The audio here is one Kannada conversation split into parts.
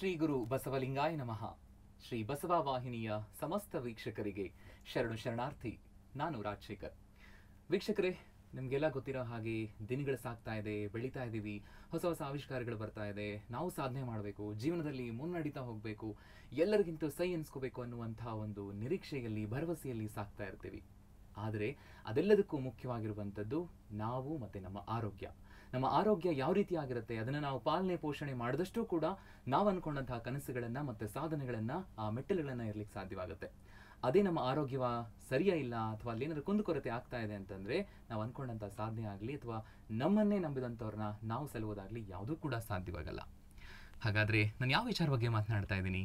ಶ್ರೀ ಗುರು ಬಸವಲಿಂಗಾಯ ನಮಃ ಶ್ರೀ ಬಸವ ವಾಹಿನಿಯ ಸಮಸ್ತ ವೀಕ್ಷಕರಿಗೆ ಶರಣು ಶರಣಾರ್ಥಿ ನಾನು ರಾಜಶೇಖರ್ ವೀಕ್ಷಕರೇ ನಿಮಗೆಲ್ಲ ಗೊತ್ತಿರೋ ಹಾಗೆ ದಿನಗಳು ಸಾಗ್ತಾ ಇದೆ ಬೆಳೀತಾ ಇದ್ದೀವಿ ಹೊಸ ಹೊಸ ಆವಿಷ್ಕಾರಗಳು ಬರ್ತಾ ಇದೆ ನಾವು ಸಾಧನೆ ಮಾಡಬೇಕು ಜೀವನದಲ್ಲಿ ಮುನ್ನಡೀತಾ ಹೋಗಬೇಕು ಎಲ್ಲರಿಗಿಂತ ಸೈ ಎನಿಸ್ಕೋಬೇಕು ಅನ್ನುವಂಥ ಒಂದು ನಿರೀಕ್ಷೆಯಲ್ಲಿ ಭರವಸೆಯಲ್ಲಿ ಸಾಗ್ತಾ ಇರ್ತೀವಿ ಆದರೆ ಅದೆಲ್ಲದಕ್ಕೂ ಮುಖ್ಯವಾಗಿರುವಂಥದ್ದು ನಾವು ಮತ್ತು ನಮ್ಮ ಆರೋಗ್ಯ ನಮ್ಮ ಆರೋಗ್ಯ ಯಾವ ರೀತಿ ಆಗಿರುತ್ತೆ ಅದನ್ನು ನಾವು ಪಾಲನೆ ಪೋಷಣೆ ಮಾಡಿದಷ್ಟು ಕೂಡ ನಾವು ಅನ್ಕೊಂಡಂತಹ ಕನಸುಗಳನ್ನು ಮತ್ತು ಸಾಧನೆಗಳನ್ನು ಆ ಮೆಟ್ಟಿಲುಗಳನ್ನು ಇರ್ಲಿಕ್ಕೆ ಸಾಧ್ಯವಾಗುತ್ತೆ ಅದೇ ನಮ್ಮ ಆರೋಗ್ಯವ ಸರಿಯ ಇಲ್ಲ ಅಥವಾ ಅಲ್ಲಿ ಏನಾದ್ರು ಕುಂದುಕೊರತೆ ಆಗ್ತಾ ಇದೆ ಅಂತಂದ್ರೆ ನಾವು ಅನ್ಕೊಂಡಂತಹ ಸಾಧನೆ ಆಗಲಿ ಅಥವಾ ನಮ್ಮನ್ನೇ ನಂಬಿದಂಥವ್ರನ್ನ ನಾವು ಸಲುವುದಾಗಲಿ ಯಾವುದೂ ಕೂಡ ಸಾಧ್ಯವಾಗಲ್ಲ ಹಾಗಾದರೆ ನಾನು ಯಾವ ವಿಚಾರ ಬಗ್ಗೆ ಮಾತನಾಡ್ತಾ ಇದ್ದೀನಿ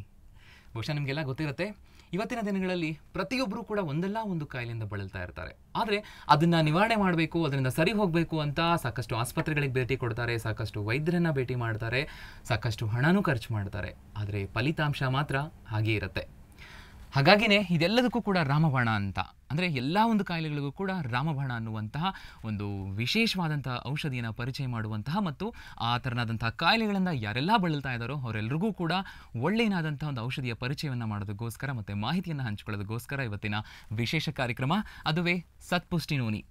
ಬಹುಶಃ ನಿಮಗೆಲ್ಲ ಗೊತ್ತಿರುತ್ತೆ ಇವತ್ತಿನ ದಿನಗಳಲ್ಲಿ ಪ್ರತಿಯೊಬ್ಬರೂ ಕೂಡ ಒಂದಲ್ಲ ಒಂದು ಕಾಯಿಲೆಯಿಂದ ಬಳಲ್ತಾ ಇರ್ತಾರೆ ಆದರೆ ಅದನ್ನು ನಿವಾರಣೆ ಮಾಡಬೇಕು ಅದರಿಂದ ಸರಿ ಹೋಗಬೇಕು ಅಂತ ಸಾಕಷ್ಟು ಆಸ್ಪತ್ರೆಗಳಿಗೆ ಭೇಟಿ ಕೊಡ್ತಾರೆ ಸಾಕಷ್ಟು ವೈದ್ಯರನ್ನು ಭೇಟಿ ಮಾಡ್ತಾರೆ ಸಾಕಷ್ಟು ಹಣನೂ ಖರ್ಚು ಮಾಡ್ತಾರೆ ಆದರೆ ಫಲಿತಾಂಶ ಮಾತ್ರ ಹಾಗೇ ಇರುತ್ತೆ ಹಾಗಾಗಿನೇ ಇದೆಲ್ಲದಕ್ಕೂ ಕೂಡ ರಾಮಬಾಣ ಅಂತ ಅಂದರೆ ಎಲ್ಲ ಒಂದು ಕಾಯಿಲೆಗಳಿಗೂ ಕೂಡ ರಾಮಬಾಣ ಅನ್ನುವಂತಹ ಒಂದು ವಿಶೇಷವಾದಂತಹ ಔಷಧಿಯನ್ನು ಪರಿಚಯ ಮಾಡುವಂತಹ ಮತ್ತು ಆ ಥರನಾದಂಥ ಕಾಯಿಲೆಗಳನ್ನು ಯಾರೆಲ್ಲ ಬಳಲ್ತಾ ಇದ್ದಾರೋ ಅವರೆಲ್ಲರಿಗೂ ಕೂಡ ಒಳ್ಳೆಯನಾದಂಥ ಒಂದು ಔಷಧಿಯ ಪರಿಚಯವನ್ನು ಮಾಡೋದಕ್ಕೋಸ್ಕರ ಮತ್ತು ಮಾಹಿತಿಯನ್ನು ಹಂಚಿಕೊಳ್ಳೋದಕ್ಕೋಸ್ಕರ ಇವತ್ತಿನ ವಿಶೇಷ ಕಾರ್ಯಕ್ರಮ ಅದುವೇ ಸತ್ಪುಷ್ಟಿ ನೋನಿ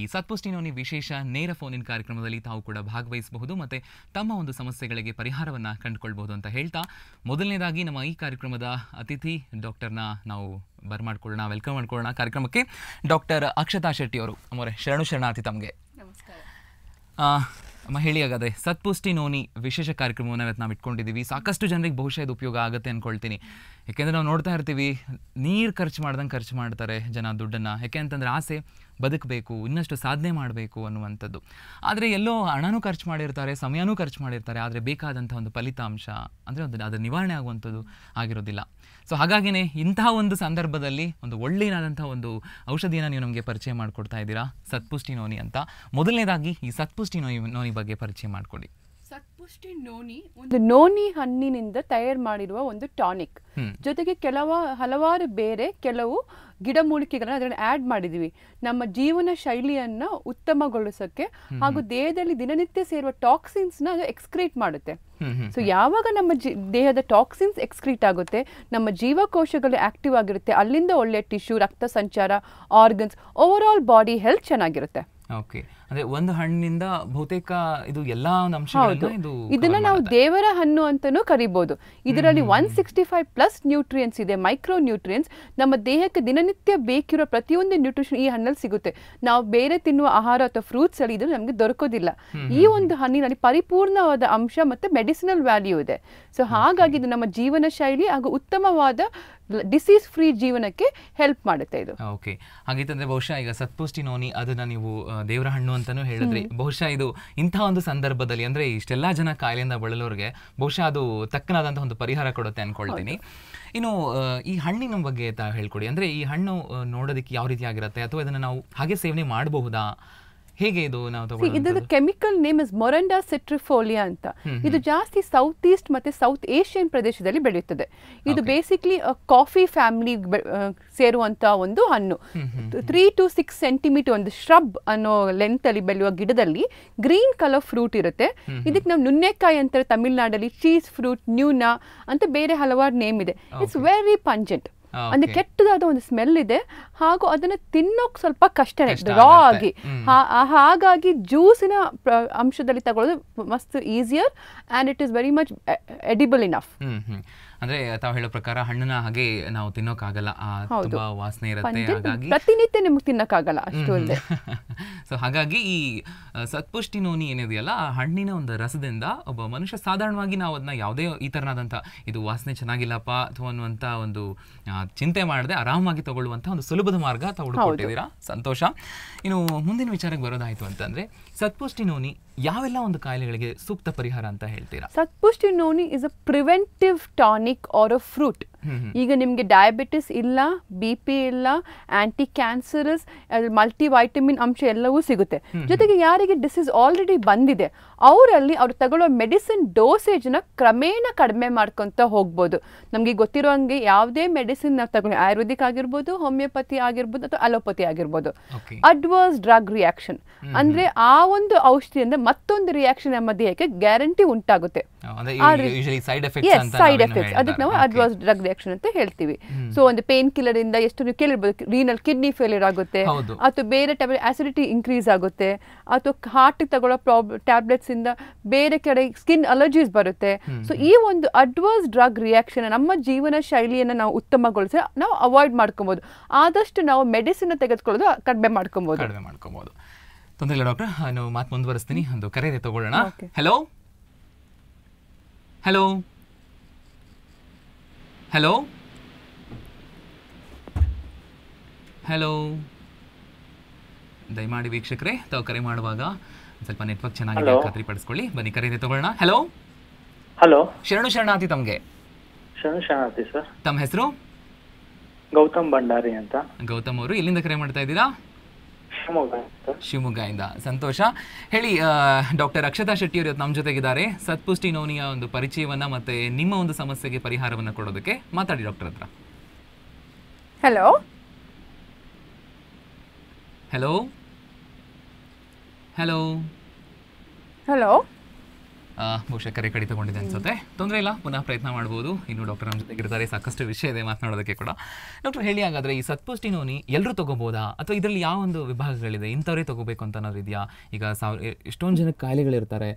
ಈ ಸತ್ಪುಷ್ಟಿನೋನಿ ವಿಶೇಷ ನೇರ ಫೋನ್ ಇನ್ ಕಾರ್ಯಕ್ರಮದಲ್ಲಿ ತಾವು ಕೂಡ ಭಾಗವಹಿಸಬಹುದು ಮತ್ತು ತಮ್ಮ ಒಂದು ಸಮಸ್ಯೆಗಳಿಗೆ ಪರಿಹಾರವನ್ನ ಕಂಡುಕೊಳ್ಬಹುದು ಅಂತ ಹೇಳ್ತಾ ಮೊದಲನೇದಾಗಿ ನಮ್ಮ ಈ ಕಾರ್ಯಕ್ರಮದ ಅತಿಥಿ ಡಾಕ್ಟರ್ನ ನಾವು ಬರ್ಮಾಡ್ಕೊಳ್ಳೋಣ ವೆಲ್ಕಮ್ ಮಾಡ್ಕೊಳ್ಳೋಣ ಕಾರ್ಯಕ್ರಮಕ್ಕೆ ಡಾಕ್ಟರ್ ಅಕ್ಷತಾ ಶೆಟ್ಟಿ ಅವರು ಶರಣು ಶರಣಾರ್ಥಿ ತಮಗೆ ಹೇಳಿ ಹಾಗಾದರೆ ಸತ್ಪುಷ್ಟಿ ನೋನಿ ವಿಶೇಷ ಕಾರ್ಯಕ್ರಮವನ್ನು ಇವತ್ತು ನಾವು ಇಟ್ಕೊಂಡಿದ್ದೀವಿ ಸಾಕಷ್ಟು ಜನರಿಗೆ ಬಹುಶಃ ಇದು ಉಪಯೋಗ ಆಗುತ್ತೆ ಅನ್ಕೊಳ್ತೀನಿ ಯಾಕೆಂದ್ರೆ ನಾವು ನೋಡ್ತಾ ಇರ್ತೀವಿ ನೀರು ಖರ್ಚು ಮಾಡ್ದಂಗೆ ಖರ್ಚು ಮಾಡ್ತಾರೆ ಜನ ದುಡ್ಡನ್ನು ಯಾಕೆ ಅಂತಂದ್ರೆ ಆಸೆ ಬದುಕಬೇಕು ಇನ್ನಷ್ಟು ಸಾಧನೆ ಮಾಡಬೇಕು ಅನ್ನುವಂಥದ್ದು ಆದರೆ ಎಲ್ಲೋ ಹಣನೂ ಖರ್ಚು ಮಾಡಿರ್ತಾರೆ ಸಮಯನೂ ಖರ್ಚು ಮಾಡಿರ್ತಾರೆ ಆದರೆ ಬೇಕಾದಂಥ ಒಂದು ಫಲಿತಾಂಶ ಅಂದರೆ ಒಂದು ಅದು ನಿವಾರಣೆ ಆಗುವಂಥದ್ದು ಆಗಿರೋದಿಲ್ಲ ಸೊ ಹಾಗಾಗಿನೇ ಇಂತಹ ಒಂದು ಸಂದರ್ಭದಲ್ಲಿ ಒಂದು ಒಳ್ಳೆಯದಾದಂಥ ಒಂದು ಔಷಧಿಯನ್ನು ನೀವು ನಮಗೆ ಪರಿಚಯ ಮಾಡಿಕೊಡ್ತಾ ಇದ್ದೀರಾ ಸತ್ಪುಷ್ಟಿ ನೋನಿ ಅಂತ ಮೊದಲನೇದಾಗಿ ಈ ಸತ್ಪುಷ್ಟಿ ನೋನಿ ನೋನಿ ಬಗ್ಗೆ ಪರಿಚಯ ಮಾಡಿಕೊಡಿ ಸತ್ಪುಷ್ಟಿ ನೋನಿ ಒಂದು ನೋನಿ ಹಣ್ಣಿನಿಂದ ತಯಾರು ಮಾಡಿರುವ ಒಂದು ಟಾನಿಕ್ ಜೊತೆಗೆ ಕೆಲವ ಹಲವಾರು ಬೇರೆ ಕೆಲವು ಗಿಡಮೂಲಿಕೆಗಳನ್ನ ಅದರಲ್ಲಿ ಆ್ಯಡ್ ಮಾಡಿದೀವಿ ನಮ್ಮ ಜೀವನ ಶೈಲಿಯನ್ನು ಉತ್ತಮಗೊಳಿಸೋಕ್ಕೆ ಹಾಗೂ ದೇಹದಲ್ಲಿ ದಿನನಿತ್ಯ ಸೇರುವ ಟಾಕ್ಸಿನ್ಸ್ನ ಅದು ಎಕ್ಸ್ಕ್ರೀಟ್ ಮಾಡುತ್ತೆ ಸೊ ಯಾವಾಗ ನಮ್ಮ ದೇಹದ ಟಾಕ್ಸಿನ್ಸ್ ಎಕ್ಸ್ಕ್ರೀಟ್ ಆಗುತ್ತೆ ನಮ್ಮ ಜೀವಕೋಶಗಳು ಆಕ್ಟಿವ್ ಆಗಿರುತ್ತೆ ಅಲ್ಲಿಂದ ಒಳ್ಳೆ ಟಿಶ್ಯೂ ರಕ್ತ ಸಂಚಾರ organs over all body health ಚೆನ್ನಾಗಿರುತ್ತೆ ಓಕೆ ಅಂದ್ರೆ ಒಂದು ಹಣ್ಣಿನಿಂದ ಬಹುತೇಕ ಇದು ಎಲ್ಲಾ ಇದು ಇದನ್ನ ನಾವು ದೇವರ ಹಣ್ಣು ಅಂತಾನೂ ಕರಿಬಹುದು ಇದರಲ್ಲಿ one sixty five plus nutrients ಇದೆ ಮೈಕ್ರೋ ನ್ಯೂಟ್ರಿಯನ್ಸ್ ನಮ್ಮ ದೇಹಕ್ಕೆ ದಿನನಿತ್ಯ ಬೇಕಿರೋ ಪ್ರತಿಯೊಂದು ನ್ಯೂಟ್ರಿಷನ್ ಈ ಹಣ್ಣಲ್ಲಿ ಸಿಗುತ್ತೆ ನಾವು ಬೇರೆ ತಿನ್ನುವ ಆಹಾರ ಅಥವಾ ಫ್ರೂಟ್ಸ್ ಅಲ್ಲಿ ಇದು ನಮಗೆ ದೊರಕೋದಿಲ್ಲ ಈ ಒಂದು ಹಣ್ಣಿನಲ್ಲಿ ಪರಿಪೂರ್ಣವಾದ ಅಂಶ ಮತ್ತೆ ಮೆಡಿಸಿನಲ್ ವ್ಯಾಲ್ಯೂ ಇದೆ ಸೊ ಹಾಗಾಗಿ ಇದು ನಮ್ಮ ಜೀವನ ಶೈಲಿ ಹಾಗೂ ಉತ್ತಮವಾದ ಡಿಸೀಸ್ ಫ್ರೀ ಜೀವನಕ್ಕೆ ಹೆಲ್ಪ್ ಮಾಡುತ್ತೆ ಇದು ಓಕೆ ಹಾಗಿತ್ತಂದ್ರೆ ಬಹುಶಃ ಈಗ ಸತ್ಪುಷ್ಟಿ ನೋನಿ ಅದನ್ನ ನೀವು ದೇವರ ಹಣ್ಣು ಅಂತಾನೂ ಹೇಳಿದ್ರಿ ಬಹುಶಃ ಇದು ಇಂಥ ಒಂದು ಸಂದರ್ಭದಲ್ಲಿ ಅಂದ್ರೆ ಇಷ್ಟೆಲ್ಲ ಜನ ಕಾಯಿಲೆಯಿಂದ ಬಳಲೋರಿಗೆ ಬಹುಶಃ ಅದು ತಕ್ಕನಾದಂತಹ ಒಂದು ಪರಿಹಾರ ಕೊಡುತ್ತೆ ಅನ್ಕೊಳ್ತೀನಿ ಇನ್ನು ಈ ಹಣ್ಣಿನ ಬಗ್ಗೆ ತಾ ಹೇಳ್ಕೊಡಿ ಅಂದ್ರೆ ಈ ಹಣ್ಣು ನೋಡೋದಕ್ಕೆ ಯಾವ ರೀತಿ ಆಗಿರುತ್ತೆ ಅಥವಾ ಇದನ್ನ ನಾವು ಹಾಗೆ ಸೇವನೆ ಮಾಡಬಹುದಾ ಹೇಗೆ ಇದು ನಾವು ಇದರ chemical name is Morinda citrifolia ಅಂತ ಇದು ಜಾಸ್ತಿ ಸೌತ್ ಈಸ್ಟ್ ಮತ್ತೆ ಸೌತ್ ಏಷ್ಯನ್ ಪ್ರದೇಶದಲ್ಲಿ ಬೆಳೆಯುತ್ತದೆ ಇದು ಬೇಸಿಕ್ಲಿ ಕಾಫಿ ಫ್ಯಾಮಿಲಿ ಸೇರುವಂತಹ ಒಂದು ಹಣ್ಣು ತ್ರೀ ಟು ಸಿಕ್ಸ್ ಸೆಂಟಿಮೀಟರ್ ಒಂದು ಶ್ರಬ್ ಅನ್ನೋ ಲೆಂತ್ ಅಲ್ಲಿ ಬೆಳೆಯುವ ಗಿಡದಲ್ಲಿ ಗ್ರೀನ್ ಕಲರ್ ಫ್ರೂಟ್ ಇರುತ್ತೆ ಇದಕ್ಕೆ ನಾವು ನುನ್ನೆಕಾಯಿ ಅಂತಾರೆ ತಮಿಳ್ನಾಡಲ್ಲಿ ಚೀಸ್ ಫ್ರೂಟ್ ನ್ಯೂನಾ ಅಂತ ಬೇರೆ ಹಲವಾರು ನೇಮ್ ಇದೆ ಇಟ್ಸ್ ವೆರಿ ಪಂಜೆಂಟ್ ಅಂದ್ರೆ ಕೆಟ್ಟದಾದ ಒಂದು ಸ್ಮೆಲ್ ಇದೆ ಹಾಗೂ ಅದನ್ನ ತಿನ್ನೋಕ್ ಸ್ವಲ್ಪ ಕಷ್ಟನೇ ರಾ ಆಗಿ ಹಾಗಾಗಿ ಜ್ಯೂಸಿನ ಅಂಶದಲ್ಲಿ ತಗೊಳ್ಳೋದು ಮಸ್ತ್ easier and it is very much edible enough ಅಂದ್ರೆ ತಾವು ಹೇಳೋ ಪ್ರಕಾರ ಹಣ್ಣನ್ನ ಹಾಗೆ ನಾವು ಆ ತುಂಬಾ ವಾಸನೆ ಇರುತ್ತೆ ಹಾಗಾಗಿ ಪ್ರತಿನಿತ್ಯ ನಿಮ್ಗೆ ತಿನ್ನಕಾಗಲ್ಲ ಅಷ್ಟು ಸೊ ಹಾಗಾಗಿ ಈ ಸತ್ಪುಷ್ಟಿ ನೋನಿ ಏನಿದೆಯಲ್ಲ ಹಣ್ಣಿನ ಒಂದು ರಸದಿಂದ ಒಬ್ಬ ಮನುಷ್ಯ ಸಾಧಾರಣವಾಗಿ ನಾವು ಅದನ್ನ ಯಾವುದೇ ಈ ತರನಾದಂತ ಇದು ವಾಸನೆ ಚೆನ್ನಾಗಿಲ್ಲಪ್ಪ ಅಥವಾ ಅನ್ನುವಂತ ಒಂದು ಚಿಂತೆ ಮಾಡದೆ ಆರಾಮಾಗಿ ತಗೊಳ್ಳುವಂತ ಒಂದು ಸುಲಭದ ಮಾರ್ಗ ತಗೊಂಡು ಸಂತೋಷ ಇನ್ನು ಮುಂದಿನ ವಿಚಾರಕ್ಕೆ ಬರೋದಾಯ್ತು ಅಂತಂದ್ರೆ ಸತ್ಪುಷ್ಟಿ ನೋನಿ ಯಾವೆಲ್ಲ ಒಂದು ಕಾಯಿಲೆಗಳಿಗೆ ಸೂಕ್ತ ಪರಿಹಾರ ಅಂತ ಹೇಳ್ತೀರಾ Satpushti noni is a preventive tonic or a fruit ಈಗ ನಿಮಗೆ ಡಯಾಬಿಟಿಸ್ ಇಲ್ಲ ಬಿ ಪಿ ಇಲ್ಲ ಆಂಟಿ ಕ್ಯಾನ್ಸರಸ್ ಮಲ್ಟಿ ಅಂಶ ಎಲ್ಲವೂ ಸಿಗುತ್ತೆ ಜೊತೆಗೆ ಯಾರಿಗೆ ಡಿಸೀಸ್ ಆಲ್ರೆಡಿ ಬಂದಿದೆ ಅವರಲ್ಲಿ ಅವ್ರು ತಗೊಳ್ಳೋ ಮೆಡಿಸಿನ್ ಡೋಸೇಜ್ನ ಕ್ರಮೇಣ ಕಡಿಮೆ ಮಾಡ್ಕೊತ ಹೋಗ್ಬೋದು ನಮಗೆ ಗೊತ್ತಿರೋ ಹಂಗೆ ಯಾವುದೇ ಮೆಡಿಸಿನ್ ನಾವು ತಗೊಳ್ಳಿ ಆಯುರ್ವೇದಿಕ್ ಆಗಿರ್ಬೋದು ಹೋಮಿಯೋಪತಿ ಆಗಿರ್ಬೋದು ಅಥವಾ ಅಲೋಪತಿ ಆಗಿರ್ಬೋದು ಅಡ್ವರ್ಸ್ ಡ್ರಗ್ ರಿಯಾಕ್ಷನ್ ಅಂದರೆ ಆ ಒಂದು ಔಷಧಿಯಿಂದ ಮತ್ತೊಂದು ರಿಯಾಕ್ಷನ್ ನಮ್ಮ ದೇಹಕ್ಕೆ ಗ್ಯಾರಂಟಿ ಉಂಟಾಗುತ್ತೆ ಸೈಡ್ oh, ಎಫೆಕ್ಟ್ಸ್ ಅದಕ್ಕೆ ನಾವು ಅಡ್ವಾನ್ಸ್ ಡ್ರಗ್ ರಿಯಾಕ್ಷನ್ ಅಂತ ಹೇಳ್ತೀವಿ ಸೊ ಒಂದು ಪೇನ್ ಕಿಲ್ಲರ್ ಇಂದ ಎಷ್ಟು ನೀವು ಕೇಳಿರ್ಬೋದು ರೀನಲ್ ಕಿಡ್ನಿ ಫೇಲಿಯರ್ ಆಗುತ್ತೆ ಅಥವಾ ಬೇರೆ ಟ್ಯಾಬ್ಲೆಟ್ ಆಸಿಡಿಟಿ ಇನ್ಕ್ರೀಸ್ ಆಗುತ್ತೆ ಅಥವಾ ಹಾರ್ಟ್ ತಗೊಳ್ಳೋ ಪ್ರಾಬ್ ಟ್ಯಾಬ್ಲೆಟ್ಸ್ ಇಂದ ಬೇರೆ ಕಡೆ ಸ್ಕಿನ್ ಅಲರ್ಜೀಸ್ ಬರುತ್ತೆ ಸೊ ಈ ಒಂದು ಅಡ್ವರ್ಸ್ ಡ್ರಗ್ ರಿಯಾಕ್ಷನ್ ನಮ್ಮ ಜೀವನ ಶೈಲಿಯನ್ನು ನಾವು ಉತ್ತಮಗೊಳಿಸಿ ನಾವು ಅವಾಯ್ಡ್ ಮಾಡ್ಕೊಬಹುದು ಆದಷ್ಟು ನಾವು ಮೆಡಿಸಿನ್ ತೆಗೆದುಕೊಳ್ಳೋದು ಕಡಿಮೆ ಮಾಡ್ಕೊಬಹುದು ಕಡಿಮೆ ಮಾಡ್ಕೊಬಹುದು ಡಾಕ್ಟರ್ ನಾನು ಮಾತು ಮುಂದುವರಿಸ್ತೀನಿ ಒಂದು ಕರೆ ತಗೊಳ್ಳೋಣ ಹಲೋ Hello? Hello? ಹಲೋ ದಯಮಾಡಿ ವೀಕ್ಷಕರೇ ತಾವು ಕರೆ ಮಾಡುವಾಗ ಸ್ವಲ್ಪ ನೆಟ್ವರ್ಕ್ ಚೆನ್ನಾಗಿದೆ ಖಾತ್ರಿ ಪಡಿಸ್ಕೊಳ್ಳಿ ಬನ್ನಿ ಕರೆ ತಗೊಳ್ಳೋಣ ಹಲೋ ಹಲೋ ಶರಣು ಶರಣಾರ್ಥಿ ತಮಗೆ ಶರಣು ಶರಣಾರ್ಥಿ ಸರ್ ತಮ್ಮ ಹೆಸರು ಗೌತಮ್ ಭಂಡಾರಿ ಅಂತ ಗೌತಮ್ ಅವರು ಎಲ್ಲಿಂದ ಕರೆ ಮಾಡ್ತಾ ಇದ್ದೀರಾ ಶಿವಮೊಗ್ಗ ಶಿವಮೊಗ್ಗದಿಂದ ಸಂತೋಷ ಹೇಳಿ ಡಾಕ್ಟರ್ ಅಕ್ಷತಾ ಶೆಟ್ಟಿಯವರು ಇವತ್ತು ನಮ್ಮ ಜೊತೆಗಿದ್ದಾರೆ ಸತ್ಪುಷ್ಟಿ ನೋನಿಯ ಒಂದು ಪರಿಚಯವನ್ನ ಮತ್ತೆ ನಿಮ್ಮ ಒಂದು ಸಮಸ್ಯೆಗೆ ಪರಿಹಾರವನ್ನ ಕೊಡೋದಕ್ಕೆ ಮಾತಾಡಿ ಡಾಕ್ಟರ್ ಹತ್ರ ಹಲೋ ಹಲೋ ಹಲೋ ಬಹುಶಃ ಕರೆ ಕಡಿತಗೊಂಡಿದೆ ಅನಿಸುತ್ತೆ ತೊಂದರೆ ಇಲ್ಲ ಪುನಃ ಪ್ರಯತ್ನ ಮಾಡ್ಬೋದು ಇನ್ನು ಡಾಕ್ಟರ್ ನಮ್ಮ ಇರ್ತಾರೆ ಸಾಕಷ್ಟು ವಿಷಯ ಇದೆ ಮಾತನಾಡೋದಕ್ಕೆ ಕೂಡ ಡಾಕ್ಟರ್ ಹೇಳಿ ಹಾಗಾದರೆ ಈ ಸತ್ಪುಷ್ಟಿ ನೋನಿ ಎಲ್ಲರೂ ತಗೋಬೋದಾ ಅಥವಾ ಇದರಲ್ಲಿ ಯಾವ ಒಂದು ವಿಭಾಗಗಳಿದೆ ಇಂಥವರೇ ತೊಗೋಬೇಕು ಅಂತ ಅನ್ನೋದು ಇದೆಯಾ ಈಗ ಸಾವಿರ ಎಷ್ಟೊಂದು ಜನಕ್ಕೆ ಕಾಯಿಲೆಗಳಿರ್ತಾರೆ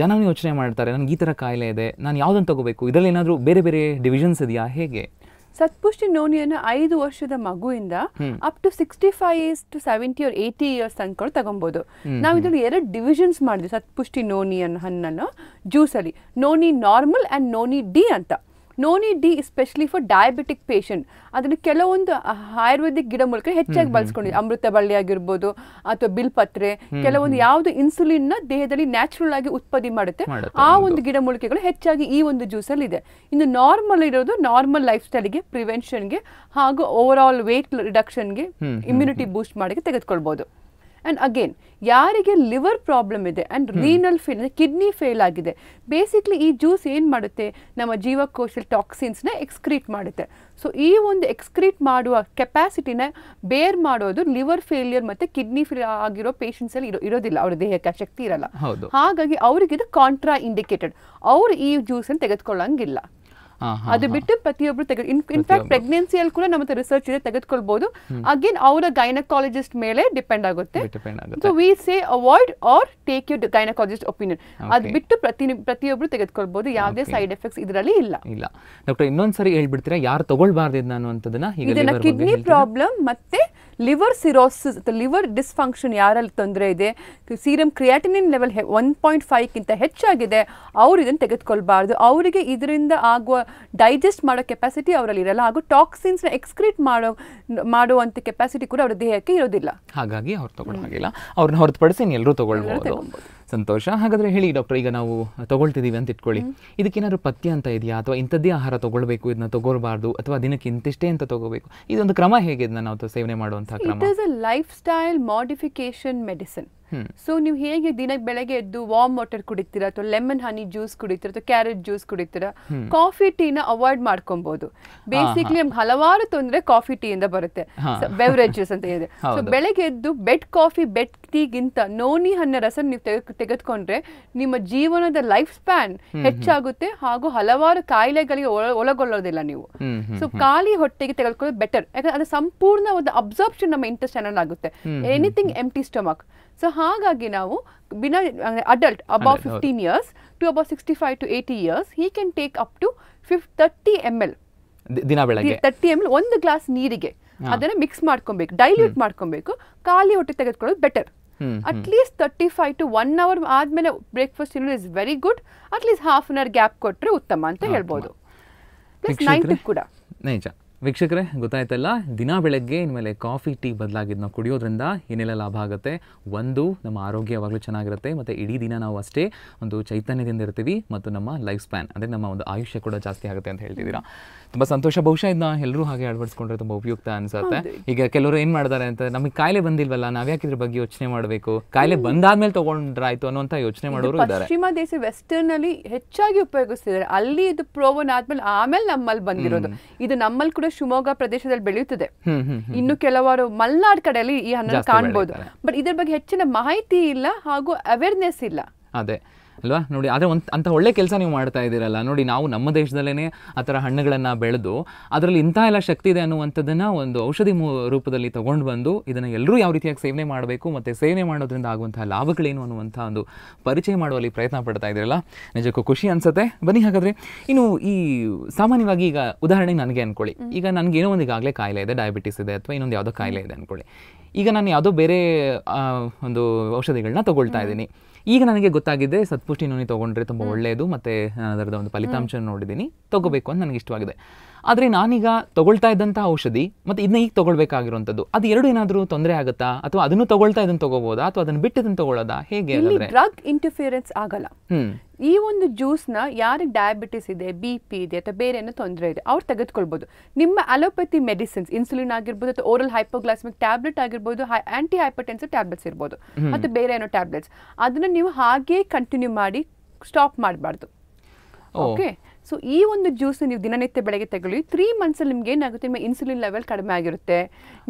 ಜನನ ಯೋಚನೆ ಮಾಡ್ತಾರೆ ನನಗೆ ಈ ಥರ ಕಾಯಿಲೆ ಇದೆ ನಾನು ಯಾವುದನ್ನು ತಗೋಬೇಕು ಇದರಲ್ಲಿ ಏನಾದರೂ ಬೇರೆ ಬೇರೆ ಡಿವಿಷನ್ಸ್ ಇದೆಯಾ ಹೇಗೆ ಸತ್ಪುಷ್ಟಿ ನೋನಿಯನ್ನ ಐದು ವರ್ಷದ ಮಗುವಿಂದ up to sixty five years to seventy or eighty years ತನಕ ತಗೊಬೋದು ನಾವು ಇದ್ರಲ್ಲಿ ಎರಡು ಡಿವಿಷನ್ಸ್ ಮಾಡಿದ್ವಿ ಸತ್ಪುಷ್ಟಿ ನೋನಿ ಅನ್ನೋ ಹಣ್ಣನ್ನು ಜ್ಯೂಸಲ್ಲಿ noni normal and noni D ಅಂತ noni D especially for diabetic patient ಅದನ್ನು ಕೆಲವೊಂದು ಆಯುರ್ವೇದಿಕ್ ಗಿಡ ಹೆಚ್ಚಾಗಿ ಬಳಸ್ಕೊಂಡಿದ್ವಿ ಅಮೃತ ಬಳ್ಳಿ ಆಗಿರ್ಬೋದು ಅಥವಾ ಬಿಲ್ಪತ್ರೆ ಕೆಲವೊಂದು ಯಾವುದು ಇನ್ಸುಲಿನ್ ನ ದೇಹದಲ್ಲಿ ನ್ಯಾಚುರಲ್ ಆಗಿ ಉತ್ಪತ್ತಿ ಮಾಡುತ್ತೆ ಆ ಒಂದು ಗಿಡಮೂಲಿಕೆಗಳು ಹೆಚ್ಚಾಗಿ ಈ ಒಂದು ಜ್ಯೂಸಲ್ಲಿ ಇದೆ ಇನ್ನು ನಾರ್ಮಲ್ ಇರೋದು ನಾರ್ಮಲ್ ಲೈಫ್ ಸ್ಟೈಲ್ಗೆ ಪ್ರಿವೆನ್ಷನ್ಗೆ ಹಾಗೂ ಓವರ್ ಆಲ್ ವೇಟ್ ರಿಡಕ್ಷನ್ಗೆ ಇಮ್ಯುನಿಟಿ ಬೂಸ್ಟ್ ಮಾಡಿ ತೆಗೆದುಕೊಳ್ಬೋದು ಆ್ಯಂಡ್ ಅಗೇನ್ ಯಾರಿಗೆ ಲಿವರ್ ಪ್ರಾಬ್ಲಮ್ ಇದೆ ಆ್ಯಂಡ್ ರೀನಲ್ ಫೇಲ್ ಅಂದರೆ ಕಿಡ್ನಿ ಫೇಲ್ ಆಗಿದೆ ಬೇಸಿಕ್ಲಿ ಈ ಜ್ಯೂಸ್ ಏನು ಮಾಡುತ್ತೆ ನಮ್ಮ ಜೀವಕೋಶದ ಟಾಕ್ಸಿನ್ಸ್ನ ಎಕ್ಸ್ಕ್ರೀಟ್ ಮಾಡುತ್ತೆ ಸೊ ಈ ಒಂದು ಎಕ್ಸ್ಕ್ರೀಟ್ ಮಾಡುವ ಕೆಪಾಸಿಟಿನ ಬೇರ್ ಮಾಡೋದು ಲಿವರ್ ಫೇಲಿಯರ್ ಮತ್ತು ಕಿಡ್ನಿ ಫೇಲ್ ಆಗಿರೋ ಅಲ್ಲಿ ಇರೋ ಇರೋದಿಲ್ಲ ಅವ್ರ ದೇಹಕ್ಕೆ ಶಕ್ತಿ ಇರಲ್ಲ ಹಾಗಾಗಿ ಅವ್ರಿಗೆ ಇದು ಕಾಂಟ್ರಾ ಇಂಡಿಕೇಟೆಡ್ ಅವರು ಈ ಜ್ಯೂಸನ್ನು ತೆಗೆದುಕೊಳ್ಳೋಂಗಿಲ್ಲ ಅದು ಬಿಟ್ಟು ಪ್ರತಿಯೊಬ್ರು ತೆಗೆದು ಇನ್ಫ್ಯಾಕ್ಟ್ ಪ್ರೆಗ್ನೆನ್ಸಿಯಲ್ಲಿ ಕೂಡ ನಮ್ಮ ರಿಸರ್ಚ್ ಇದೆ ತೆಗೆದುಕೊಳ್ಬಹುದು ಅಗೇನ್ ಅವರ ಗೈನಕಾಲಜಿಸ್ಟ್ ಮೇಲೆ ಡಿಪೆಂಡ್ ಆಗುತ್ತೆ so we say avoid or take you gynaecologist opinion ಅದು ಬಿಟ್ಟು ಪ್ರತಿ ಪ್ರತಿಯೊಬ್ರು ತೆಗೆದುಕೊಳ್ಬಹುದು ಯಾವುದೇ ಸೈಡ್ ಎಫೆಕ್ಟ್ಸ್ ಇದರಲ್ಲಿ ಇಲ್ಲ ಇಲ್ಲ ಡಾಕ್ಟರ್ ಇನ್ನೊಂದ್ಸರಿ ಹೇಳ್ಬಿಡ್ತೀರಾ ಯಾರು ತಗೊಳ್ಬಾರ್ದು ಇದನ್ನ ಅನ್ನುವಂಥದ್ದನ್ನ ಇದನ್ನ ಕಿಡ್ನಿ ಪ್ರಾಬ್ಲಮ್ ಮತ್ತೆ ಲಿವರ್ ಸಿರೋಸಿಸ್ ಲಿವರ್ ಡಿಸ್ಫಂಕ್ಷನ್ ಯಾರಲ್ಲಿ ತೊಂದರೆ ಇದೆ serum creatinine level one point ಫೈವ್ಗಿಂತ ಹೆಚ್ಚಾಗಿದೆ ಅವರು ಇದನ್ನು ತೆಗೆದುಕೊಳ್ಬಾರ್ದು ಅವರಿಗೆ ಇದರಿಂದ ಆಗುವ ಡೈಜೆಸ್ಟ್ ಮಾಡೋ ಕೆಪಾಸಿಟಿ ಅವರಲ್ಲಿ ಇರಲ್ಲ ಹಾಗೂ ಟಾಕ್ಸಿನ್ಸ್ನ ಎಕ್ಸ್ಕ್ರೀಟ್ ಮಾಡೋ ಮಾಡುವಂಥ ಕೆಪಾಸಿಟಿ ಕೂಡ ಅವರ ದೇಹಕ್ಕೆ ಇರೋದಿಲ್ಲ ಹಾಗಾಗಿ ಅವ್ರು ತಗೊಳ್ಳೋ ಅವ್ರನ್ನ ಹೊರತುಪಡಿಸಿ ಎಲ್ಲರೂ ತಗೊಳ್ಬೋದು ಸಂತೋಷ ಹಾಗಾದ್ರೆ ಹೇಳಿ ಡಾಕ್ಟರ್ ಈಗ ನಾವು ತಗೊಳ್ತಿದ್ದೀವಿ ಅಂತ ಇಟ್ಕೊಳ್ಳಿ ಇದಕ್ಕೇನಾದ್ರು ಪಥ್ಯ ಅಂತ ಇದೆಯಾ ಅಥವಾ ಇಂಥದ್ದೇ ಆಹಾರ ತಗೊಳ್ಬೇಕು ಇದನ್ನ ತಗೊಳ್ಬಾರ್ದು ಅಥವಾ ದಿನಕ್ಕೆ ಇಂತಿಷ್ಟೇ ಅಂತ ತಗೋಬೇಕು ಇದೊಂದು ಕ್ರಮ ಹೇಗೆ ಇದನ್ನ ನಾವು ಸೇವನೆ ಮಾಡುವಂತಹ ಕ್ರಮ life style modification medicine so ನೀವು ಹೇಗೆ ದಿನ ಬೆಳಗ್ಗೆ ಎದ್ದು ವಾರ್ಮ್ ವಾಟರ್ ಕುಡಿತೀರಾ ಅಥವಾ ಲೆಮನ್ ಹನಿ ಜ್ಯೂಸ್ ಕುಡಿತೀರಾ ಅಥವಾ ಕ್ಯಾರೆಟ್ ಜ್ಯೂಸ್ ಕುಡಿತೀರಾ ಕಾಫಿ ಟೀನ ಅವಾಯ್ಡ್ ಮಾಡ್ಕೊಬಹುದು ಬೇಸಿಕ್ಲಿ ನಮ್ಗೆ ಹಲವಾರು ತೊಂದರೆ ಕಾಫಿ ಟೀ ಇಂದ ಬರುತ್ತೆ ಬೆವರೇಜಸ್ ಅಂತ ಇದೆ ಸೊ ಬೆಳಗ್ಗೆ ಎದ್ದು ಬೆಡ್ ಕಾಫಿ ಬೆಡ್ ಗಿಂತ ನೋನಿ ಹಣ್ಣ ರಸ ನೀವು ತೆಗೆದುಕೊಂಡ್ರೆ ನಿಮ್ಮ ಜೀವನದ ಲೈಫ್ ಸ್ಪ್ಯಾನ್ ಹೆಚ್ಚಾಗುತ್ತೆ ಹಾಗೂ ಹಲವಾರು ಕಾಯಿಲೆಗಳಿಗೆ ಒಳಗೊಳ್ಳೋದಿಲ್ಲ ನೀವು ಸೊ ಖಾಲಿ ಹೊಟ್ಟೆಗೆ ತೆಗೆದುಕೊಳ್ಳೋದು ಬೆಟರ್ ಯಾಕಂದ್ರೆ ಅದು ಸಂಪೂರ್ಣ ಒಂದು ಅಬ್ಸಾರ್ಪ್ಷನ್ ನಮ್ಮ ಚಾನಲ್ ಆಗುತ್ತೆ ಎನಿಥಿಂಗ್ ಎಂಟಿ ಸ್ಟಮಕ್ ಸೊ ಹಾಗಾಗಿ ನಾವು ಬಿನ adult above fifteen years to above sixty five to eighty years he can take up to fif thirty M L ದಿನ ಬೆಳಗ್ಗೆ ತರ್ಟಿ ಎಮ್ ಎಲ್ ಒಂದು ಗ್ಲಾಸ್ ನೀರಿಗೆ ಅದನ್ನು ಮಿಕ್ಸ್ ಮಾಡ್ಕೊಬೇಕು ಡೈಲ್ಯೂಟ್ ಮಾಡ್ಕೊಬೇಕು ಖಾಲಿ ಹೊಟ್ಟೆ ತೆಗೆದುಕೊಳ್ಳೋದು better at least thirty five to one hour ಆದ್ಮೇಲೆ ಬ್ರೇಕ್ಫಾಸ್ಟ್ ತಿನ್ನೋದು is very good at least half an hour gap ಕೊಟ್ಟರೆ ಉತ್ತಮ ಅಂತ ಹೇಳ್ಬೋದು ಪ್ಲಸ್ ನೈಟ್ ಕೂಡ ನೈಜ ವೀಕ್ಷಕರೇ ಗೊತ್ತಾಯ್ತಲ್ಲ ದಿನ ಬೆಳಗ್ಗೆ ಇನ್ಮೇಲೆ ಕಾಫಿ ಟೀ ನಾವು ಕುಡಿಯೋದ್ರಿಂದ ಏನೆಲ್ಲ ಲಾಭ ಆಗುತ್ತೆ ಒಂದು ನಮ್ಮ ಆರೋಗ್ಯ ಯಾವಾಗಲೂ ಚೆನ್ನಾಗಿರುತ್ತೆ ಮತ್ತು ಇಡೀ ದಿನ ನಾವು ಅಷ್ಟೇ ಒಂದು ಚೈತನ್ಯದಿಂದ ಇರ್ತೀವಿ ಮತ್ತು ನಮ್ಮ ಲೈಫ್ ಸ್ಪ್ಯಾನ್ ಅಂದರೆ ನಮ್ಮ ಒಂದು ಆಯುಷ್ಯ ಕೂಡ ಜಾಸ್ತಿ ಆಗುತ್ತೆ ಅಂತ ಹೇಳ್ತಿದ್ದೀರಾ ತುಂಬ ಸಂತೋಷ ಬಹುಶಃ ಇದನ್ನ ಎಲ್ಲರೂ ಹಾಗೆ ಅಳವಡಿಸ್ಕೊಂಡ್ರೆ ತುಂಬಾ ಉಪಯುಕ್ತ ಅನ್ಸುತ್ತೆ ಈಗ ಕೆಲವರು ಏನ್ ಮಾಡ್ತಾರೆ ಅಂತ ನಮಗೆ ಕಾಯಿಲೆ ಬಂದಿಲ್ವಲ್ಲ ನಾವ್ ಯಾಕೆ ಇದ್ರ ಬಗ್ಗೆ ಯೋಚನೆ ಮಾಡಬೇಕು ಕಾಯಿಲೆ ಬಂದಾದ್ಮೇಲೆ ತಗೊಂಡ್ರಾಯ್ತು ಅನ್ನೋಂಥ ಯೋಚನೆ ಮಾಡೋರು ಪಶ್ಚಿಮ ದೇಶ ವೆಸ್ಟರ್ನ್ ಅಲ್ಲಿ ಹೆಚ್ಚಾಗಿ ಉಪಯೋಗಿಸ್ತಿದ್ದಾರೆ ಅಲ್ಲಿ ಇದು ಪ್ರೋವನ್ ಆದ್ಮೇಲೆ ಆಮೇಲೆ ನಮ್ಮಲ್ಲಿ ಬಂದಿರೋದು ಇದು ನಮ್ಮಲ್ಲಿ ಕೂಡ ಶಿವಮೊಗ್ಗ ಪ್ರದೇಶದಲ್ಲಿ ಬೆಳೆಯುತ್ತದೆ ಇನ್ನು ಕೆಲವರು ಮಲ್ನಾಡ್ ಕಡೆಯಲ್ಲಿ ಈ ಹಣ್ಣು ಕಾಣಬಹುದು ಬಟ್ ಇದ್ರ ಬಗ್ಗೆ ಹೆಚ್ಚಿನ ಮಾಹಿತಿ ಇಲ್ಲ ಹಾಗೂ ಅವೇರ್ನೆಸ್ ಇಲ್ಲ ಅದೇ ಅಲ್ವಾ ನೋಡಿ ಆದರೆ ಒಂದು ಅಂಥ ಒಳ್ಳೆ ಕೆಲಸ ನೀವು ಮಾಡ್ತಾ ಇದ್ದೀರಲ್ಲ ನೋಡಿ ನಾವು ನಮ್ಮ ದೇಶದಲ್ಲೇ ಆ ಥರ ಹಣ್ಣುಗಳನ್ನು ಬೆಳೆದು ಅದರಲ್ಲಿ ಇಂಥ ಎಲ್ಲ ಶಕ್ತಿ ಇದೆ ಅನ್ನುವಂಥದ್ದನ್ನು ಒಂದು ಔಷಧಿ ರೂಪದಲ್ಲಿ ತೊಗೊಂಡು ಬಂದು ಇದನ್ನು ಎಲ್ಲರೂ ಯಾವ ರೀತಿಯಾಗಿ ಸೇವನೆ ಮಾಡಬೇಕು ಮತ್ತು ಸೇವನೆ ಮಾಡೋದ್ರಿಂದ ಆಗುವಂಥ ಲಾಭಗಳೇನು ಅನ್ನುವಂಥ ಒಂದು ಪರಿಚಯ ಮಾಡುವಲ್ಲಿ ಪ್ರಯತ್ನ ಪಡ್ತಾ ಇದ್ದೀರಲ್ಲ ನಿಜಕ್ಕೂ ಖುಷಿ ಅನಿಸುತ್ತೆ ಬನ್ನಿ ಹಾಗಾದರೆ ಇನ್ನು ಈ ಸಾಮಾನ್ಯವಾಗಿ ಈಗ ಉದಾಹರಣೆಗೆ ನನಗೆ ಅಂದ್ಕೊಳ್ಳಿ ಈಗ ನನಗೆ ಏನೋ ಒಂದು ಈಗಾಗಲೇ ಕಾಯಿಲೆ ಇದೆ ಡಯಾಬಿಟಿಸ್ ಇದೆ ಅಥವಾ ಇನ್ನೊಂದು ಯಾವುದೋ ಕಾಯಿಲೆ ಇದೆ ಅಂದ್ಕೊಳ್ಳಿ ಈಗ ನಾನು ಯಾವುದೋ ಬೇರೆ ಒಂದು ಔಷಧಿಗಳನ್ನ ತಗೊಳ್ತಾ ಇದ್ದೀನಿ ಈಗ ನನಗೆ ಗೊತ್ತಾಗಿದೆ ಸತ್ಪುಷ್ಟಿ ನೋನಿ ತೊಗೊಂಡ್ರೆ ತುಂಬ ಒಳ್ಳೆಯದು ಮತ್ತು ಅದರದ ಒಂದು ಫಲಿತಾಂಶ ನೋಡಿದ್ದೀನಿ ತೊಗೋಬೇಕು ಅಂತ ನನಗೆ ಇಷ್ಟವಾಗಿದೆ ಆದರೆ ನಾನೀಗ ತೊಗೊಳ್ತಾ ಇದ್ದಂಥ ಔಷಧಿ ಮತ್ತು ಇದನ್ನ ಈಗ ತೊಗೊಳ್ಬೇಕಾಗಿರುವಂಥದ್ದು ಅದು ಎರಡು ಏನಾದರೂ ತೊಂದರೆ ಆಗುತ್ತಾ ಅಥವಾ ಅದನ್ನು ತೊಗೊಳ್ತಾ ಇದನ್ನು ತೊಗೋಬೋದಾ ಅಥವಾ ಅದನ್ನು ಬಿಟ್ಟು ಇದನ್ನು ತೊಗೊಳ್ಳೋದಾ ಹೇಗೆ ಡ್ರಗ್ ಇಂಟರ್ಫಿಯರೆನ್ಸ್ ಆಗಲ್ಲ ಈ ಒಂದು ಜ್ಯೂಸ್ನ ಯಾರಿಗೆ ಡಯಾಬಿಟಿಸ್ ಇದೆ ಬಿ ಪಿ ಇದೆ ಅಥವಾ ಬೇರೆ ಏನೋ ತೊಂದರೆ ಇದೆ ಅವ್ರು ತೆಗೆದುಕೊಳ್ಬೋದು ನಿಮ್ಮ ಅಲೋಪತಿ ಮೆಡಿಸಿನ್ಸ್ ಇನ್ಸುಲಿನ್ ಆಗಿರ್ಬೋದು ಅಥವಾ ಓರಲ್ ಹೈಪೋಗ್ಲಾಸ್ಮಿಕ್ ಟ್ಯಾಬ್ಲೆಟ್ ಆಗಿರ್ಬೋದು ಆಂಟಿ ಹೈಪರ್ಟೆನ್ಸಿವ್ ಟ್ಯಾಬ್ಲೆಟ್ಸ್ ಇರ್ಬೋದು ಮತ್ತು ಬೇರೆ ಏನೋ ಟ್ಯಾಬ್ಲೆಟ್ಸ್ ಅದನ್ನು ನೀವು ಹಾಗೆ ಕಂಟಿನ್ಯೂ ಮಾಡಿ ಸ್ಟಾಪ್ ಮಾಡಬಾರ್ದು ಓಕೆ ಸೊ ಈ ಒಂದು ಜ್ಯೂಸ್ ನೀವು ದಿನನಿತ್ಯ ಬೆಳಗ್ಗೆ ತಗೊಳ್ಳಿ ತ್ರೀ ಮಂತ್ಸಲ್ಲಿ ನಿಮ್ಗೆ ಏನಾಗುತ್ತೆ ನಿಮ್ಮ ಇನ್ಸುಲಿನ್ ಲೆವೆಲ್ ಕಡಿಮೆ ಆಗಿರುತ್ತೆ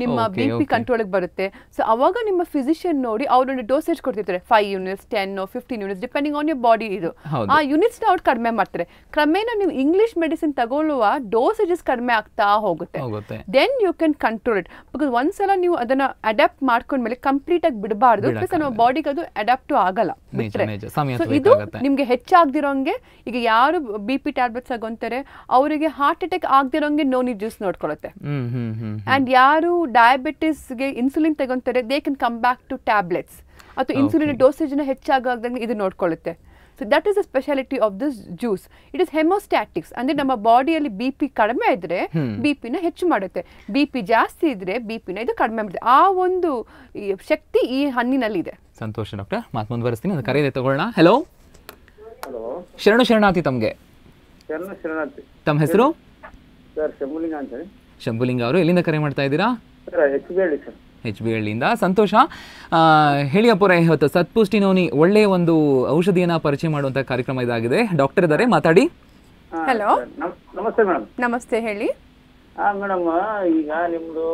ನಿಮ್ಮ ಬಿ ಪಿ ಕಂಟ್ರೋಲ್ ಬರುತ್ತೆ ಸೊ ಅವಾಗ ನಿಮ್ಮ ಫಿಸಿಷಿಯನ್ ನೋಡಿ ಅವರೊಂದು ಡೋಸೇಜ್ ಕೊಡ್ತಿರ್ತಾರೆ five units ten fifteen units depending on your body ಇದು ಆ ಯೂನಿಟ್ಸ್ನ ಅವ್ರು ಕಡಿಮೆ ಮಾಡ್ತಾರೆ ಕ್ರಮೇಣ ನೀವು ಇಂಗ್ಲಿಷ್ ಮೆಡಿಸಿನ್ ತಗೊಳ್ಳುವ ಡೋಸೇಜಸ್ ಕಡಿಮೆ ಆಗ್ತಾ ಹೋಗುತ್ತೆ then you can control it because ಒಂದ್ಸಲ ನೀವು ಅದನ್ನ ಅಡಾಪ್ಟ್ ಮಾಡ್ಕೊಂಡ್ಮೇಲೆ ಕಂಪ್ಲೀಟ್ ಆಗಿ ಬಿಡಬಾರ್ದು ಬಿಕಾಸ್ ನಮ್ಮ ಬಾಡಿಗೆ ಅದು ಅಡಾಪ್ಟ್ ಆಗಲ್ಲ ಇದು ನಿಮ್ಗೆ ಹೆಚ್ಚಾಗ್ದಿರೋಂಗೆ ಈಗ ಯಾರು ಬಿ ಪಿ ಟ್ಯಾಬ್ಲೆಟ್ಸ್ ತಗೊಂತಾರೆ ಅವರಿಗೆ ಹಾರ್ಟ್ ಅಟ್ಯಾಕ್ ಆಗದಿರೋಂಗೆ ನೋನಿ ಜ್ಯೂಸ್ ನೋಡ್ಕೊಳುತ್ತೆ ಅಂಡ್ ಯಾರು ಡಯಾಬಿಟಿಸ್ಗೆ ಇನ್ಸುಲಿನ್ ತಗೊಂತಾರೆ they can come back to tablets ಅಥವಾ ಇನ್ಸುಲಿನ್ ಡೋಸೇಜ್ ಡೋಸೇಜ್ನ ಹೆಚ್ಚಾಗದಂಗೆ ಇದು ನೋಡ್ಕೊಳ್ಳುತ್ತೆ so that is a speciality of this juice it is haemostatics ಅಂದ್ರೆ ನಮ್ಮ ಬಾಡಿಯಲ್ಲಿ ಬಿ ಪಿ ಕಡಿಮೆ ಇದ್ರೆ ಬಿ ಪಿನ ಹೆಚ್ಚು ಮಾಡುತ್ತೆ ಬಿ ಪಿ ಜಾಸ್ತಿ ಇದ್ರೆ ಬಿ ಪಿನ ಇದು ಕಡಿಮೆ ಮಾಡುತ್ತೆ ಆ ಒಂದು ಶಕ್ತಿ ಈ ಹಣ್ಣಿನಲ್ಲಿ ಇದೆ ಸಂತೋಷ ಡಾಕ್ಟರ್ ಮಾತು ಮುಂದುವರಿಸ್ತೀನಿ ಕರೆಯದೆ ತಗೊಳ್ಳೋಣ ಹಲೋ ಶರಣು ಶರಣಾರ್ಥಿ ತಮಗೆ ತಮ್ಮ ಹೆಸರು ಸರ್ ಶಂಭುಲಿಂಗ ಅಂತ ಶಂಭುಲಿಂಗ ಅವರು ಎಲ್ಲಿಂದ ಕರೆ ಮಾಡ್ತಾ ಇದ್ದೀರಾ ಎಚ್ ಬಿ ಹಳ್ಳಿಯಿಂದ ಸಂತೋಷ ಹೇಳಿ ಅಪ್ಪರ ಇವತ್ತು ಸತ್ಪುಷ್ಟಿ ನೋನಿ ಒಳ್ಳೆಯ ಒಂದು ಔಷಧಿಯನ್ನ ಪರಿಚಯ ಮಾಡುವಂತ ಕಾರ್ಯಕ್ರಮ ಇದಾಗಿದೆ ಡಾಕ್ಟರ್ ಇದಾರೆ ಮಾತಾಡಿ ಹಲೋ ನಮಸ್ತೆ ಮೇಡಮ್ ನಮಸ್ತೆ ಹೇಳಿ ಮೇಡಮ್ ಈಗ ನಿಮ್ದು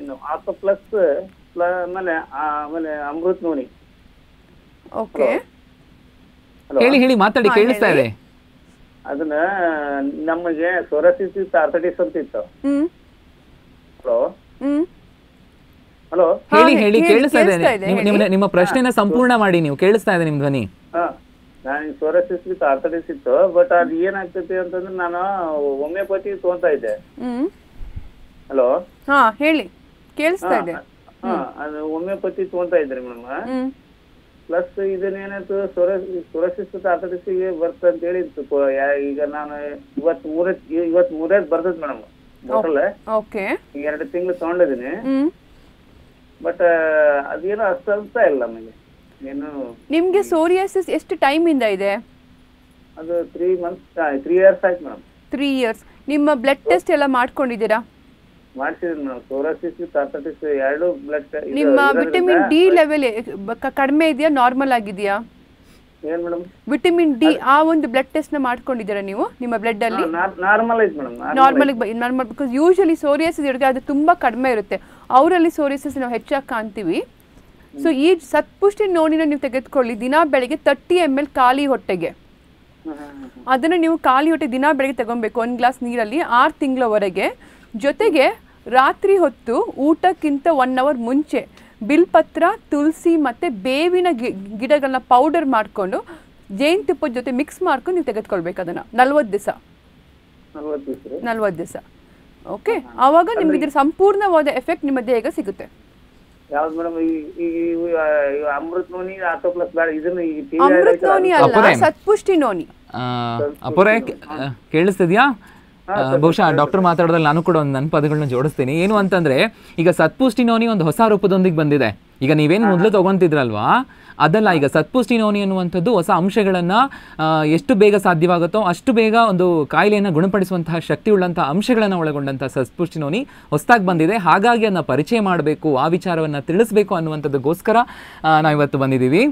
ಏನು ಆಸೋ ಪ್ಲಸ್ ಆಮೇಲೆ ಆಮೇಲೆ ಅಮೃತ್ ನೋನಿ ಓಕೆ ಹೇಳಿ ಹೇಳಿ ಮಾತಾಡಿ ಕೇಳಿಸ್ತಾ ಇದೆ ಅದನ್ನ ನಮಗೆ ಸೊರಸಿಸ್ ಆರ್ಥಟಿಸ್ ಅಂತ ಇತ್ತು ಹಲೋ ಹಲೋ ಹೇಳಿ ಹೇಳಿ ಕೇಳಿಸ್ತಾ ಇದೆ ನಿಮ್ಮ ಪ್ರಶ್ನೆನ ಸಂಪೂರ್ಣ ಮಾಡಿ ನೀವು ಕೇಳಿಸ್ತಾ ಇದೆ ನಿಮ್ ಧ್ವನಿ ನಾನು ಸೊರಸಿಸ್ ವಿತ್ ಇತ್ತು ಬಟ್ ಅದ್ ಏನಾಗ್ತೈತಿ ಅಂತಂದ್ರೆ ನಾನು ಹೋಮಿಯೋಪತಿ ತಗೊಂತಾ ಇದ್ದೆ ಹಲೋ ಹಾ ಹೇಳಿ ಕೇಳಿಸ್ತಾ ಇದೆ ಹಾ ಅದು ಹೋಮಿಯೋಪತಿ ತಗೊಂತಾ ಇದ್ರಿ ಮೇಡಮ್ ಪ್ಲಸ್ ಇದನ್ನೇನಾಯ್ತು ಸುರ ಸುರಕ್ಷಿತ ಅಥಡಿಸಿಗೆ ಬರ್ತ ಅಂತ ಹೇಳಿ ಈಗ ನಾನು ಇವತ್ ಮೂರೇ ಇವತ್ ಮೂರೇ ಬರ್ತದ ಮೇಡಮ್ ಮೊದಲ ಎರಡು ತಿಂಗಳು ತಗೊಂಡಿದೀನಿ ಬಟ್ ಅದೇನು ಅಷ್ಟ ಅಂತ ಇಲ್ಲ ನಮಗೆ ಏನು ನಿಮ್ಗೆ ಸೋರಿಯಾಸಿಸ್ ಎಷ್ಟು ಟೈಮ್ ಇಂದ ಇದೆ ಅದು ತ್ರೀ ಮಂತ್ಸ್ ತ್ರೀ ಇಯರ್ಸ್ ಆಯ್ತು ಮೇಡಮ್ ತ್ರೀ ಇಯರ್ಸ್ ನಿಮ್ಮ ಬ್ಲಡ್ ಟೆಸ್ಟ್ ಎಲ್ಲ ಮಾಡ್ಕೊಂಡಿದ್ದೀರಾ ತಾತಟಿಸ್ ಎರಡು ಬ್ಲಡ್ ನಿಮ್ಮ ವಿಟಮಿನ್ ಡಿ ಲೆವೆಲ್ ಕಡಿಮೆ ಇದೆಯಾ ನಾರ್ಮಲ್ ಆಗಿದೆಯಾ ವಿಟಮಿನ್ ಡಿ ಆ ಒಂದು ಬ್ಲಡ್ ಟೆಸ್ಟ್ ನ ಮಾಡ್ಕೊಂಡಿದ್ದೀರಾ ನೀವು ನಿಮ್ಮ ಬ್ಲಡ್ ಅಲ್ಲಿ ನಾರ್ಮಲ್ ಐತೆ madam normal because usually psoriasis ಇರುತ್ತೆ ಅದು ತುಂಬಾ ಕಡಿಮೆ ಇರುತ್ತೆ ಅವರಲ್ಲಿ ಸೋರಿಯಾಸಿಸ್ ನಾವು ಹೆಚ್ಚಾಗಿ ಕಾಣ್ತೀವಿ ಸೊ ಈ ಸತ್ಪುಷ್ಟಿ ನೋನಿನ ನೀವು ತೆಗೆದುಕೊಳ್ಳಿ ದಿನ ಬೆಳಗ್ಗೆ ತರ್ಟಿ ಎಮ್ ಎಲ್ ಖಾಲಿ ಹೊಟ್ಟೆಗೆ ಅದನ್ನ ನೀವು ಖಾಲಿ ಹೊಟ್ಟೆ ದಿನ ಬೆಳಗ್ಗೆ ತಗೊಬೇಕು ಒಂದು ಗ್ಲಾಸ್ ನೀರಲ್ಲಿ ಆರು ತಿಂಗಳವರೆಗೆ ಜೊತೆಗೆ ರಾತ್ರಿ ಹೊತ್ತು ಊಟಕ್ಕಿಂತ ಒನ್ ಅವರ್ ಮುಂಚೆ ಬಿಲ್ಪತ್ರ ತುಳಸಿ ಮತ್ತು ಬೇವಿನ ಗಿ ಗಿಡಗಳನ್ನ ಪೌಡರ್ ಮಾಡಿಕೊಂಡು ಜೇನುತುಪ್ಪದ ಜೊತೆ ಮಿಕ್ಸ್ ಮಾಡ್ಕೊಂಡು ನೀವು ತೆಗೆದುಕೊಳ್ಬೇಕು ಅದನ್ನು ನಲ್ವತ್ತು ದಿವಸ ನಲ್ವತ್ತು ದಿವಸ ಓಕೆ ಆವಾಗ ನಿಮ್ಗೆ ಇದ್ರ ಸಂಪೂರ್ಣವಾದ ಎಫೆಕ್ಟ್ ನಿಮ್ಮ ದೇಹಕ್ಕೆ ಸಿಗುತ್ತೆ ಅಮೃತ ನೋನಿ ಅಲ್ಲ ಸತ್ಪುಷ್ಟಿ ನೋನಿ ಕೇಳಿಸ್ತಿದ್ಯಾ ಬಹುಶಃ ಡಾಕ್ಟರ್ ಮಾತಾಡೋದ್ರಲ್ಲಿ ನಾನು ಕೂಡ ಒಂದು ನನ್ನ ಪದಗಳನ್ನ ಜೋಡಿಸ್ತೀನಿ ಏನು ಅಂತಂದ್ರೆ ಈಗ ಸತ್ಪುಷ್ಟಿನೋನಿ ಒಂದು ಹೊಸ ರೂಪದೊಂದಿಗೆ ಬಂದಿದೆ ಈಗ ನೀವೇನು ಮೊದಲು ತಗೊಂತಿದ್ರಲ್ವಾ ಅದಲ್ಲ ಈಗ ಸತ್ಪುಷ್ಟಿನೋನಿ ಅನ್ನುವಂಥದ್ದು ಹೊಸ ಅಂಶಗಳನ್ನ ಎಷ್ಟು ಬೇಗ ಸಾಧ್ಯವಾಗುತ್ತೋ ಅಷ್ಟು ಬೇಗ ಒಂದು ಕಾಯಿಲೆಯನ್ನು ಗುಣಪಡಿಸುವಂತಹ ಶಕ್ತಿ ಉಳ್ಳಂತಹ ಅಂಶಗಳನ್ನು ಒಳಗೊಂಡಂತಹ ನೋನಿ ಹೊಸದಾಗಿ ಬಂದಿದೆ ಹಾಗಾಗಿ ಅದನ್ನ ಪರಿಚಯ ಮಾಡಬೇಕು ಆ ವಿಚಾರವನ್ನ ತಿಳಿಸ್ಬೇಕು ಅನ್ನುವಂಥದ್ದಕ್ಕೋಸ್ಕರ ನಾವಿವತ್ತು ಬಂದಿದ್ದೀವಿ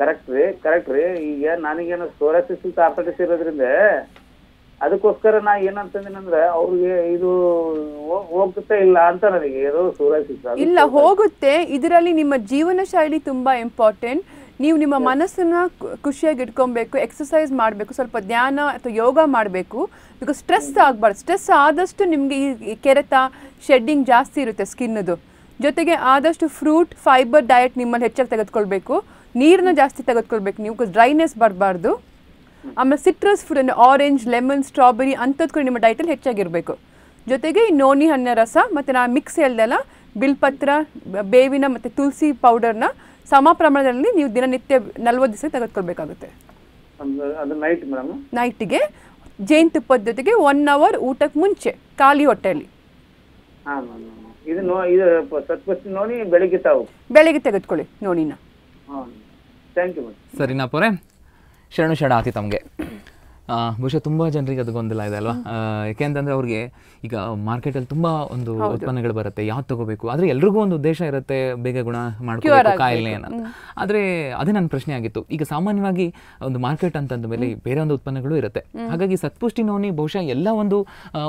ಕರೆಕ್ಟ್ ರೀ ಕರೆಕ್ಟ್ ರೀ ಈಗ ನನಗೇನು ಸೋರಸಿಸ್ ಅದಕ್ಕೋಸ್ಕರ ನಾ ಏನಂತಂದ್ರೆ ಅವ್ರಿಗೆ ಇದು ಹೋಗುತ್ತೆ ಇಲ್ಲ ಅಂತ ನನಗೆ ಇಲ್ಲ ಹೋಗುತ್ತೆ ಇದರಲ್ಲಿ ನಿಮ್ಮ ಜೀವನ ಶೈಲಿ ತುಂಬಾ ಇಂಪಾರ್ಟೆಂಟ್ ನೀವು ನಿಮ್ಮ ಮನಸ್ಸನ್ನ ಖುಷಿಯಾಗಿ ಇಟ್ಕೊಬೇಕು ಎಕ್ಸಸೈಸ್ ಮಾಡಬೇಕು ಸ್ವಲ್ಪ ಧ್ಯಾನ ಅಥವಾ ಯೋಗ ಮಾಡಬೇಕು ಬಿಕಾಸ್ ಸ್ಟ್ರೆಸ್ ಆಗ್ಬಾರ್ದು ಸ್ಟ್ರೆಸ್ ಆದಷ್ಟು ನಿಮಗೆ ಈ ಕೆರೆತ ಶೆಡ್ಡಿಂಗ್ ಜಾಸ್ತಿ ಇರುತ್ತೆ ಸ್ಕಿನ್ನದು ಜೊತೆಗೆ ಆದಷ್ಟು ಫ್ರೂಟ್ ಫೈಬರ್ ಡಯಟ್ ನಿಮ್ಮಲ್ಲಿ ಹೆಚ್ಚಾಗಿ ತೆಗೆದುಕೊಳ್ಬೇಕು ನೀರನ್ನ ಜಾಸ್ತಿ ತೆಗೆದುಕೊಳ್ಬೇಕು ನೀವು ಡ್ರೈನೆಸ್ ಬರಬಾರ್ದು ಆಮೇಲೆ ಸಿಟ್ರಸ್ ಫುಡ್ ಅಂದರೆ ಆರೆಂಜ್ ಲೆಮನ್ ಸ್ಟ್ರಾಬೆರಿ ಅಂಥದ್ದು ಕೂಡ ನಿಮ್ಮ ಡೈಟಲ್ಲಿ ಹೆಚ್ಚಾಗಿರಬೇಕು ಜೊತೆಗೆ ಈ ನೋನಿ ಹಣ್ಣಿನ ರಸ ಮತ್ತು ನಾ ಮಿಕ್ಸ್ ಹೇಳ್ದೆಲ್ಲ ಬಿಲ್ಪತ್ರ ಬೇವಿನ ಮತ್ತು ತುಳಸಿ ಪೌಡರ್ನ ಸಮ ಪ್ರಮಾಣದಲ್ಲಿ ನೀವು ದಿನನಿತ್ಯ ನಲ್ವತ್ತು ದಿವಸ ತೆಗೆದುಕೊಳ್ಬೇಕಾಗುತ್ತೆ ನೈಟಿಗೆ ಜೇನುತುಪ್ಪದ ಜೊತೆಗೆ ಒನ್ ಅವರ್ ಊಟಕ್ಕೆ ಮುಂಚೆ ಖಾಲಿ ಹೊಟ್ಟೆಯಲ್ಲಿ ಬೆಳಿಗ್ಗೆ ತೆಗೆದುಕೊಳ್ಳಿ ನೋಣಿನ ಸರಿನಾ ಪೊರೆ ಶರಣು ಶರಣಾರ್ಥಿ ತಮಗೆ ಬಹುಶಃ ತುಂಬ ಜನರಿಗೆ ಅದು ಗೊಂದಲ ಇದೆ ಅಲ್ವಾ ಯಾಕೆಂತಂದ್ರೆ ಅವ್ರಿಗೆ ಈಗ ಮಾರ್ಕೆಟಲ್ಲಿ ತುಂಬಾ ಒಂದು ಉತ್ಪನ್ನಗಳು ಬರುತ್ತೆ ಯಾವ್ದು ತಗೋಬೇಕು ಆದ್ರೆ ಎಲ್ರಿಗೂ ಒಂದು ಉದ್ದೇಶ ಇರುತ್ತೆ ಬೇಗ ಗುಣ ಮಾಡ್ಕೋಬೇಕು ಕಾಯಿಲೆ ಅಂತ ಆದರೆ ಅದೇ ನನ್ನ ಪ್ರಶ್ನೆ ಆಗಿತ್ತು ಈಗ ಸಾಮಾನ್ಯವಾಗಿ ಒಂದು ಮಾರ್ಕೆಟ್ ಅಂತಂದ ಮೇಲೆ ಬೇರೆ ಒಂದು ಉತ್ಪನ್ನಗಳು ಇರುತ್ತೆ ಹಾಗಾಗಿ ಸತ್ಪುಷ್ಟಿ ನೋನಿ ಬಹುಶಃ ಎಲ್ಲ ಒಂದು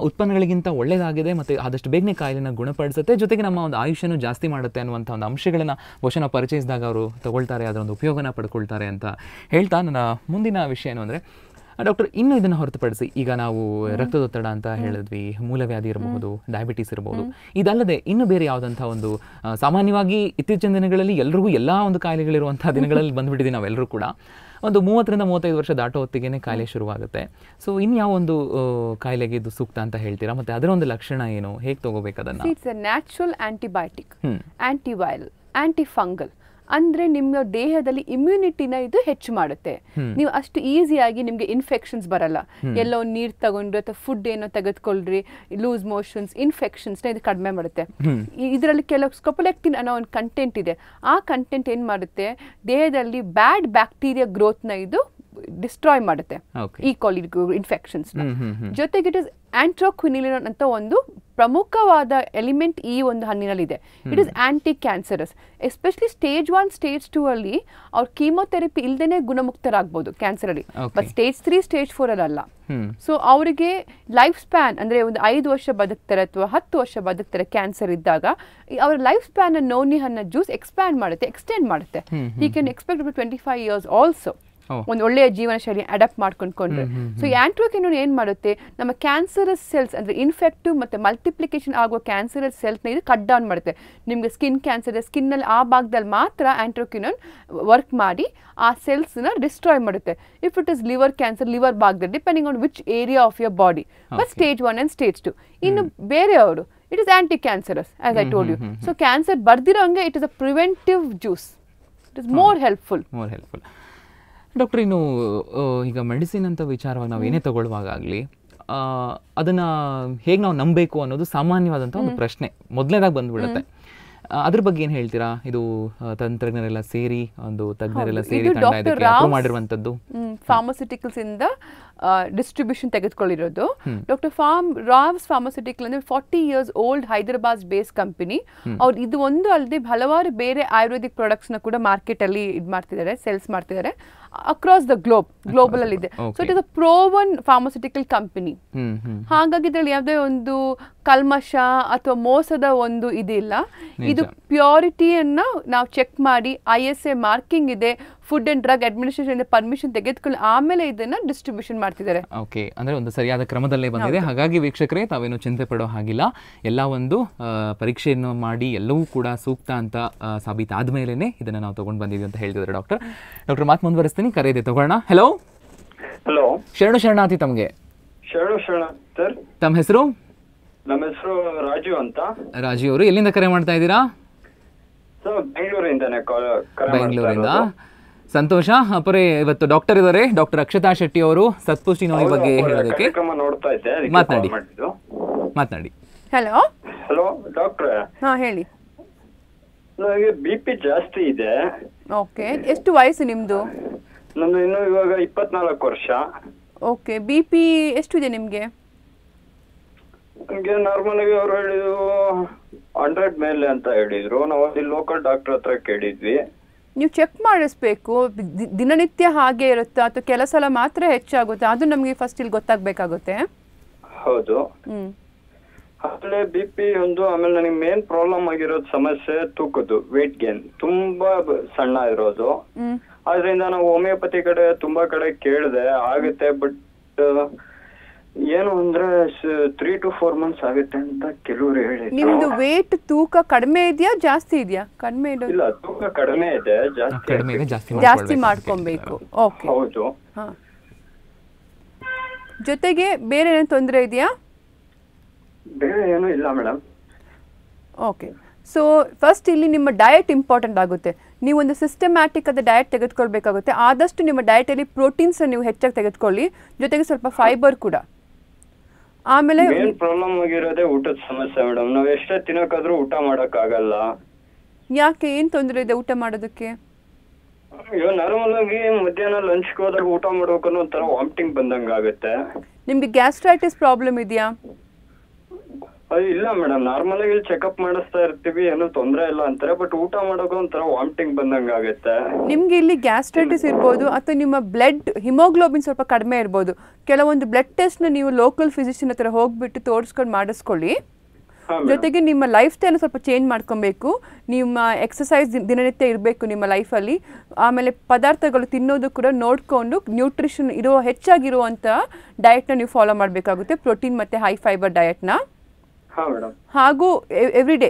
ಉತ್ಪನ್ನಗಳಿಗಿಂತ ಒಳ್ಳೇದಾಗಿದೆ ಮತ್ತು ಆದಷ್ಟು ಬೇಗನೆ ಕಾಯಿಲೆನ ಗುಣಪಡಿಸುತ್ತೆ ಜೊತೆಗೆ ನಮ್ಮ ಒಂದು ಆಯುಷ್ಯನು ಜಾಸ್ತಿ ಮಾಡುತ್ತೆ ಅನ್ನುವಂಥ ಒಂದು ಅಂಶಗಳನ್ನ ಬಹುಶಃ ನಾವು ಪರ್ಚೇಸ್ದಾಗ ಅವರು ತಗೊಳ್ತಾರೆ ಅದರ ಒಂದು ಉಪಯೋಗನ ಪಡ್ಕೊಳ್ತಾರೆ ಅಂತ ಹೇಳ್ತಾ ನನ್ನ ಮುಂದಿನ ವಿಷಯ ಏನು ಅಂದರೆ ಡಾಕ್ಟರ್ ಇನ್ನು ಇದನ್ನು ಹೊರತುಪಡಿಸಿ ಈಗ ನಾವು ರಕ್ತದೊತ್ತಡ ಅಂತ ಹೇಳಿದ್ವಿ ಮೂಲವ್ಯಾಧಿ ಇರಬಹುದು ಡಯಾಬಿಟಿಸ್ ಇರಬಹುದು ಇದಲ್ಲದೆ ಇನ್ನು ಬೇರೆ ಯಾವುದಂತಹ ಒಂದು ಸಾಮಾನ್ಯವಾಗಿ ಇತ್ತೀಚಿನ ದಿನಗಳಲ್ಲಿ ಎಲ್ರಿಗೂ ಎಲ್ಲ ಒಂದು ಕಾಯಿಲೆಗಳಿರುವಂತಹ ದಿನಗಳಲ್ಲಿ ಬಂದ್ಬಿಟ್ಟಿದ್ವಿ ನಾವೆಲ್ಲರೂ ಕೂಡ ಒಂದು ಮೂವತ್ತರಿಂದ ಮೂವತ್ತೈದು ವರ್ಷ ದಾಟೋ ಹೊತ್ತಿಗೆ ಕಾಯಿಲೆ ಶುರುವಾಗುತ್ತೆ ಸೊ ಇನ್ಯಾವ ಒಂದು ಕಾಯಿಲೆಗೆ ಇದು ಸೂಕ್ತ ಅಂತ ಹೇಳ್ತೀರಾ ಮತ್ತೆ ಅದರ ಒಂದು ಲಕ್ಷಣ ಏನು ಹೇಗೆ ತಗೋಬೇಕು ಅದನ್ನು it's natural antibiotic antiviral antifungal ಅಂದ್ರೆ ನಿಮ್ಮ ದೇಹದಲ್ಲಿ ಇಮ್ಯುನಿಟಿನ ಇದು ಹೆಚ್ಚು ಮಾಡುತ್ತೆ ನೀವು ಅಷ್ಟು ಈಸಿಯಾಗಿ ನಿಮಗೆ ಇನ್ಫೆಕ್ಷನ್ಸ್ ಬರಲ್ಲ ಎಲ್ಲೋ ನೀರ್ ತಗೊಂಡ್ರೆ ಅಥವಾ ಫುಡ್ ಏನೋ ತೆಗೆದುಕೊಳ್ಳ್ರಿ ಲೂಸ್ ಮೋಷನ್ಸ್ ಇನ್ಫೆಕ್ಷನ್ಸ್ ಇದು ಕಡಿಮೆ ಮಾಡುತ್ತೆ ಇದರಲ್ಲಿ ಕೆಲವು ಸ್ಕೋಪೊಲೆಕ್ಟಿನ್ ಅನ್ನೋ ಒಂದು ಕಂಟೆಂಟ್ ಇದೆ ಆ ಕಂಟೆಂಟ್ ಏನು ಮಾಡುತ್ತೆ ದೇಹದಲ್ಲಿ ಬ್ಯಾಡ್ ಬ್ಯಾಕ್ಟೀರಿಯಾ ಗ್ರೋತ್ನ ಇದು ಡಿಸ್ಟ್ರಾಯ್ ಮಾಡುತ್ತೆ ಈ ಕಾಲಿ ಇನ್ಫೆಕ್ಷನ್ಸ್ ಜೊತೆಗೆ ಇಟ್ ಇಸ್ ಆಂಟ್ರೋಕ್ವಿನಿಲಿನ್ ಅಂತ ಒಂದು ಪ್ರಮುಖವಾದ ಎಲಿಮೆಂಟ್ ಈ ಒಂದು ಹಣ್ಣಿನಲ್ಲಿ ಇದೆ it is anti cancerous especially stage one stage two ಅಲ್ಲಿ ಅವ್ರ ಕೀಮೋಥೆರಪಿ ಇಲ್ದೇನೆ ಗುಣಮುಕ್ತರಾಗ್ಬೋದು ಕ್ಯಾನ್ಸರ್ ಅಲ್ಲಿ but stage three stage four ಅಲ್ಲ ಸೊ ಅವರಿಗೆ ಲೈಫ್ ಸ್ಪ್ಯಾನ್ ಅಂದ್ರೆ ಒಂದು ಐದು ವರ್ಷ ಬದುಕ್ತಾರೆ ಅಥವಾ ಹತ್ತು ವರ್ಷ ಬದುಕ್ತಾರೆ ಕ್ಯಾನ್ಸರ್ ಇದ್ದಾಗ ಅವರ ಲೈಫ್ ಸ್ಪ್ಯಾನ್ ನೋನಿ ಹಣ್ಣ ಜ್ಯೂಸ್ ಎಕ್ಸ್ಪ್ಯಾಂಡ್ ಮಾಡುತ್ತೆ ಎಕ್ಸ್ಟೆಂಡ್ ಮಾಡುತ್ತೆ ಈ can expect twenty five years also ಒಂದು ಒಳ್ಳೆಯ ಜೀವನ ಶೈಲಿ ಅಡಾಪ್ಟ್ ಮಾಡ್ಕೊಂಡ್ಕೊಂಡ್ರೆ ಸೊ ಆಂಟ್ರೋಕಿನೋನ್ ಏನು ಮಾಡುತ್ತೆ ನಮ್ಮ ಕ್ಯಾನ್ಸರಸ್ ಸೆಲ್ಸ್ ಅಂದ್ರೆ ಇನ್ಫೆಕ್ಟಿವ್ ಮತ್ತೆ ಮಲ್ಟಿಪ್ಲಿಕೇಶನ್ ಆಗುವ ಕ್ಯಾನ್ಸರಸ್ ಸೆಲ್ಸ್ನ ಇದು ಕಟ್ ಡೌನ್ ಮಾಡುತ್ತೆ ನಿಮಗೆ ಸ್ಕಿನ್ ಕ್ಯಾನ್ಸರ್ ಸ್ಕಿನ್ನಲ್ಲಿ ಆ ಭಾಗದಲ್ಲಿ ಮಾತ್ರ ಆ್ಯಂಟ್ರೋಕಿನೋನ್ ವರ್ಕ್ ಮಾಡಿ ಆ ಸೆಲ್ಸ್ನ ಡಿಸ್ಟ್ರಾಯ್ ಮಾಡುತ್ತೆ if it is liver cancer liver ಭಾಗದಲ್ಲಿ depending on which area of your body but stage one and stage two ಇನ್ನು ಬೇರೆಯವರು it is anti cancerous as I told you so cancer ಬರ್ದಿರೋ ಹಂಗೆ it is a preventive juice it is more helpful more helpful doctor ಇನ್ನು ಈಗ ಮೆಡಿಸಿನ್ ಅಂತ ವಿಚಾರವಾಗಿ ನಾವು ಏನೇ ತಗೊಳ್ಳುವಾಗಲಿ ಅದನ್ನು ಹೇಗೆ ನಾವು ನಂಬಬೇಕು ಅನ್ನೋದು ಸಾಮಾನ್ಯವಾದಂಥ ಒಂದು ಪ್ರಶ್ನೆ ಮೊದಲನೇದಾಗಿ ಬಂದ್ಬಿಡುತ್ತೆ ಅದ್ರ ಬಗ್ಗೆ ಏನು ಹೇಳ್ತೀರಾ ಇದು ತಂತ್ರಜ್ಞರೆಲ್ಲ ಸೇರಿ ಒಂದು ತಜ್ಞರೆಲ್ಲ ಸೇರಿ ಮಾಡಿರುವಂತದ್ದು ಫಾರ್ಮಸ್ಯೂಟಿಕಲ್ಸ್ ಇಂದ ಡಿಸ್ಟ್ರಿಬ್ಯೂಷನ್ ತೆಗೆದುಕೊಳ್ಳಿರೋದು ಡಾಕ್ಟರ್ ಫಾರ್ಮ್ ರಾವ್ಸ್ ಫಾರ್ಮಾಸ್ಯೂಟಿಕಲ್ ಅಂದ್ರೆ forty years old Hyderabad base company ಅವ್ರು ಇದು ಒಂದು ಅಲ್ಲದೆ ಹಲವಾರು ಬೇರೆ ಆಯುರ್ವೇದಿಕ್ ಪ್ರಾಡಕ್ಟ್ಸ್ ನ ಕೂಡ ಮಾರ್ಕೆಟ್ ಅಲ್ಲಿ ಇದು ಮಾಡ್ತಿದ್ದಾರೆ ಸೆಲ್ಸ್ ಮಾಡ್ತಿದ್ದಾರೆ ಅಕ್ರಾಸ್ ದ ಗ್ಲೋಬ್ ಗ್ಲೋಬಲ್ ಅಲ್ಲಿ ಇದೆ so it is a proven pharmaceutical company ಹಾಗಾಗಿ ಇದ್ರಲ್ಲಿ ಯಾವುದೇ ಒಂದು ಕಲ್ಮಶ ಅಥವಾ ಮೋಸದ ಒಂದು ಇದಿಲ್ಲ ಇದು ಪ್ಯೂರಿಟಿಯನ್ನ ನಾವು ಚೆಕ್ ಮಾಡಿ ಐ ಎಸ್ ಎ ಮಾರ್ಕಿಂಗ್ ಇದೆ food and drug administration permission ತೆಗೆದುಕೊಳ್ಳಿ ಆಮೇಲೆ ಇದನ್ನ ಡಿಸ್ಟ್ರಿಬ್ಯೂಷನ್ ಮಾಡ್ತಿದ್ದಾರೆ ಓಕೆ ಅಂದ್ರೆ ಒಂದು ಸರಿಯಾದ ಕ್ರಮದಲ್ಲೇ ಬಂದಿದೆ ಹಾಗಾಗಿ ವೀಕ್ಷಕರೇ ತಾವೇನು ಚಿಂತೆ ಪಡೋ ಹಾಗಿಲ್ಲ ಎಲ್ಲ ಒಂದು ಪರೀಕ್ಷೆಯನ್ನು ಮಾಡಿ ಎಲ್ಲವೂ ಕೂಡ ಸೂಕ್ತ ಅಂತ ಸಾಬೀತಾದ ಮೇಲೇ ಇದನ್ನ ನಾವು ತಗೊಂಡು ಬಂದಿದ್ವಿ ಅಂತ ಹೇಳ್ತಿದ್ದಾರೆ ಡಾಕ್ಟರ್ ಡಾಕ್ಟರ್ ಮಾತು ಮುಂದುವರಿಸ್ತೀನಿ ಕರೆ ಇದೆ ತಗೋಣ ಹಲೋ ಹಲೋ ಶರಣು ಶರಣಾತಿ ತಮಗೆ ಶರಣು ಶರಣ ಸರ್ ತಮ್ಮ ಹೆಸರು ನಮ್ಮ ಹೆಸರು ರಾಜು ಅಂತ ರಾಜು ಅವರು ಎಲ್ಲಿಂದ ಕರೆ ಮಾಡ್ತಾ ಇದ್ದೀರಾ ಬೆಂಗಳೂರಿಂದ ಬೆಂಗಳೂರಿಂದ ಸಂತೋಷ ಅಪರೇ ಇವತ್ತು ಡಾಕ್ಟರ್ ಇದ್ದಾರೆ ಡಾಕ್ಟರ್ ಅಕ್ಷತಾ ಶೆಟ್ಟಿ ಅವರು ಸತ್ಪುಷ್ಟಿ ನೋವಿನ ಬಗ್ಗೆ ಹೇಳೋದಕ್ಕೆ ಮಾತನಾಡಿ ಮಾತನಾಡಿ ಹಲೋ ಹಲೋ ಡಾಕ್ಟರ್ ಹಾ ಹೇಳಿ ನನಗೆ ಬಿಪಿ ಜಾಸ್ತಿ ಇದೆ ಓಕೆ ಎಷ್ಟು ವಯಸ್ಸು ನಿಮ್ದು ನಂದು ಇನ್ನು ಇವಾಗ ಇಪ್ಪತ್ನಾಲ್ಕು ವರ್ಷ ಓಕೆ ಬಿಪಿ ಪಿ ಇದೆ ನಿಮಗೆ ನನಗೆ ನಾರ್ಮಲ್ ಆಗಿ ಅವ್ರು ಹೇಳಿದ್ರು ಹಂಡ್ರೆಡ್ ಮೇಲೆ ಅಂತ ಹೇಳಿದ್ರು ನಾವು ಅಲ್ಲಿ ಲೋಕಲ್ ಡಾಕ್ಟರ್ ಹತ್ರ ಕೇಳಿದ್ವಿ ನೀವು ಚೆಕ್ ಮಾಡಿಸ್ಬೇಕು ದಿನನಿತ್ಯ ಹಾಗೆ ಇರುತ್ತೆ ಅಥವಾ ಕೆಲಸಲ ಮಾತ್ರ ಹೆಚ್ಚಾಗುತ್ತೆ ಅದು ನಮಗೆ ಫಸ್ಟ್ ಇಲ್ಲಿ ಗೊತ್ತಾಗಬೇಕಾಗುತ್ತೆ ಹೌದು ಆಮೇಲೆ ಬಿ ಪಿ ಒಂದು ಆಮೇಲೆ ನನಗೆ ಮೇನ್ ಪ್ರಾಬ್ಲಮ್ ಆಗಿರೋದು ಸಮಸ್ಯೆ ತೂಕದ್ದು ವೇಟ್ ಗೇನ್ ತುಂಬಾ ಸಣ್ಣ ಇರೋದು ಅದರಿಂದ ನಾವು ಹೋಮಿಯೋಪತಿ ಕಡೆ ತುಂಬಾ ಕಡೆ ಕೇಳಿದೆ ಆಗುತ್ತೆ ಬಟ್ ಏನು ಅಂದ್ರೆ ತ್ರೀ ಟು ಫೋರ್ ಮಂತ್ಸ್ ಆಗುತ್ತೆ ಅಂತ ಕೆಲವರು ಹೇಳಿ ನಿಮ್ದು ವೇಟ್ ತೂಕ ಕಡಿಮೆ ಇದೆಯಾ ಜಾಸ್ತಿ ಇದೆಯಾ ಕಡಿಮೆ ಇಲ್ಲ ತೂಕ ಕಡಿಮೆ ಇದೆ ಜಾಸ್ತಿ ಜಾಸ್ತಿ ಮಾಡ್ಕೊಬೇಕು ಓಕೆ ಹೌದು ಜೊತೆಗೆ ಬೇರೆ ಏನು ತೊಂದರೆ ಇದೆಯಾ ಬೇರೆ ಏನು ಇಲ್ಲ ಮೇಡಮ್ ಓಕೆ ಸೊ ಫಸ್ಟ್ ಇಲ್ಲಿ ನಿಮ್ಮ ಡಯಟ್ ಇಂಪಾರ್ಟೆಂಟ್ ಆಗುತ್ತೆ ನೀವು ಒಂದು ಸಿಸ್ಟಮ್ಯಾಟಿಕ್ ಆದ ಡಯಟ್ ತೆಗೆದುಕೊಳ್ಬೇಕಾಗುತ್ತೆ ಆದಷ್ಟು ನಿಮ್ಮ ಡಯಟಲ್ಲಿ ಪ್ರೋಟೀನ್ಸ್ ನೀವು ಹೆಚ್ಚಾಗಿ ತೆಗೆದುಕೊಳ್ಳಿ ಜೊತೆಗೆ ಸ್ವಲ್ಪ ಫೈಬರ್ ಕೂಡ ಆಮೇಲೆ ಏನ್ ಪ್ರಾಬ್ಲಮ್ ಆಗಿರೋದೇ ಊಟದ ಸಮಸ್ಯೆ ಮೇಡಮ್ ನಾವ್ ಎಷ್ಟೇ ತಿನ್ನಕಾದ್ರೂ ಊಟ ಮಾಡಕ್ ಆಗಲ್ಲ ಯಾಕೆ ಏನ್ ತೊಂದರೆ ಇದೆ ಊಟ ಮಾಡೋದಕ್ಕೆ ಇವಾಗ ನಾರ್ಮಲ್ ಆಗಿ ಮಧ್ಯಾಹ್ನ ಲಂಚ್ ಹೋದಾಗ ಊಟ ಮಾಡ್ಬೇಕು ಒಂಥರ ವಾಮಿಟಿಂಗ್ ಬಂದಂಗ ಆಗುತ್ತೆ ನಿಮ್ಗೆ ಗ್ಯಾಸ್ಟ್ರೈಟಿಸ್ ಪ್ರಾಬ್ಲಮ್ ಇದೆಯಾ ಇಲ್ಲ ಮೇಡಮ್ ನಾರ್ಮಲ್ ಆಗಿ ಚೆಕಪ್ ಮಾಡಿಸ್ತಾ ಇರ್ತೀವಿ ಏನು ತೊಂದರೆ ಇಲ್ಲ ಅಂತಾರೆ ಬಟ್ ಊಟ ಮಾಡೋಕೆ ಒಂಥರ ವಾಮಿಟಿಂಗ್ ಬಂದಂಗೆ ಆಗುತ್ತೆ ನಿಮ್ಗೆ ಇಲ್ಲಿ ಗ್ಯಾಸ್ಟ್ರೈಟಿಸ್ ಇರ್ಬೋದು ಅಥವಾ ನಿಮ್ಮ ಬ್ಲಡ್ ಹಿಮೋಗ್ಲೋಬಿನ್ ಸ್ವಲ್ಪ ಕಡಿಮೆ ಇರ್ಬೋದು ಕೆಲವೊಂದು ಬ್ಲಡ್ ಟೆಸ್ಟ್ನ ನೀವು ಲೋಕಲ್ ಫಿಸಿಷಿಯನ್ ಹತ್ರ ಹೋಗ್ಬಿಟ್ಟು ತೋರಿಸ್ಕೊಂಡು ಮಾಡಿಸ್ಕೊಳ್ಳಿ ಜೊತೆಗೆ ನಿಮ್ಮ ಲೈಫ್ ಸ್ಟೈಲ್ ಸ್ವಲ್ಪ ಚೇಂಜ್ ಮಾಡ್ಕೊಬೇಕು ನಿಮ್ಮ ಎಕ್ಸಸೈಸ್ ದಿನನಿತ್ಯ ಇರಬೇಕು ನಿಮ್ಮ ಲೈಫಲ್ಲಿ ಆಮೇಲೆ ಪದಾರ್ಥಗಳು ತಿನ್ನೋದು ಕೂಡ ನೋಡ್ಕೊಂಡು ನ್ಯೂಟ್ರಿಷನ್ ಇರೋ ಹೆಚ್ಚಾಗಿರುವಂಥ ಡಯಟ್ನ ನೀವು ಫಾಲೋ ಮಾಡಬೇಕಾಗುತ್ತೆ ಪ್ರೋಟೀನ್ ಮತ್ತು ಹೈ ಫೈಬರ್ ಡಯಟ್ನ ಹಾಗೂ ಎವ್ರಿ ಡೇ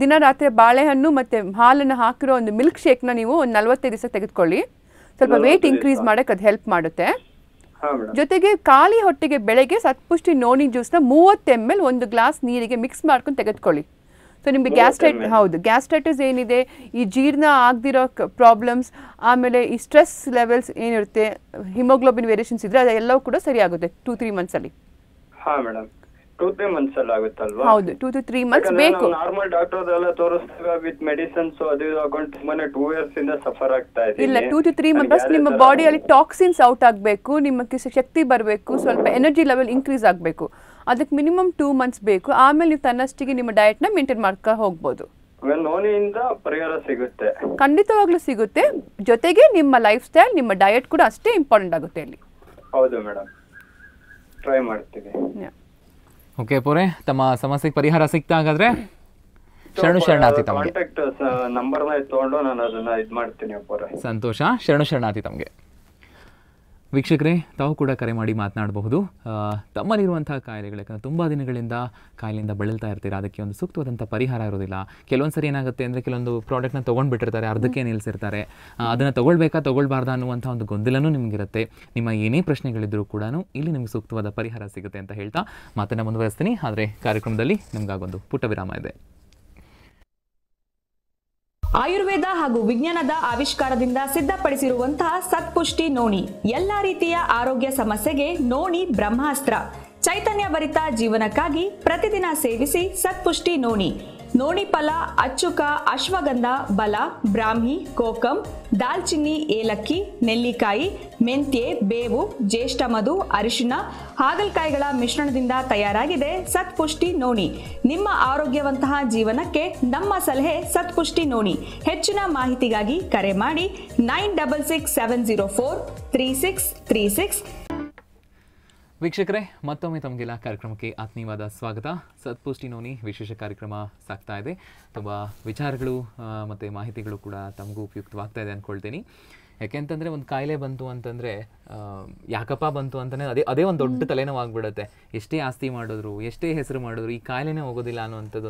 ದಿನ ರಾತ್ರಿ ಬಾಳೆಹಣ್ಣು ಮತ್ತೆ ಹಾಲನ್ನು ಹಾಕಿರೋ ಒಂದು ಮಿಲ್ಕ್ ನ ನೀವು ಒಂದು ನಲವತ್ತೈದು ದಿವಸ ತೆಗೆದುಕೊಳ್ಳಿ ಸ್ವಲ್ಪ ವೇಟ್ ಇನ್ಕ್ರೀಸ್ ಮಾಡಕ್ಕೆ ಅದು ಹೆಲ್ಪ್ ಮಾಡುತ್ತೆ ಜೊತೆಗೆ ಖಾಲಿ ಹೊಟ್ಟೆಗೆ ಬೆಳಗ್ಗೆ ಸತ್ಪುಷ್ಟಿ ನೋಣಿ ಜ್ಯೂಸ್ನ ಮೂವತ್ತು ಎಮ್ ಎಲ್ ಒಂದು ಗ್ಲಾಸ್ ನೀರಿಗೆ ಮಿಕ್ಸ್ ಮಾಡ್ಕೊಂಡು ತೆಗೆದುಕೊಳ್ಳಿ ಸೊ ನಿಮಗೆ ಗ್ಯಾಸ್ಟ್ರೈಟ್ ಹೌದು ಗ್ಯಾಸ್ಟ್ರೈಟಿಸ್ ಏನಿದೆ ಈ ಜೀರ್ಣ ಆಗದಿರೋ ಪ್ರಾಬ್ಲಮ್ಸ್ ಆಮೇಲೆ ಈ ಸ್ಟ್ರೆಸ್ ಲೆವೆಲ್ಸ್ ಏನಿರುತ್ತೆ ಹಿಮೋಗ್ಲೋಬಿನ್ ವೇರಿಯೇಷನ್ಸ್ ಇದ್ರೆ ಅದೆಲ್ಲವೂ ಕೂಡ ಸರಿಯಾಗುತ್ತೆ ಟೂ ತ್ರೀ ಮಂತ್ಸಲ್ಲಿ ಹಾಂ ಟೂ ತ್ರೀ ಮಂತ್ಸ್ ಅಲ್ಲಿ ಆಗುತ್ತಲ್ವಾ ಹೌದು ಟೂ ಟು ತ್ರೀ ಮಂತ್ಸ್ ಬೇಕು ನಾರ್ಮಲ್ ಡಾಕ್ಟರ್ ಎಲ್ಲ ತೋರಿಸ್ತೀವಿ ವಿತ್ ಮೆಡಿಸಿನ್ಸ್ ಅದು ಹಾಕೊಂಡು ಸುಮ್ಮನೆ ಟೂ ಇಯರ್ಸ್ ಇಂದ ಸಫರ್ ಆಗ್ತಾ ಇದೆ ಇಲ್ಲ ಟೂ ಟು ತ್ರೀ ಮಂತ್ಸ್ ನಿಮ್ಮ ಬಾಡಿ ಅಲ್ಲಿ ಟಾಕ್ಸಿನ್ಸ್ ಔಟ್ ಆಗಬೇಕು ನಿಮಗೆ ಶಕ್ತಿ ಬರಬೇಕು ಸ್ವಲ್ಪ ಎನರ್ಜಿ ಲೆವೆಲ್ ಇನ್ಕ್ರೀಸ್ ಆಗಬೇಕು ಅದಕ್ಕೆ ಮಿನಿಮಮ್ ಟೂ ಮಂತ್ಸ್ ಬೇಕು ಆಮೇಲೆ ನೀವು ತನ್ನಷ್ಟಿಗೆ ನಿಮ್ಮ ಡಯಟ್ನ ಮೇಂಟೈನ್ ಮಾಡ್ಕೊ ಹೋಗ್ಬೋದು ನೋನಿಯಿಂದ ಪರಿಹಾರ ಸಿಗುತ್ತೆ ಖಂಡಿತವಾಗ್ಲೂ ಸಿಗುತ್ತೆ ಜೊತೆಗೆ ನಿಮ್ಮ ಲೈಫ್ ಸ್ಟೈಲ್ ನಿಮ್ಮ ಡಯಟ್ ಕೂಡ ಅಷ್ಟೇ ಇಂಪಾರ್ಟೆಂಟ್ ಆಗುತ್ತೆ ಇಲ್ಲಿ ಹೌದು ಮೇಡಮ್ ಟ್ರೈ ಮಾಡ್ತೀವಿ ಓಕೆ ಪೂರೆ ತಮ್ಮ ಸಮಸ್ಯೆಗೆ ಪರಿಹಾರ ಸಿಕ್ತಾ ಹಾಗಾದ್ರೆ ಶರಣು ಶರಣಾರ್ಥಿ ತಮಗೆ ನಂಬರ್ನ ತಗೊಂಡು ನಾನು ಅದನ್ನ ಇದು ಮಾಡ್ತೀನಿ ಸಂತೋಷ ಶರಣು ಶರಣಾರ್ಥಿ ತಮಗೆ ವೀಕ್ಷಕರೇ ತಾವು ಕೂಡ ಕರೆ ಮಾಡಿ ಮಾತನಾಡಬಹುದು ತಮ್ಮಲ್ಲಿರುವಂತಹ ಕಾಯಿಲೆಗಳು ಯಾಕಂದರೆ ತುಂಬ ದಿನಗಳಿಂದ ಕಾಯಿಲೆಯಿಂದ ಬಳಲ್ತಾ ಇರ್ತೀರಾ ಅದಕ್ಕೆ ಒಂದು ಸೂಕ್ತವಾದಂಥ ಪರಿಹಾರ ಇರೋದಿಲ್ಲ ಕೆಲವೊಂದು ಸರಿ ಏನಾಗುತ್ತೆ ಅಂದರೆ ಕೆಲವೊಂದು ಪ್ರಾಡಕ್ಟ್ನ ತೊಗೊಂಡ್ಬಿಟ್ಟಿರ್ತಾರೆ ಅರ್ಧಕ್ಕೆ ನಿಲ್ಲಿಸಿರ್ತಾರೆ ಅದನ್ನು ತೊಗೊಳ್ಬೇಕಾ ತೊಗೊಳ್ಬಾರ್ದಾ ಅನ್ನುವಂಥ ಒಂದು ಗೊಂದಲನೂ ನಿಮಗಿರುತ್ತೆ ನಿಮ್ಮ ಏನೇ ಪ್ರಶ್ನೆಗಳಿದ್ರೂ ಕೂಡ ಇಲ್ಲಿ ನಿಮ್ಗೆ ಸೂಕ್ತವಾದ ಪರಿಹಾರ ಸಿಗುತ್ತೆ ಅಂತ ಹೇಳ್ತಾ ಮಾತನ್ನು ಮುಂದುವರಿಸ್ತೀನಿ ಆದರೆ ಕಾರ್ಯಕ್ರಮದಲ್ಲಿ ನಿಮಗಾಗೊಂದು ಪುಟ್ಟ ವಿರಾಮ ಇದೆ ಆಯುರ್ವೇದ ಹಾಗೂ ವಿಜ್ಞಾನದ ಆವಿಷ್ಕಾರದಿಂದ ಸಿದ್ಧಪಡಿಸಿರುವಂತಹ ಸತ್ಪುಷ್ಟಿ ನೋಣಿ ಎಲ್ಲ ರೀತಿಯ ಆರೋಗ್ಯ ಸಮಸ್ಯೆಗೆ ನೋಣಿ ಬ್ರಹ್ಮಾಸ್ತ್ರ ಚೈತನ್ಯ ಭರಿತ ಜೀವನಕ್ಕಾಗಿ ಪ್ರತಿದಿನ ಸೇವಿಸಿ ಸತ್ಪುಷ್ಟಿ ನೋಣಿ ನೋಣಿಫಲ ಅಚ್ಚುಕ ಅಶ್ವಗಂಧ ಬಲ ಬ್ರಾಹ್ಮಿ ಕೋಕಂ ದಾಲ್ಚಿನ್ನಿ ಏಲಕ್ಕಿ ನೆಲ್ಲಿಕಾಯಿ ಮೆಂತ್ಯೆ ಬೇವು ಜ್ಯೇಷ್ಠ ಮಧು ಅರಿಶಿನ ಹಾಗಲಕಾಯಿಗಳ ಮಿಶ್ರಣದಿಂದ ತಯಾರಾಗಿದೆ ಸತ್ಪುಷ್ಟಿ ನೋಣಿ ನಿಮ್ಮ ಆರೋಗ್ಯವಂತಹ ಜೀವನಕ್ಕೆ ನಮ್ಮ ಸಲಹೆ ಸತ್ಪುಷ್ಟಿ ನೋಣಿ ಹೆಚ್ಚಿನ ಮಾಹಿತಿಗಾಗಿ ಕರೆ ಮಾಡಿ nine double six seven zero four three six three six ವೀಕ್ಷಕರೇ ಮತ್ತೊಮ್ಮೆ ತಮಗೆಲ್ಲ ಕಾರ್ಯಕ್ರಮಕ್ಕೆ ಆತ್ಮೀಯವಾದ ಸ್ವಾಗತ ಸತ್ಪುಷ್ಟಿ ನೋನಿ ವಿಶೇಷ ಕಾರ್ಯಕ್ರಮ ಸಾಗ್ತಾ ಇದೆ ತುಂಬ ವಿಚಾರಗಳು ಮತ್ತು ಮಾಹಿತಿಗಳು ಕೂಡ ತಮಗೂ ಉಪಯುಕ್ತವಾಗ್ತಾ ಇದೆ ಅಂದ್ಕೊಳ್ತೀನಿ ಯಾಕೆಂತಂದರೆ ಒಂದು ಕಾಯಿಲೆ ಬಂತು ಅಂತಂದ್ರೆ ಯಾಕಪ್ಪ ಬಂತು ಅಂತಾನೆ ಅದೇ ಅದೇ ಒಂದು ದೊಡ್ಡ ತಲೆನೋವು ಆಗ್ಬಿಡುತ್ತೆ ಎಷ್ಟೇ ಆಸ್ತಿ ಮಾಡಿದ್ರು ಎಷ್ಟೇ ಹೆಸರು ಮಾಡಿದ್ರು ಈ ಕಾಯಿಲೆನೇ ಹೋಗೋದಿಲ್ಲ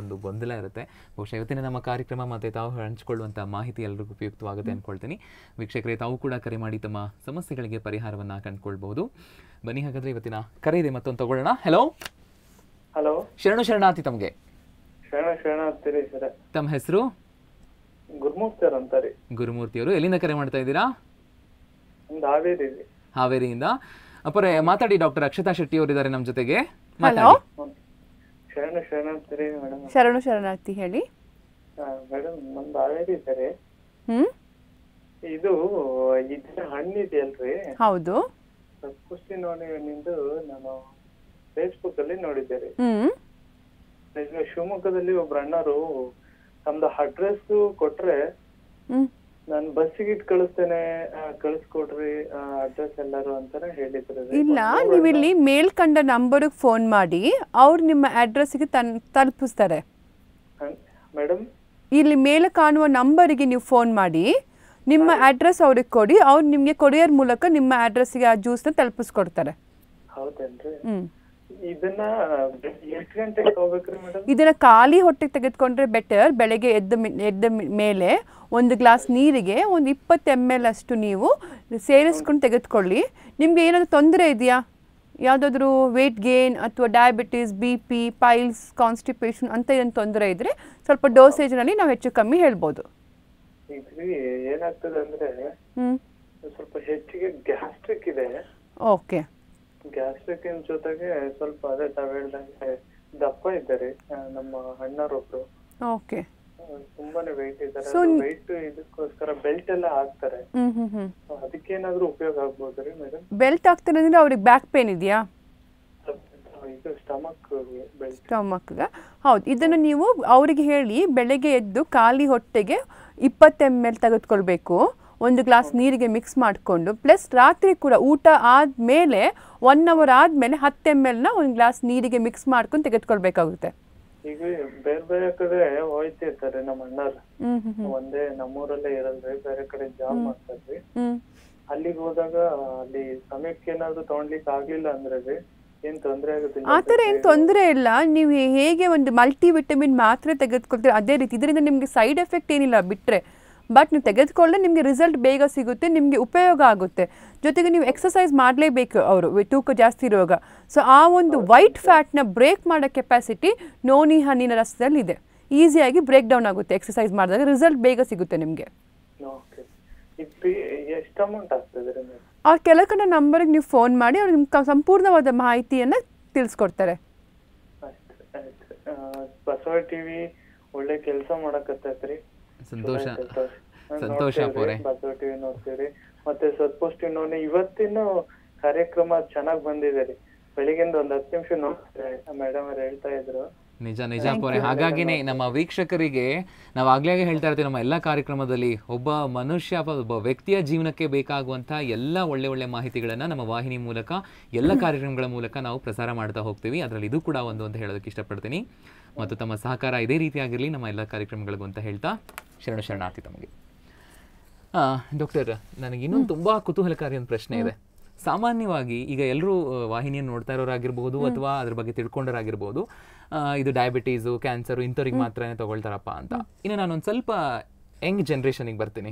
ಒಂದು ಗೊಂದಲ ಇರುತ್ತೆ ಬಹುಶಃ ಇವತ್ತಿನ ನಮ್ಮ ಕಾರ್ಯಕ್ರಮ ಮತ್ತು ತಾವು ಹಂಚ್ಕೊಳ್ಳುವಂಥ ಮಾಹಿತಿ ಎಲ್ರಿಗೂ ಉಪಯುಕ್ತವಾಗುತ್ತೆ ಅನ್ಕೊಳ್ತೀನಿ ವೀಕ್ಷಕರೇ ತಾವು ಕೂಡ ಕರೆ ಮಾಡಿ ತಮ್ಮ ಸಮಸ್ಯೆಗಳಿಗೆ ಪರಿಹಾರವನ್ನು ಕಂಡುಕೊಳ್ಬಹುದು ಬನ್ನಿ ಹಾಗಾದರೆ ಇವತ್ತಿನ ಕರೆ ಇದೆ ಮತ್ತೊಂದು ತಗೊಳ್ಳೋಣ ಹಲೋ ಹಲೋ ಶರಣು ಶರಣಾರ್ಥಿ ತಮಗೆ ತಮ್ಮ ಹೆಸರು ಗುರುಮೂರ್ತಿ ಅಂತಾರೆ ಗುರುಮೂರ್ತಿ ಅವರು ಎಲ್ಲಿಂದ ಕರೆ ಮಾಡ್ತಾ ಇದ್ದೀರಾ ಹಾವೇರಿ ಹಾವೇರಿಯಿಂದ ಅಪರೇ ಮಾತಾಡಿ ಡಾಕ್ಟರ್ ಅಕ್ಷತಾ ಶೆಟ್ಟಿ ಇದ್ದಾರೆ ನಮ್ಮ ಜೊತೆಗೆ ಹಲೋ ಶರಣು ಶರಣಾರ್ಥಿ ಮೇಡಮ್ ಶರಣು ಶರಣಾರ್ಥಿ ಹೇಳಿ ಮೇಡಮ್ ನಮ್ದು ಹಾವೇರಿ ಇದ್ದಾರೆ ಹ್ಮ್ ಇದು ಇದ್ರ ಹಣ್ಣು ಹೌದು ಸಂಸ್ಕೃತಿ ನೋಡಿ ನಿಂದು ನಾನು ಫೇಸ್ಬುಕ್ ಅಲ್ಲಿ ನೋಡಿದ್ದೇನೆ ಶಿವಮೊಗ್ಗದಲ್ಲಿ ಒಬ್ರು ಅಣ್ಣರು ನಮ್ದು ಅಡ್ರೆಸ್ ಕೊಟ್ರೆ ನಾನು ಬಸ್ಸಿಗೆ ಇಟ್ಟು ಕಳಿಸ್ತೇನೆ ಕಳಿಸ್ಕೊಡ್ರಿ ಅಡ್ರೆಸ್ ಎಲ್ಲರೂ ಅಂತ ಹೇಳಿದ್ರು ಇಲ್ಲ ನೀವು ಇಲ್ಲಿ ಮೇಲ್ಕಂಡ ನಂಬರ್ಗೆ ಫೋನ್ ಮಾಡಿ ಅವ್ರು ನಿಮ್ಮ ಅಡ್ರೆಸ್ಗೆ ತನ್ ತಲುಪಿಸ್ತಾರೆ ಮೇಡಮ್ ಇಲ್ಲಿ ಮೇಲೆ ಕಾಣುವ ನಂಬರಿಗೆ ನೀವು ಫೋನ್ ಮಾಡಿ ನಿಮ್ಮ ಅಡ್ರೆಸ್ ಅವ್ರಿಗೆ ಕೊಡಿ ಅವ್ರು ನಿಮಗೆ ಕೊರಿಯರ್ ಮೂಲಕ ನಿಮ್ಮ ಅಡ್ರೆಸ್ಗೆ ಆ ನ ತಲುಪಿಸ್ಕೊಡ್ತಾರೆ ಹೌದೇನ್ರಿ ಹ್ಮ್ ಇದನ್ನ ಖಾಲಿ ಹೊಟ್ಟೆಗೆ ತೆಗೆದುಕೊಂಡ್ರೆ ಬೆಟರ್ ಬೆಳಗ್ಗೆ ಎದ್ದ ಎದ್ದ ಮೇಲೆ ಒಂದು ಗ್ಲಾಸ್ ನೀರಿಗೆ ಒಂದು ಇಪ್ಪತ್ತು ಎಮ್ ಎಲ್ ಅಷ್ಟು ನೀವು ಸೇರಿಸ್ಕೊಂಡು ತೆಗೆದುಕೊಳ್ಳಿ ನಿಮಗೆ ಏನಾದರೂ ತೊಂದರೆ ಇದೆಯಾ ಯಾವುದಾದ್ರೂ ವೆಯ್ಟ್ ಗೇನ್ ಅಥವಾ diabetes B P piles constipation ಅಂತ ಏನು ತೊಂದರೆ ಇದ್ರೆ ಸ್ವಲ್ಪ ಡೋಸೇಜ್ ನಲ್ಲಿ ನಾವು ಹೆಚ್ಚು ಕಮ್ಮಿ ಹೇಳ್ಬೋದು ಏನಾಗ್ತದೆ ಅಂದ್ರೆ ಸ್ವಲ್ಪ ಹೆಚ್ಚಿಗೆ ಗ್ಯಾಸ್ಟ್ರಿಕ್ ಇದೆ ಓಕೆ ಗ್ಯಾಸ್ಟ್ರಿಕ್ಕಿನ ಜೊತೆಗೆ ಸ್ವಲ್ಪ ಅದೇ ತಾವ್ ಹೇಳ್ದಂಗೆ ದಪ್ಪ ಇದ್ದಾರೆ ನಮ್ಮ ಅಣ್ಣರೊಬ್ರು ಓಕೆ ತುಂಬಾನೇ ವೆಯ್ಟ್ ಇದ್ದಾರೆ ವೆಯ್ಟ್ ಇದಕ್ಕೋಸ್ಕರ ಬೆಲ್ಟ್ ಎಲ್ಲ ಹಾಕ್ತಾರೆ ಅದಕ್ಕೆ ಏನಾದ್ರೂ ಉಪಯೋಗ ಆಗ್ಬೋದು ರೀ ಮೇಡಮ್ ಬೆಲ್ಟ್ ಹಾಕ್ತಾರೆ ಅಂದ್ರೆ ಅವ್ರಿಗೆ ಬ್ಯಾಕ್ ಪೇನ್ ಇದೆಯಾ ಸ್ಟಮಕ್ ಹೌದು ಇದನ್ನು ನೀವು ಅವರಿಗೆ ಹೇಳಿ ಬೆಳಗ್ಗೆ ಎದ್ದು ಖಾಲಿ ಹೊಟ್ಟೆಗೆ ಇಪ್ಪತ್ತು ಎಮ್ ಎಲ್ ತೆಗೆದುಕೊಳ್ಬೇಕು ಒಂದು ಗ್ಲಾಸ್ ನೀರಿಗೆ ಮಿಕ್ಸ್ ಮಾಡ್ಕೊಂಡು ಪ್ಲಸ್ ರಾತ್ರಿ ಕೂಡ ಊಟ ಆದಮೇಲೆ ಒನ್ ಅವರ್ ಆದಮೇಲೆ ಹತ್ತು ಎಮ್ ನ ಒಂದು ಗ್ಲಾಸ್ ನೀರಿಗೆ ಮಿಕ್ಸ್ ಮಾಡ್ಕೊಂಡು ತೆಗೆದುಕೊಳ್ಬೇಕಾಗುತ್ತೆ ಈಗ ಬೇರೆ ಬೇರೆ ಕಡೆ ಹೋಯ್ತಿರ್ತಾರೆ ನಮ್ಮ ಹ್ಮ್ ಒಂದೇ ನಮ್ಮೂರಲ್ಲೇ ಇರಲ್ರಿ ಬೇರೆ ಕಡೆ ಜಾಬ್ ಮಾಡ್ತಾರ್ರಿ ಅಲ್ಲಿಗೆ ಹೋದಾಗ ಅಲ್ಲಿ ಸಮಯಕ್ಕೆ ಏನಾದ್ರು ತಗೊಂಡ್ಲಿಕ್ಕೆ ಆಗ್ಲಿಲ್ಲ ಅಂದ್ರೆ ಆಗುತ್ತೆ ಆ ಥರ ಏನು ತೊಂದರೆ ಇಲ್ಲ ನೀವು ಹೇಗೆ ಒಂದು ಮಲ್ಟಿ ವಿಟಮಿನ್ ಮಾತ್ರೆ ತೆಗೆದುಕೊಳ್ತೀರಿ ಅದೇ ರೀತಿ ಇದರಿಂದ ನಿಮ್ಗೆ ಸೈಡ್ ಎಫೆಕ್ಟ್ ಏನಿಲ್ಲ ಬಿಟ್ರೆ ಬಟ್ ನೀವು ತೆಗೆದುಕೊಳ್ಳೆ ನಿಮಗೆ ರಿಸಲ್ಟ್ ಬೇಗ ಸಿಗುತ್ತೆ ನಿಮಗೆ ಉಪಯೋಗ ಆಗುತ್ತೆ ಜೊತೆಗೆ ನೀವು ಎಕ್ಸಸೈಸ್ ಮಾಡಲೇಬೇಕು ಅವರು ತೂಕ ಜಾಸ್ತಿ ಇರುವಾಗ ಸೊ ಆ ಒಂದು ವೈಟ್ ಫ್ಯಾಟ್ನ ಬ್ರೇಕ್ ಮಾಡೋ ಕೆಪಾಸಿಟಿ ನೋನಿ ಹಣ್ಣಿನ ರಸದಲ್ಲಿ ಇದೆ ಈಸಿಯಾಗಿ ಬ್ರೇಕ್ ಡೌನ್ ಆಗುತ್ತೆ ಎಕ್ಸಸೈಸ್ ಮಾಡಿದಾಗ ರಿಸಲ್ಟ್ ಬೇಗ ಸಿಗುತ್ತೆ ನಿಮಗೆ ಆ ಕೆಲಕನ ನಂಬರಿಗೆ ನೀವು ಫೋನ್ ಮಾಡಿ ಅವ್ರು ನಿಮ್ಗೆ ಸಂಪೂರ್ಣವಾದ ಮಾಹಿತಿಯನ್ನು ತಿಳಿಸ್ಕೊಡ್ತಾರೆ ಬಸವ ಟಿವಿ ಒಳ್ಳೆ ಕೆಲಸ ಮಾಡಕತ್ತೈತ್ರಿ ಸಂತೋಷ ಸಂತೋಷ ಟಿವಿ ನೋಡ್ತೀರಿ ಮತ್ತೆ ಇವತ್ತಿನ ಕಾರ್ಯಕ್ರಮ ಚೆನ್ನಾಗಿ ಬಂದಿದೆ ರೀ ಒಂದ್ ಹತ್ತು ನಿಮಿಷ ನೋಡ್ತಾರೆ ಮೇಡಮ್ ಅವ್ರು ಹೇಳ್ತಾ ಇದ್ರು ನಿಜ ನಿಜ ಪೋರೆ ಹಾಗಾಗಿನೇ ನಮ್ಮ ವೀಕ್ಷಕರಿಗೆ ನಾವು ಆಗ್ಲೇ ಹೇಳ್ತಾ ಇರ್ತೀವಿ ನಮ್ಮ ಎಲ್ಲಾ ಕಾರ್ಯಕ್ರಮದಲ್ಲಿ ಒಬ್ಬ ಮನುಷ್ಯ ಒಬ್ಬ ವ್ಯಕ್ತಿಯ ಜೀವನಕ್ಕೆ ಬೇಕಾಗುವಂತಹ ಎಲ್ಲಾ ಒಳ್ಳೆ ಒಳ್ಳೆ ಮಾಹಿತಿಗಳನ್ನ ನಮ್ಮ ವಾಹಿನಿ ಮೂಲಕ ಎಲ್ಲ ಕಾರ್ಯಕ್ರಮಗಳ ಮೂಲಕ ನಾವು ಪ್ರಸಾರ ಮಾಡ್ತಾ ಹೋಗ್ತೀವಿ ಅದರಲ್ಲಿ ಇದು ಕೂಡ ಒಂದು ಅಂತ ಹೇಳೋದಕ್ಕೆ ಇಷ್ಟಪಡ್ತೀನಿ ಮತ್ತು ತಮ್ಮ ಸಹಕಾರ ಇದೇ ರೀತಿಯಾಗಿರಲಿ ನಮ್ಮ ಎಲ್ಲ ಕಾರ್ಯಕ್ರಮಗಳಿಗೂ ಅಂತ ಹೇಳ್ತಾ ಶರಣ ಶರಣಾರ್ಥಿ ತಮಗೆ ಡಾಕ್ಟರ್ ನನಗೆ ಇನ್ನೊಂದು ತುಂಬ ಕುತೂಹಲಕಾರಿ ಒಂದು ಪ್ರಶ್ನೆ ಇದೆ ಸಾಮಾನ್ಯವಾಗಿ ಈಗ ಎಲ್ಲರೂ ವಾಹಿನಿಯನ್ನು ನೋಡ್ತಾ ಇರೋರಾಗಿರ್ಬೋದು ಅಥವಾ ಅದ್ರ ಬಗ್ಗೆ ತಿಳ್ಕೊಂಡರಾಗಿರ್ಬೋದು ಇದು ಡಯಾಬಿಟೀಸು ಕ್ಯಾನ್ಸರು ಇಂಥವ್ರಿಗೆ ಮಾತ್ರನೇ ತಗೊಳ್ತಾರಪ್ಪ ಅಂತ ಇನ್ನು ನಾನೊಂದು ಸ್ವಲ್ಪ ಯಂಗ್ ಜನ್ರೇಷನಿಗೆ ಬರ್ತೀನಿ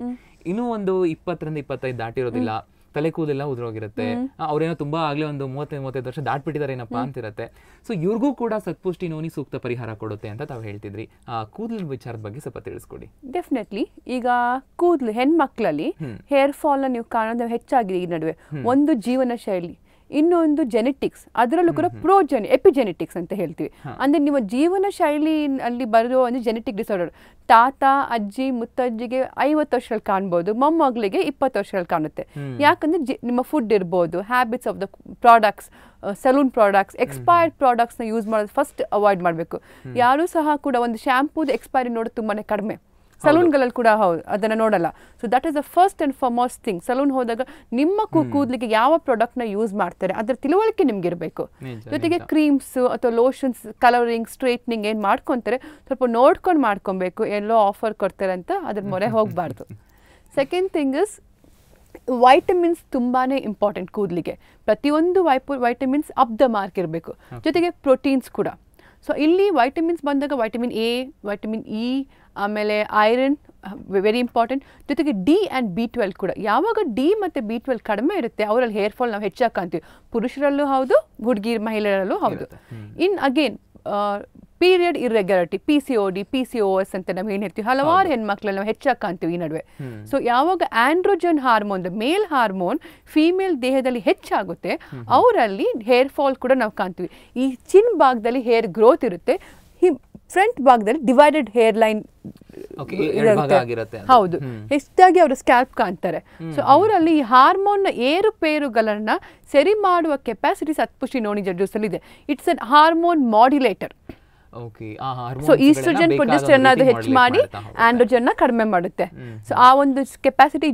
ಇನ್ನೂ ಒಂದು ಇಪ್ಪತ್ತರಿಂದ ಇಪ್ಪತ್ತೈದು ದಾಟಿರೋದಿಲ್ಲ ತಲೆ ಕೂದಲೆಲ್ಲ ಉದುರೋಗಿರುತ್ತೆ ಅವ್ರೇನೋ ತುಂಬಾ ಆಗ್ಲೇ ಒಂದು ಮೂವತ್ತೈದು ಮೂವತ್ತೈದು ವರ್ಷ ದಾಟ್ಬಿಟ್ಟಿದ್ದಾರೆ ಏನಪ್ಪಾ ಅಂತಿರತ್ತೆ ಸೊ ಇವ್ರಿಗೂ ಕೂಡ ಸತ್ಪುಷ್ಟಿ ನೋನಿ ಸೂಕ್ತ ಪರಿಹಾರ ಕೊಡುತ್ತೆ ಅಂತ ತಾವು ಹೇಳ್ತಿದ್ರಿ ಕೂದಲು ವಿಚಾರದ ಬಗ್ಗೆ ಸ್ವಲ್ಪ ತಿಳಿಸ್ಕೊಡಿ ಡೆಫಿನೆಟ್ಲಿ ಈಗ ಕೂದಲು ಹೆಣ್ಮಕ್ಳಲ್ಲಿ ಹೇರ್ ಫಾಲ್ ನೀವು ಕಾಣೋದು ಹೆಚ್ಚಾಗಿದೆ ಈ ನಡುವೆ ಒಂದು ಜೀವನ ಶೈಲಿ ಇನ್ನೊಂದು ಜೆನೆಟಿಕ್ಸ್ ಅದರಲ್ಲೂ ಕೂಡ ಪ್ರೋಜೆನ್ ಎಪಿಜೆನೆಟಿಕ್ಸ್ ಅಂತ ಹೇಳ್ತೀವಿ ಅಂದರೆ ನಿಮ್ಮ ಜೀವನ ಶೈಲಿಯಲ್ಲಿ ಬರೋ ಒಂದು ಜೆನೆಟಿಕ್ ಡಿಸಾರ್ಡರ್ ತಾತ ಅಜ್ಜಿ ಮುತ್ತಜ್ಜಿಗೆ ಐವತ್ತು ವರ್ಷಗಳು ಕಾಣ್ಬೋದು ಮೊಮ್ಮಗಳಿಗೆ ಇಪ್ಪತ್ತು ವರ್ಷಗಳು ಕಾಣುತ್ತೆ ಯಾಕಂದರೆ ನಿಮ್ಮ ಫುಡ್ ಇರ್ಬೋದು habits of the products salon products expired ಪ್ರಾಡಕ್ಟ್ಸ್ನ ಯೂಸ್ ಮಾಡೋದು ಫಸ್ಟ್ ಅವಾಯ್ಡ್ ಮಾಡಬೇಕು ಯಾರೂ ಸಹ ಕೂಡ ಒಂದು ಶ್ಯಾಂಪೂದು ಎಕ್ಸ್ಪೈರಿ ನೋಡೋದು ತುಂಬಾ ಕಡಿಮೆ ಸಲೂನ್ಗಳಲ್ಲಿ ಕೂಡ ಹೌದು ಅದನ್ನು ನೋಡಲ್ಲ so that is the first and foremost thing salon ಹೋದಾಗ ನಿಮ್ಮ ಕೂದಲಿಗೆ ಯಾವ ಪ್ರಾಡಕ್ಟ್ನ ಯೂಸ್ ಮಾಡ್ತಾರೆ ಅದರ ತಿಳುವಳಿಕೆ ನಿಮ್ಗೆ ಇರಬೇಕು ಜೊತೆಗೆ ಕ್ರೀಮ್ಸ್ ಅಥವಾ ಲೋಷನ್ಸ್ ಕಲರಿಂಗ್ ಸ್ಟ್ರೈಟ್ನಿಂಗ್ ಏನು ಮಾಡ್ಕೊತಾರೆ ಸ್ವಲ್ಪ ನೋಡ್ಕೊಂಡು ಮಾಡ್ಕೊಬೇಕು ಎಲ್ಲೋ ಆಫರ್ ಕೊಡ್ತಾರೆ ಅಂತ ಅದ್ರ ಮೊರೆ ಹೋಗಬಾರ್ದು ಸೆಕೆಂಡ್ ಥಿಂಗ್ ಇಸ್ ವೈಟಮಿನ್ಸ್ ತುಂಬಾ ಇಂಪಾರ್ಟೆಂಟ್ ಕೂದಲಿಗೆ ಪ್ರತಿಯೊಂದು ವೈಪು ವೈಟಮಿನ್ಸ್ ಅಪ್ ದ ಮಾರ್ಕ್ ಇರಬೇಕು ಜೊತೆಗೆ ಪ್ರೋಟೀನ್ಸ್ ಕೂಡ ಸೊ ಇಲ್ಲಿ ವೈಟಮಿನ್ಸ್ ಬಂದಾಗ ವೈಟಮಿನ್ ಎ ವೈಟಮಿನ್ ಇ ಆಮೇಲೆ ಐರನ್ ವೆರಿ ಇಂಪಾರ್ಟೆಂಟ್ ಜೊತೆಗೆ ಡಿ ಆ್ಯಂಡ್ ಬಿ ಟ್ವೆಲ್ ಕೂಡ ಯಾವಾಗ ಡಿ ಮತ್ತು ಬಿ ಟ್ವೆಲ್ ಕಡಿಮೆ ಇರುತ್ತೆ ಅವರಲ್ಲಿ ಹೇರ್ ಫಾಲ್ ನಾವು ಹೆಚ್ಚಾಗಿ ಕಾಣ್ತೀವಿ ಪುರುಷರಲ್ಲೂ ಹೌದು ಹುಡುಗಿ ಮಹಿಳೆಯರಲ್ಲೂ ಹೌದು in again period irregularity P C O D P C O S ಅಂತ ನಾವು ಏನು ಹೇಳ್ತೀವಿ ಹಲವಾರು ಹೆಣ್ಮಕ್ಳಲ್ಲಿ ನಾವು ಹೆಚ್ಚಾಗಿ ಕಾಣ್ತೀವಿ ಈ ನಡುವೆ ಸೊ ಯಾವಾಗ androgen hormone male hormone female ದೇಹದಲ್ಲಿ ಹೆಚ್ಚಾಗುತ್ತೆ ಅವರಲ್ಲಿ ಹೇರ್ ಫಾಲ್ ಕೂಡ ನಾವು ಕಾಣ್ತೀವಿ ಈ ಚಿನ್ ಭಾಗದಲ್ಲಿ ಹೇರ್ ಗ್ರೋತ್ ಇರುತ್ತೆ ಫ್ರಂಟ್ ಭಾಗದಲ್ಲಿ ಡಿವೈಡೆಡ್ ಹೇರ್ ಲೈನ್ ಹೌದು ಹೆಚ್ಚಾಗಿ ಅವರು ಸ್ಕ್ಯಾಲ್ಪ್ ಕಾಣ್ತಾರೆ ಸೊ ಅವರಲ್ಲಿ ಈ ಹಾರ್ಮೋನ್ ಏರುಪೇರುಗಳನ್ನ ಸರಿ ಮಾಡುವ ಕೆಪಾಸಿಟಿ ಸತ್ಪುಷಿ ನೋಣಿ ಜಡ್ಸಲ್ಲಿ ಇದೆ it's an hormone modulator so oestrogen progesterone ಅದು ಹೆಚ್ಚು ಮಾಡಿ ಆಂಡ್ರೋಜನ್ನ ಕಡಿಮೆ ಮಾಡುತ್ತೆ ಸೊ ಆ ಒಂದು ಕೆಪಾಸಿಟಿ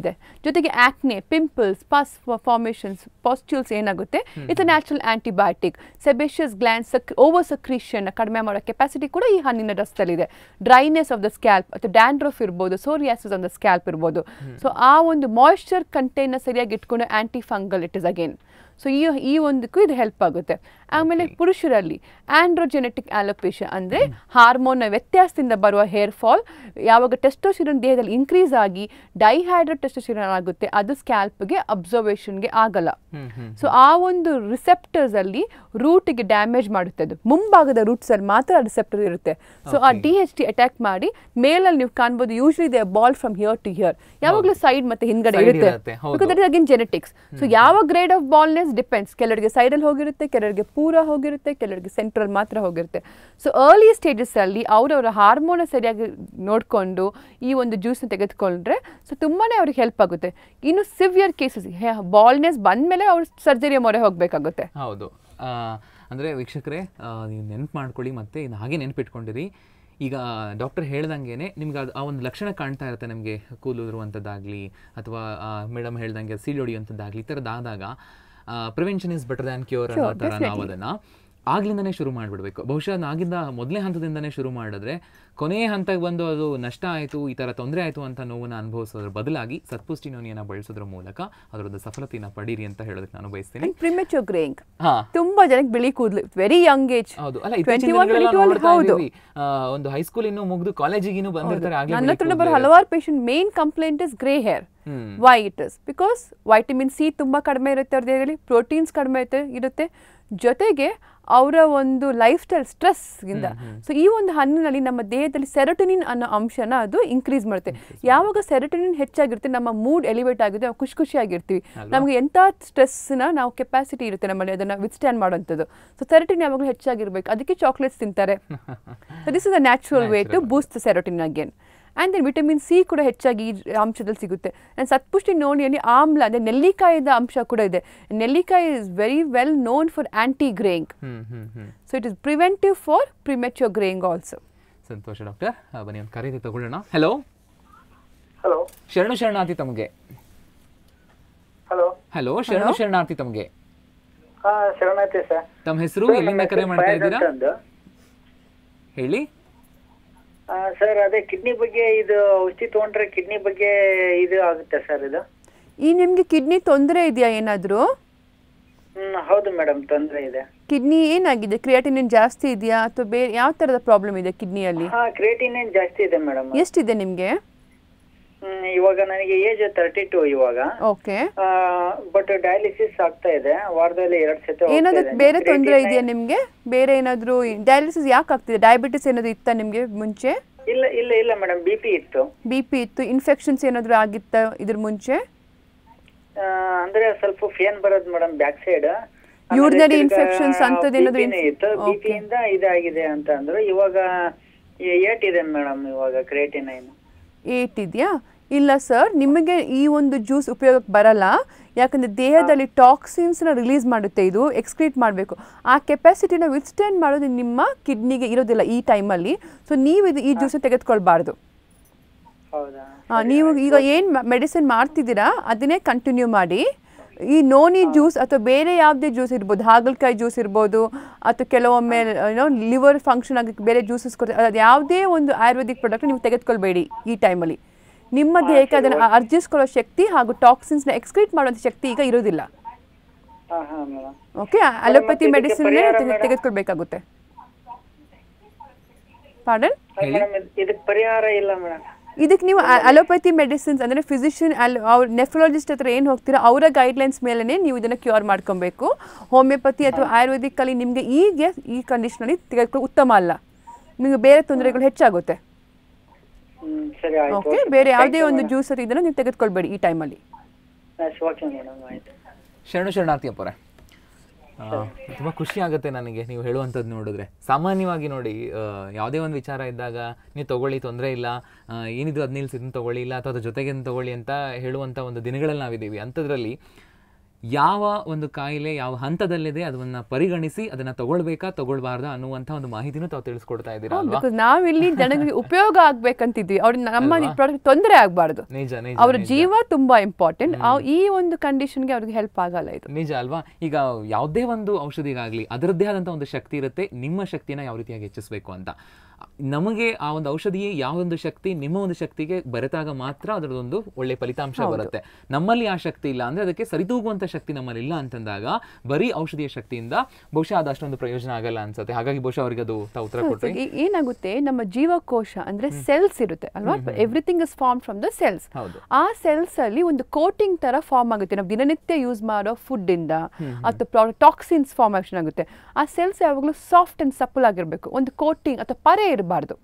ಇದೆ ಜೊತೆಗೆ acne pimples pus formations pustules ಏನಾಗುತ್ತೆ ಇಟ್ಸ್ ನ್ಯಾಚುರಲ್ ಆಂಟಿಬಯೋಟಿಕ್ ಸೆಬೇಷಿಯಸ್ ಸಕ್ ಓವರ್ ಸಕ್ರೀಷನ್ ಕಡಿಮೆ ಮಾಡೋ ಕೆಪಾಸಿಟಿ ಕೂಡ ಈ ಹಣ್ಣಿನ ರಸದಲ್ಲಿದೆ ಡ್ರೈನೆಸ್ ಆಫ್ ದ ಸ್ಕ್ಯಾಲ್ಪ್ ಅಥವಾ ಡ್ಯಾಂಡ್ರೋಫ್ ಇರ್ಬೋದು ಸೋರಿಯಾಸಿಸ್ ಆನ್ ದ ಸ್ಕ್ಯಾಲ್ಪ್ ಇರ್ಬೋದು ಸೊ ಆ ಒಂದು ಮಾಯಿಶ್ಚರ್ ಕಂಟೈನರ್ ಸರಿಯಾಗಿ ಇಟ್ಕೊಂಡು anti fungal it is again so ಈ ಈ ಒಂದಕ್ಕೂ ಇದು ಹೆಲ್ಪ್ ಆಗುತ್ತೆ ಆಮೇಲೆ ಪುರುಷರಲ್ಲಿ ಆಂಡ್ರೋಜೆನೆಟಿಕ್ ಆಲೋಪೇಶ ಅಂದರೆ ಹಾರ್ಮೋನ್ನ ವ್ಯತ್ಯಾಸದಿಂದ ಬರುವ ಹೇರ್ ಫಾಲ್ ಯಾವಾಗ ಟೆಸ್ಟೋಸಿರನ್ ದೇಹದಲ್ಲಿ ಇನ್ಕ್ರೀಸ್ ಆಗಿ ಡೈಹೈಡ್ರೋ ಟೆಸ್ಟೋಶಿರನ್ ಆಗುತ್ತೆ ಅದು ಸ್ಕ್ಯಾಲ್ಪ್ಗೆ ಅಬ್ಸರ್ವೇಷನ್ಗೆ ಆಗಲ್ಲ ಸೊ ಆ ಒಂದು ರಿಸೆಪ್ಟರ್ಸಲ್ಲಿ ರೂಟ್ಗೆ ಡ್ಯಾಮೇಜ್ ಮಾಡುತ್ತೆ ಅದು ಮುಂಭಾಗದ ರೂಟ್ಸಲ್ಲಿ ಮಾತ್ರ ರಿಸೆಪ್ಟರ್ ಇರುತ್ತೆ ಸೊ ಆ ಡಿ ಎಚ್ ಟಿ ಅಟ್ಯಾಕ್ ಮಾಡಿ ಮೇಲಲ್ಲಿ ನೀವು ಕಾಣ್ಬೋದು usually they bald from here to here ಯಾವಾಗಲೂ ಸೈಡ್ ಮತ್ತೆ ಹಿಂದ್ಗಡೆ ಇರುತ್ತೆ ಜೆನೆಟಿಕ್ಸ್ ಸೊ ಯಾವ grade of baldness as depends ಕೆಲವರಿಗೆ ಸೈಡಲ್ ಹೋಗಿರುತ್ತೆ ಕೆಲವರಿಗೆ ಪೂರ ಹೋಗಿರುತ್ತೆ ಕೆಲವರಿಗೆ ಸೆಂಟ್ರಲ್ ಮಾತ್ರ ಹೋಗಿರುತ್ತೆ ಸೊ ಅರ್ಲಿ ಸ್ಟೇಜಸ್ಸಲ್ಲಿ ಅವರವರ ಹಾರ್ಮೋನ ಸರಿಯಾಗಿ ನೋಡಿಕೊಂಡು ಈ ಒಂದು ಜ್ಯೂಸ್ನ ತೆಗೆದುಕೊಂಡ್ರೆ ಸೊ ತುಂಬಾ ಅವ್ರಿಗೆ ಹೆಲ್ಪ್ ಆಗುತ್ತೆ ಇನ್ನು ಸಿವಿಯರ್ ಕೇಸಸ್ ಬಾಲ್ನೆಸ್ ಬಂದಮೇಲೆ ಅವ್ರು ಸರ್ಜರಿಯ ಮೊರೆ ಹೋಗಬೇಕಾಗುತ್ತೆ ಹೌದು ಅಂದರೆ ವೀಕ್ಷಕರೇ ನೀವು ನೆನಪು ಮಾಡ್ಕೊಳ್ಳಿ ಮತ್ತು ಇನ್ನು ಹಾಗೆ ನೆನಪಿಟ್ಕೊಂಡಿರಿ ಈಗ ಡಾಕ್ಟರ್ ಹೇಳ್ದಂಗೆ ನಿಮ್ಗೆ ಅದು ಆ ಒಂದು ಲಕ್ಷಣ ಕಾಣ್ತಾ ಇರುತ್ತೆ ನಿಮಗೆ ಇರುವಂಥದ್ದಾಗಲಿ ಅಥವಾ ಮೇಡಮ್ ಹೇಳ್ದಂಗೆ ಸೀಳು ಹೊಡಿಯುವಂಥದ್ದಾಗಲಿ ಈ ಥರದ್ದಾದಾಗ prevention is better than cure ಅನ್ನೋ ಥರ ನಾವು ಅದನ್ನು ಆಗ್ಲಿಂದನೇ ಶುರು ಮಾಡಿಬಿಡ್ಬೇಕು ಬಹುಶಃ ಆಗಿಂದ ಮೊದಲನೇ ಹಂತದಿಂದನೇ ಶುರು ಮಾಡಿದ್ರೆ ಕೊನೆಯ ಹಂತಕ್ಕೆ ಬಂದು ಅದು ನಷ್ಟ ಆಯಿತು ಈ ಥರ ತೊಂದರೆ ಆಯಿತು ಅಂತ ನೋವನ್ನು ಅನುಭವಿಸೋದ್ರ ಬದಲಾಗಿ ಸತ್ಪುಷ್ಟಿ ನೋನಿಯನ್ನು ಬಳಸೋದ್ರ ಮೂಲಕ ಅದರದ್ದು ಸಫಲತೆಯನ್ನು ಪಡೀರಿ ಅಂತ ಹೇಳೋದಕ್ಕೆ ನಾನು ಬಯಸ್ತೀನಿ ಗ್ರೇಯಿಂಗ್ ತುಂಬಾ ಜನಕ್ಕೆ ಬಿಳಿ ಕೂದಲು ವೆರಿ ಯಂಗ್ ಏಜ್ ಹೌದು ಅಲ್ಲ ಒಂದು ಹೈಸ್ಕೂಲ್ ಇನ್ನು ಮುಗಿದು ಕಾಲೇಜಿಗೆ ಬಂದಿರ್ತಾರೆ ಹಲವಾರು patient main complaint is grey hair why it is because vitamin C ತುಂಬ ಕಡಿಮೆ ಇರುತ್ತೆ ಅವ್ರ ದೇಹದಲ್ಲಿ ಪ್ರೋಟೀನ್ಸ್ ಕಡಿಮೆ ಇರುತ್ತೆ ಇರುತ್ತೆ ಜೊತೆಗೆ ಅವರ ಒಂದು ಲೈಫ್ ಸ್ಟೈಲ್ ಇಂದ ಸೊ ಈ ಒಂದು ಹಣ್ಣಿನಲ್ಲಿ ನಮ್ಮ ದೇಹದಲ್ಲಿ ಸೆರೋಟನಿನ್ ಅನ್ನೋ ಅಂಶನ ಅದು ಇನ್ಕ್ರೀಸ್ ಮಾಡುತ್ತೆ ಯಾವಾಗ ಸೆರೋಟನಿನ್ ಹೆಚ್ಚಾಗಿರುತ್ತೆ ನಮ್ಮ ಮೂಡ್ ಎಲಿವೇಟ್ ಆಗುತ್ತೆ ನಾವು ಖುಷಿ ಖುಷಿಯಾಗಿರ್ತೀವಿ ನಮಗೆ ಎಂಥ ಸ್ಟ್ರೆಸ್ ನಾವು ಕೆಪಾಸಿಟಿ ಇರುತ್ತೆ ನಮ್ಮಲ್ಲಿ ಅದನ್ನ ವಿತ್ ಸ್ಟ್ಯಾಂಡ್ ಮಾಡುವಂಥದ್ದು ಸೊ ಸೆರೋಟಿನ್ ಯಾವಾಗಲೂ ಹೆಚ್ಚಾಗಿರ್ಬೇಕು ಅದಕ್ಕೆ ಚಾಕ್ಲೇಟ್ಸ್ ತಿಂತಾರೆ this is a natural way to boost serotonin again and then vitamin C ಕೂಡ ಹೆಚ್ಚಾಗಿ ಈ ಅಂಶದಲ್ಲಿ ಸಿಗುತ್ತೆ ಆ್ಯಂಡ್ ಸತ್ಪುಷ್ಟಿ ನೋಣಿಯಲ್ಲಿ ಆಮ್ಲ ಅಂದರೆ ನೆಲ್ಲಿಕಾಯಿದ ಅಂಶ ಕೂಡ ಇದೆ ನೆಲ್ಲಿಕಾಯಿ is very well known for anti greying so it is preventive for premature greying also ಸಂತೋಷ ಡಾಕ್ಟರ್ ಬನ್ನಿ ಒಂದು ಕರೀತಿ ತಗೊಳ್ಳೋಣ ಹಲೋ ಹಲೋ ಶರಣು ಶರಣಾರ್ಥಿ ತಮಗೆ ಹಲೋ ಹಲೋ ಶರಣು ಶರಣಾರ್ಥಿ ತಮಗೆ ಶರಣಾರ್ಥಿ ಸರ್ ತಮ್ಮ ಹೆಸರು ಎಲ್ಲಿಂದ ಕರೆ ಮಾಡ್ತಾ ಇದ್ದೀರಾ ಹೇಳಿ ಸರ್ ಅದೇ ಕಿಡ್ನಿ ಬಗ್ಗೆ ಇದು ಔಷಧಿ ತಗೊಂಡ್ರೆ ಕಿಡ್ನಿ ಬಗ್ಗೆ ಇದು ಆಗುತ್ತೆ ಸರ್ ಇದು ಈ ನಿಮ್ಗೆ ಕಿಡ್ನಿ ತೊಂದರೆ ಇದೆಯಾ ಏನಾದರೂ ಹೌದು ಮೇಡಮ್ ತೊಂದರೆ ಇದೆ ಕಿಡ್ನಿ ಏನಾಗಿದೆ ಕ್ರಿಯಾಟಿನಿನ್ ಜಾಸ್ತಿ ಇದೆಯಾ ಅಥವಾ ಬೇರೆ ಯಾವ ತರದ ಪ್ರಾಬ್ಲಮ್ ಇದೆ ಕಿಡ್ನಿಯಲ್ಲಿ ಹಾ ಜಾಸ್ತಿ ಇದೆ ಮೇಡಮ್ ಎಷ್ಟಿದೆ ನಿಮ್ಗೆ ಇವಾಗ ನನಗೆ ಏಜ್ ತರ್ಟಿ ಟು ಇವಾಗ ಓಕೆ ಬಟ್ ಡಯಾಲಿಸಿಸ್ ಆಗ್ತಾ ಇದೆ ವಾರದಲ್ಲಿ ಎರಡ್ ಸತಿ ಏನಾದ್ರು ಬೇರೆ ತೊಂದರೆ ಇದೆಯಾ ನಿಮ್ಗೆ ಬೇರೆ ಏನಾದ್ರು ಡಯಾಲಿಸಿಸ್ ಯಾಕೆ ಆಗ್ತಿದೆ ಡಯಾಬಿಟಿಸ್ ಏನಾದ್ರು ಇತ್ತ ನಿಮ್ಗೆ ಮುಂಚೆ ಇಲ್ಲ ಇಲ್ಲ ಇಲ್ಲ ಮೇಡಮ್ ಬಿಪಿ ಇತ್ತು ಬಿಪಿ ಇತ್ತು ಇನ್ಫೆಕ್ಷನ್ಸ್ ಏನಾದ್ರು ಆಗಿತ್ತ ಇದ್ರ ಮುಂಚೆ ಅಂದ್ರೆ ಸ್ವಲ್ಪ ಫೇನ್ ಬರೋದು madam back side urinary infections ಅಂತದೇನಾದ್ರು ಇತ್ತು ಬಿಪಿ ಇಂದ ಇದಾಗಿದೆ ಅಂತ ಅಂದ್ರು ಇವಾಗ ಏಟ್ ಇದೆ ಮೇಡಮ್ ಇವಾಗ ಕ್ರಿಯೇಟಿನ್ ಏಟ್ ಇದೆಯಾ ಇಲ್ಲ ಸರ್ ನಿಮಗೆ ಈ ಒಂದು ಜ್ಯೂಸ್ ಉಪಯೋಗಕ್ಕೆ ಬರಲ್ಲ ಯಾಕಂದರೆ ದೇಹದಲ್ಲಿ ಟಾಕ್ಸಿನ್ಸ್ನ ರಿಲೀಸ್ ಮಾಡುತ್ತೆ ಇದು ಎಕ್ಸ್ಕ್ರೀಟ್ ಮಾಡಬೇಕು ಆ ಕೆಪಾಸಿಟಿನ ವಿತ್ಸ್ಟ್ಯಾಂಡ್ ಮಾಡೋದು ನಿಮ್ಮ ಕಿಡ್ನಿಗೆ ಇರೋದಿಲ್ಲ ಈ ಟೈಮಲ್ಲಿ ಸೊ ನೀವು ಇದು ಈ ಜ್ಯೂಸ್ ತೆಗೆದುಕೊಳ್ಬಾರ್ದು ನೀವು ಈಗ ಏನು ಮೆಡಿಸಿನ್ ಮಾಡ್ತಿದ್ದೀರಾ ಅದನ್ನೇ ಕಂಟಿನ್ಯೂ ಮಾಡಿ ಈ ನೋನಿ ಜ್ಯೂಸ್ ಅಥವಾ ಬೇರೆ ಯಾವುದೇ ಜ್ಯೂಸ್ ಇರ್ಬೋದು ಹಾಗಲಕಾಯಿ ಜ್ಯೂಸ್ ಇರ್ಬೋದು ಅಥವಾ ಕೆಲವೊಮ್ಮೆ ಏನೋ ಲಿವರ್ ಫಂಕ್ಷನ್ ಆಗಕ್ಕೆ ಬೇರೆ ಜ್ಯೂಸಸ್ ಕೊಡ್ತಾರೆ ಅದು ಯಾವುದೇ ಒಂದು ಆಯುರ್ವೇದಿಕ್ ಪ್ರಾಡಕ್ಟ್ ನೀವು ತೆಗೆದುಕೊಳ್ಬೇಡಿ ಈ ಟೈಮಲ್ಲಿ ನಿಮ್ಮ ದೇಹಕ್ಕೆ ಅದನ್ನು ಅರ್ಜಿಸ್ಕೊಳ್ಳೋ ಶಕ್ತಿ ಹಾಗೂ ಟಾಕ್ಸಿನ್ಸ್ ನ ಎಕ್ಸ್ಕ್ರೀಟ್ ಮಾಡುವಂತ ಶಕ್ತಿ ಈಗ ಇರೋದಿಲ್ಲ ಓಕೆ ಅಲೋಪತಿ ಮೆಡಿಸಿನ್ ತೆಗೆದುಕೊಳ್ಬೇಕಾಗುತ್ತೆ ಪಾರ್ಡನ್ ಇದಕ್ಕೆ ನೀವು ಅಲೋಪತಿ ಮೆಡಿಸಿನ್ಸ್ ಅಂದ್ರೆ ಫಿಸಿಷಿಯನ್ ಅಲ್ ಅವ್ರ ನೆಫ್ರಾಲಜಿಸ್ಟ್ ಹತ್ರ ಏನು ಹೋಗ್ತೀರಾ ಅವರ ಗೈಡ್ಲೈನ್ಸ್ ಮೇಲೇ ನೀವು ಇದನ್ನ ಕ್ಯೂರ್ ಮಾಡ್ಕೊಬೇಕು ಹೋಮಿಯೋಪತಿ ಅಥವಾ ಆಯುರ್ವೇದಿಕ್ ಅಲ್ಲಿ ನಿಮ್ಗೆ ಈಗ ಈ ಕಂಡೀಷನಲ್ಲಿ ತೆಗೆದುಕೊಳ್ಳಿ ಉತ್ತಮ ಅಲ್ಲ ನಿಮ್ಗೆ ಬೇರೆ ತೊಂದರೆಗಳು ಹೆಚ್ಚಾಗುತ್ತೆ ಓಕೆ ಬೇರೆ ಯಾವುದೇ ಒಂದು ಜ್ಯೂಸ್ ಇದನ್ನು ನೀವು ತೆಗೆದುಕೊಳ್ಬೇಡಿ ಈ ಟೈಮಲ್ಲಿ ಶರಣು ಖುಷಿ ಆಗುತ್ತೆ ನನಗೆ ನೀವು ಹೇಳುವಂತದ್ ನೋಡಿದ್ರೆ ಸಾಮಾನ್ಯವಾಗಿ ನೋಡಿ ಯಾವುದೇ ಒಂದು ವಿಚಾರ ಇದ್ದಾಗ ನೀವು ತಗೊಳ್ಳಿ ತೊಂದರೆ ಇಲ್ಲ ಏನಿದ್ರು ಅದು ನಿಲ್ಸಿದ್ ತಗೊಳ್ಳಿ ಇಲ್ಲ ಅಥವಾ ಜೊತೆಗೆ ತೊಗೊಳ್ಳಿ ಅಂತ ಹೇಳುವಂತ ಒಂದು ದಿನಗಳಲ್ಲಿ ನಾವಿದ್ದೀವಿ ಅಂತದ್ರಲ್ಲಿ ಯಾವ ಒಂದು ಕಾಯಿಲೆ ಯಾವ ಹಂತದಲ್ಲಿದೆ ಅದನ್ನ ಪರಿಗಣಿಸಿ ಅದನ್ನ ತಗೊಳ್ಬೇಕಾ ತಗೊಳ್ಬಾರ್ದಾ ಅನ್ನುವಂತ ಒಂದು ಮಾಹಿತಿನೂ ತಾವು ತಿಳಿಸ್ಕೊಡ್ತಾ ಇದ್ದೀರಾ ನಾವಿಲ್ಲಿ ಜನಗಳಿಗೆ ಉಪಯೋಗ ಆಗ್ಬೇಕಂತಿದ್ವಿ ಅವ್ರ ನಮ್ಮ ಪ್ರಾಡಕ್ಟ್ ತೊಂದರೆ ಆಗ್ಬಾರ್ದು ನಿಜ ನಿಜ ಅವ್ರ ಜೀವ ತುಂಬಾ ಇಂಪಾರ್ಟೆಂಟ್ ಈ ಒಂದು ಕಂಡೀಷನ್ಗೆ ಅವ್ರಿಗೆ ಹೆಲ್ಪ್ ಆಗಲ್ಲ ಇದು ನಿಜ ಅಲ್ವಾ ಈಗ ಯಾವುದೇ ಒಂದು ಔಷಧಿಗಾಗ್ಲಿ ಅದರದ್ದೇ ಆದಂತ ಒಂದು ಶಕ್ತಿ ಇರುತ್ತೆ ನಿಮ್ಮ ಶಕ್ತಿನ ಯಾವ ರೀತಿಯಾಗಿ ಹೆಚ್ಚಿಸಬೇಕು ಅಂತ ನಮಗೆ ಆ ಒಂದು ಔಷಧಿಯೇ ಯಾವೊಂದು ಶಕ್ತಿ ನಿಮ್ಮ ಒಂದು ಶಕ್ತಿಗೆ ಬರೆದಾಗ ಮಾತ್ರ ಅದರದೊಂದು ಒಳ್ಳೆ ಫಲಿತಾಂಶ ಬರುತ್ತೆ ನಮ್ಮಲ್ಲಿ ಆ ಶಕ್ತಿ ಇಲ್ಲ ಅಂದ್ರೆ ಅದಕ್ಕೆ ಸರಿದೂಗುವಂಥ ಶಕ್ತಿ ನಮ್ಮಲ್ಲಿ ಇಲ್ಲ ಅಂತಂದಾಗ ಬರೀ ಔಷಧಿಯ ಶಕ್ತಿಯಿಂದ ಬಹುಶಃ ಅದು ಅಷ್ಟೊಂದು ಪ್ರಯೋಜನ ಆಗಲ್ಲ ಅನ್ಸುತ್ತೆ ಹಾಗಾಗಿ ಬಹುಶಃ ಅವರಿಗೆ ಅದು ಉತ್ತರ ಕೊಟ್ಟರೆ ಏನಾಗುತ್ತೆ ನಮ್ಮ ಜೀವಕೋಶ ಅಂದ್ರೆ ಸೆಲ್ಸ್ ಇರುತ್ತೆ ಅಲ್ವಾ everything is form from the cells ಆ ಸೆಲ್ಸ್ ಅಲ್ಲಿ ಒಂದು ಕೋಟಿಂಗ್ ತರ ಫಾರ್ಮ್ ಆಗುತ್ತೆ ನಾವು ದಿನನಿತ್ಯ ಯೂಸ್ ಮಾಡೋ ಫುಡ್ ಇಂದ ಅಥವಾ ಟಾಕ್ಸಿನ್ಸ್ ಫಾರ್ಮ್ ಆಗುತ್ತೆ ಆ ಸೆಲ್ಸ್ ಯಾವಾಗಲೂ ಸಾಫ್ಟ್ ಅಂಡ್ ಸಪಲ್ ಆಗಿರ್ಬೇಕು ಒಂದು ಕೋಟಿಂಗ್ ಅಥವಾ ಪರೆ ಇರಬಾರ್ದು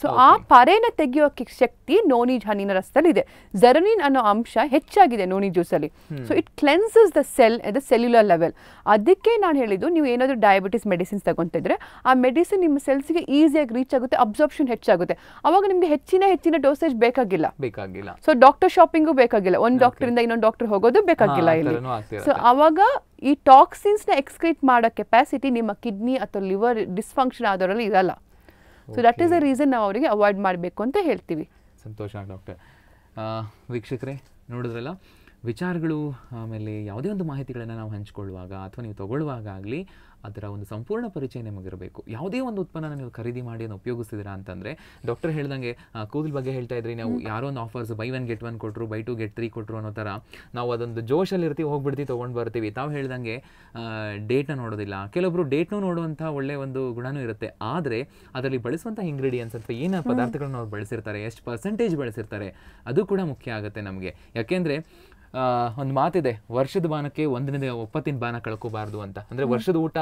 ಸೊ ಆ ಪರೆನ ತೆಗೆಯೋ ಶಕ್ತಿ ನೋನಿಜ್ ಹಣ್ಣಿನ ಇದೆ ಜೆರನಿನ್ ಅನ್ನೋ ಅಂಶ ಹೆಚ್ಚಾಗಿದೆ ನೋನಿ ಜ್ಯೂಸಲ್ಲಿ so it cleanses the cell a the cellular level ಅದಕ್ಕೆ ನಾನು ಹೇಳಿದ್ದು ನೀವು ಏನಾದರೂ ಡಯಾಬಿಟಿಸ್ ಮೆಡಿಸಿನ್ಸ್ ತಗೊತಿದ್ರೆ ಆ ಮೆಡಿಸಿನ್ ನಿಮ್ಮ ಸೆಲ್ಸ್ ಸೆಲ್ಸ್ಗೆ ಈಸಿಯಾಗಿ ರೀಚ್ ಆಗುತ್ತೆ ಅಬ್ಸಾರ್ಪ್ಷನ್ ಹೆಚ್ಚಾಗುತ್ತೆ ಅವಾಗ ನಿಮಗೆ ಹೆಚ್ಚಿನ ಹೆಚ್ಚಿನ ಡೋಸೇಜ್ ಬೇಕಾಗಿಲ್ಲ ಬೇಕಾಗಿಲ್ಲ ಸೊ ಡಾಕ್ಟರ್ ಶಾಪಿಂಗು ಬೇಕಾಗಿಲ್ಲ ಒಂದು ಇಂದ ಇನ್ನೊಂದು ಡಾಕ್ಟರ್ ಹೋಗೋದು ಬೇಕಾಗಿಲ್ಲ ಇಲ್ಲಿ ಸೊ ಅವಾಗ ಈ ಟಾಕ್ಸಿನ್ಸ್ ನ ಎಕ್ಸ್ಕ್ರೀಟ್ ಮಾಡೋ ಕೆಪಾಸಿಟಿ ನಿಮ್ಮ ಕಿಡ್ನಿ ಅಥವಾ ಲಿವರ್ ಡಿಸ್ಫಂಕ್ಷನ್ ಆದವರಲ್ಲಿ ಇರಲ್ಲ so that is a reason ನಾವು ಅವರಿಗೆ ಅವಾಯ್ಡ್ ಮಾಡಬೇಕು ಅಂತ ಹೇಳ್ತೀವಿ ಸಂತೋಷ ಡಾಕ್ಟರ್ ವೀಕ್ಷಕರೇ ನೋಡಿದ್ರಲ್ಲ ವಿಚಾರಗಳು ಆಮೇಲೆ ಯಾವುದೇ ಒಂದು ಮಾಹಿತಿಗಳನ್ನು ನಾವು ಹಂಚಿಕೊಳ್ಳುವಾಗ ಅಥವಾ ನೀವು ತಗೊಳ್ಳುವಾಗ ಆಗಲಿ ಅದರ ಒಂದು ಸಂಪೂರ್ಣ ಪರಿಚಯ ನಿಮಗಿರಬೇಕು ಯಾವುದೇ ಒಂದು ಉತ್ಪನ್ನ ನೀವು ಖರೀದಿ ಮಾಡಿ ಅದನ್ನು ಉಪಯೋಗಿಸಿದಿರಾ ಅಂತಂದರೆ ಡಾಕ್ಟರ್ ಹೇಳ್ದಂಗೆ ಕೂದಲ್ ಬಗ್ಗೆ ಹೇಳ್ತಾ ಇದ್ರಿ ನಾವು ಯಾರೋ ಒಂದು offers buy one get one ಕೊಟ್ಟರು ಬೈ ಟು ಗೆಟ್ ತ್ರೀ ಕೊಟ್ಟರು ಅನ್ನೋ ಥರ ನಾವು ಅದೊಂದು ಜೋಶಲ್ಲಿ ಇರ್ತೀವಿ ಹೋಗ್ಬಿಡ್ತೀವಿ ತೊಗೊಂಡು ಬರ್ತೀವಿ ತಾವು ಹೇಳ್ದಂಗೆ ಡೇಟ್ನ ನೋಡೋದಿಲ್ಲ ಕೆಲವೊಬ್ರು ಡೇಟ್ನು ನೋಡುವಂಥ ಒಳ್ಳೆಯ ಒಂದು ಗುಣನೂ ಇರುತ್ತೆ ಆದರೆ ಅದರಲ್ಲಿ ಬಳಸುವಂಥ ಇಂಗ್ರೀಡಿಯೆಂಟ್ಸ್ ಅಥವಾ ಏನು ಪದಾರ್ಥಗಳನ್ನು ಅವ್ರು ಬಳಸಿರ್ತಾರೆ ಎಷ್ಟು ಪರ್ಸೆಂಟೇಜ್ ಬಳಸಿರ್ತಾರೆ ಅದು ಕೂಡ ಮುಖ್ಯ ಆಗುತ್ತೆ ನಮಗೆ ಯಾಕೆಂದರೆ ಒಂದು ಮಾತಿದೆ ವರ್ಷದ ಬಾನಕ್ಕೆ ಒಂದಿನದ ಒಪ್ಪತ್ತಿನ ಬಾನ ಕಳ್ಕೋಬಾರ್ದು ಅಂತ ಅಂದ್ರೆ ವರ್ಷದ ಊಟ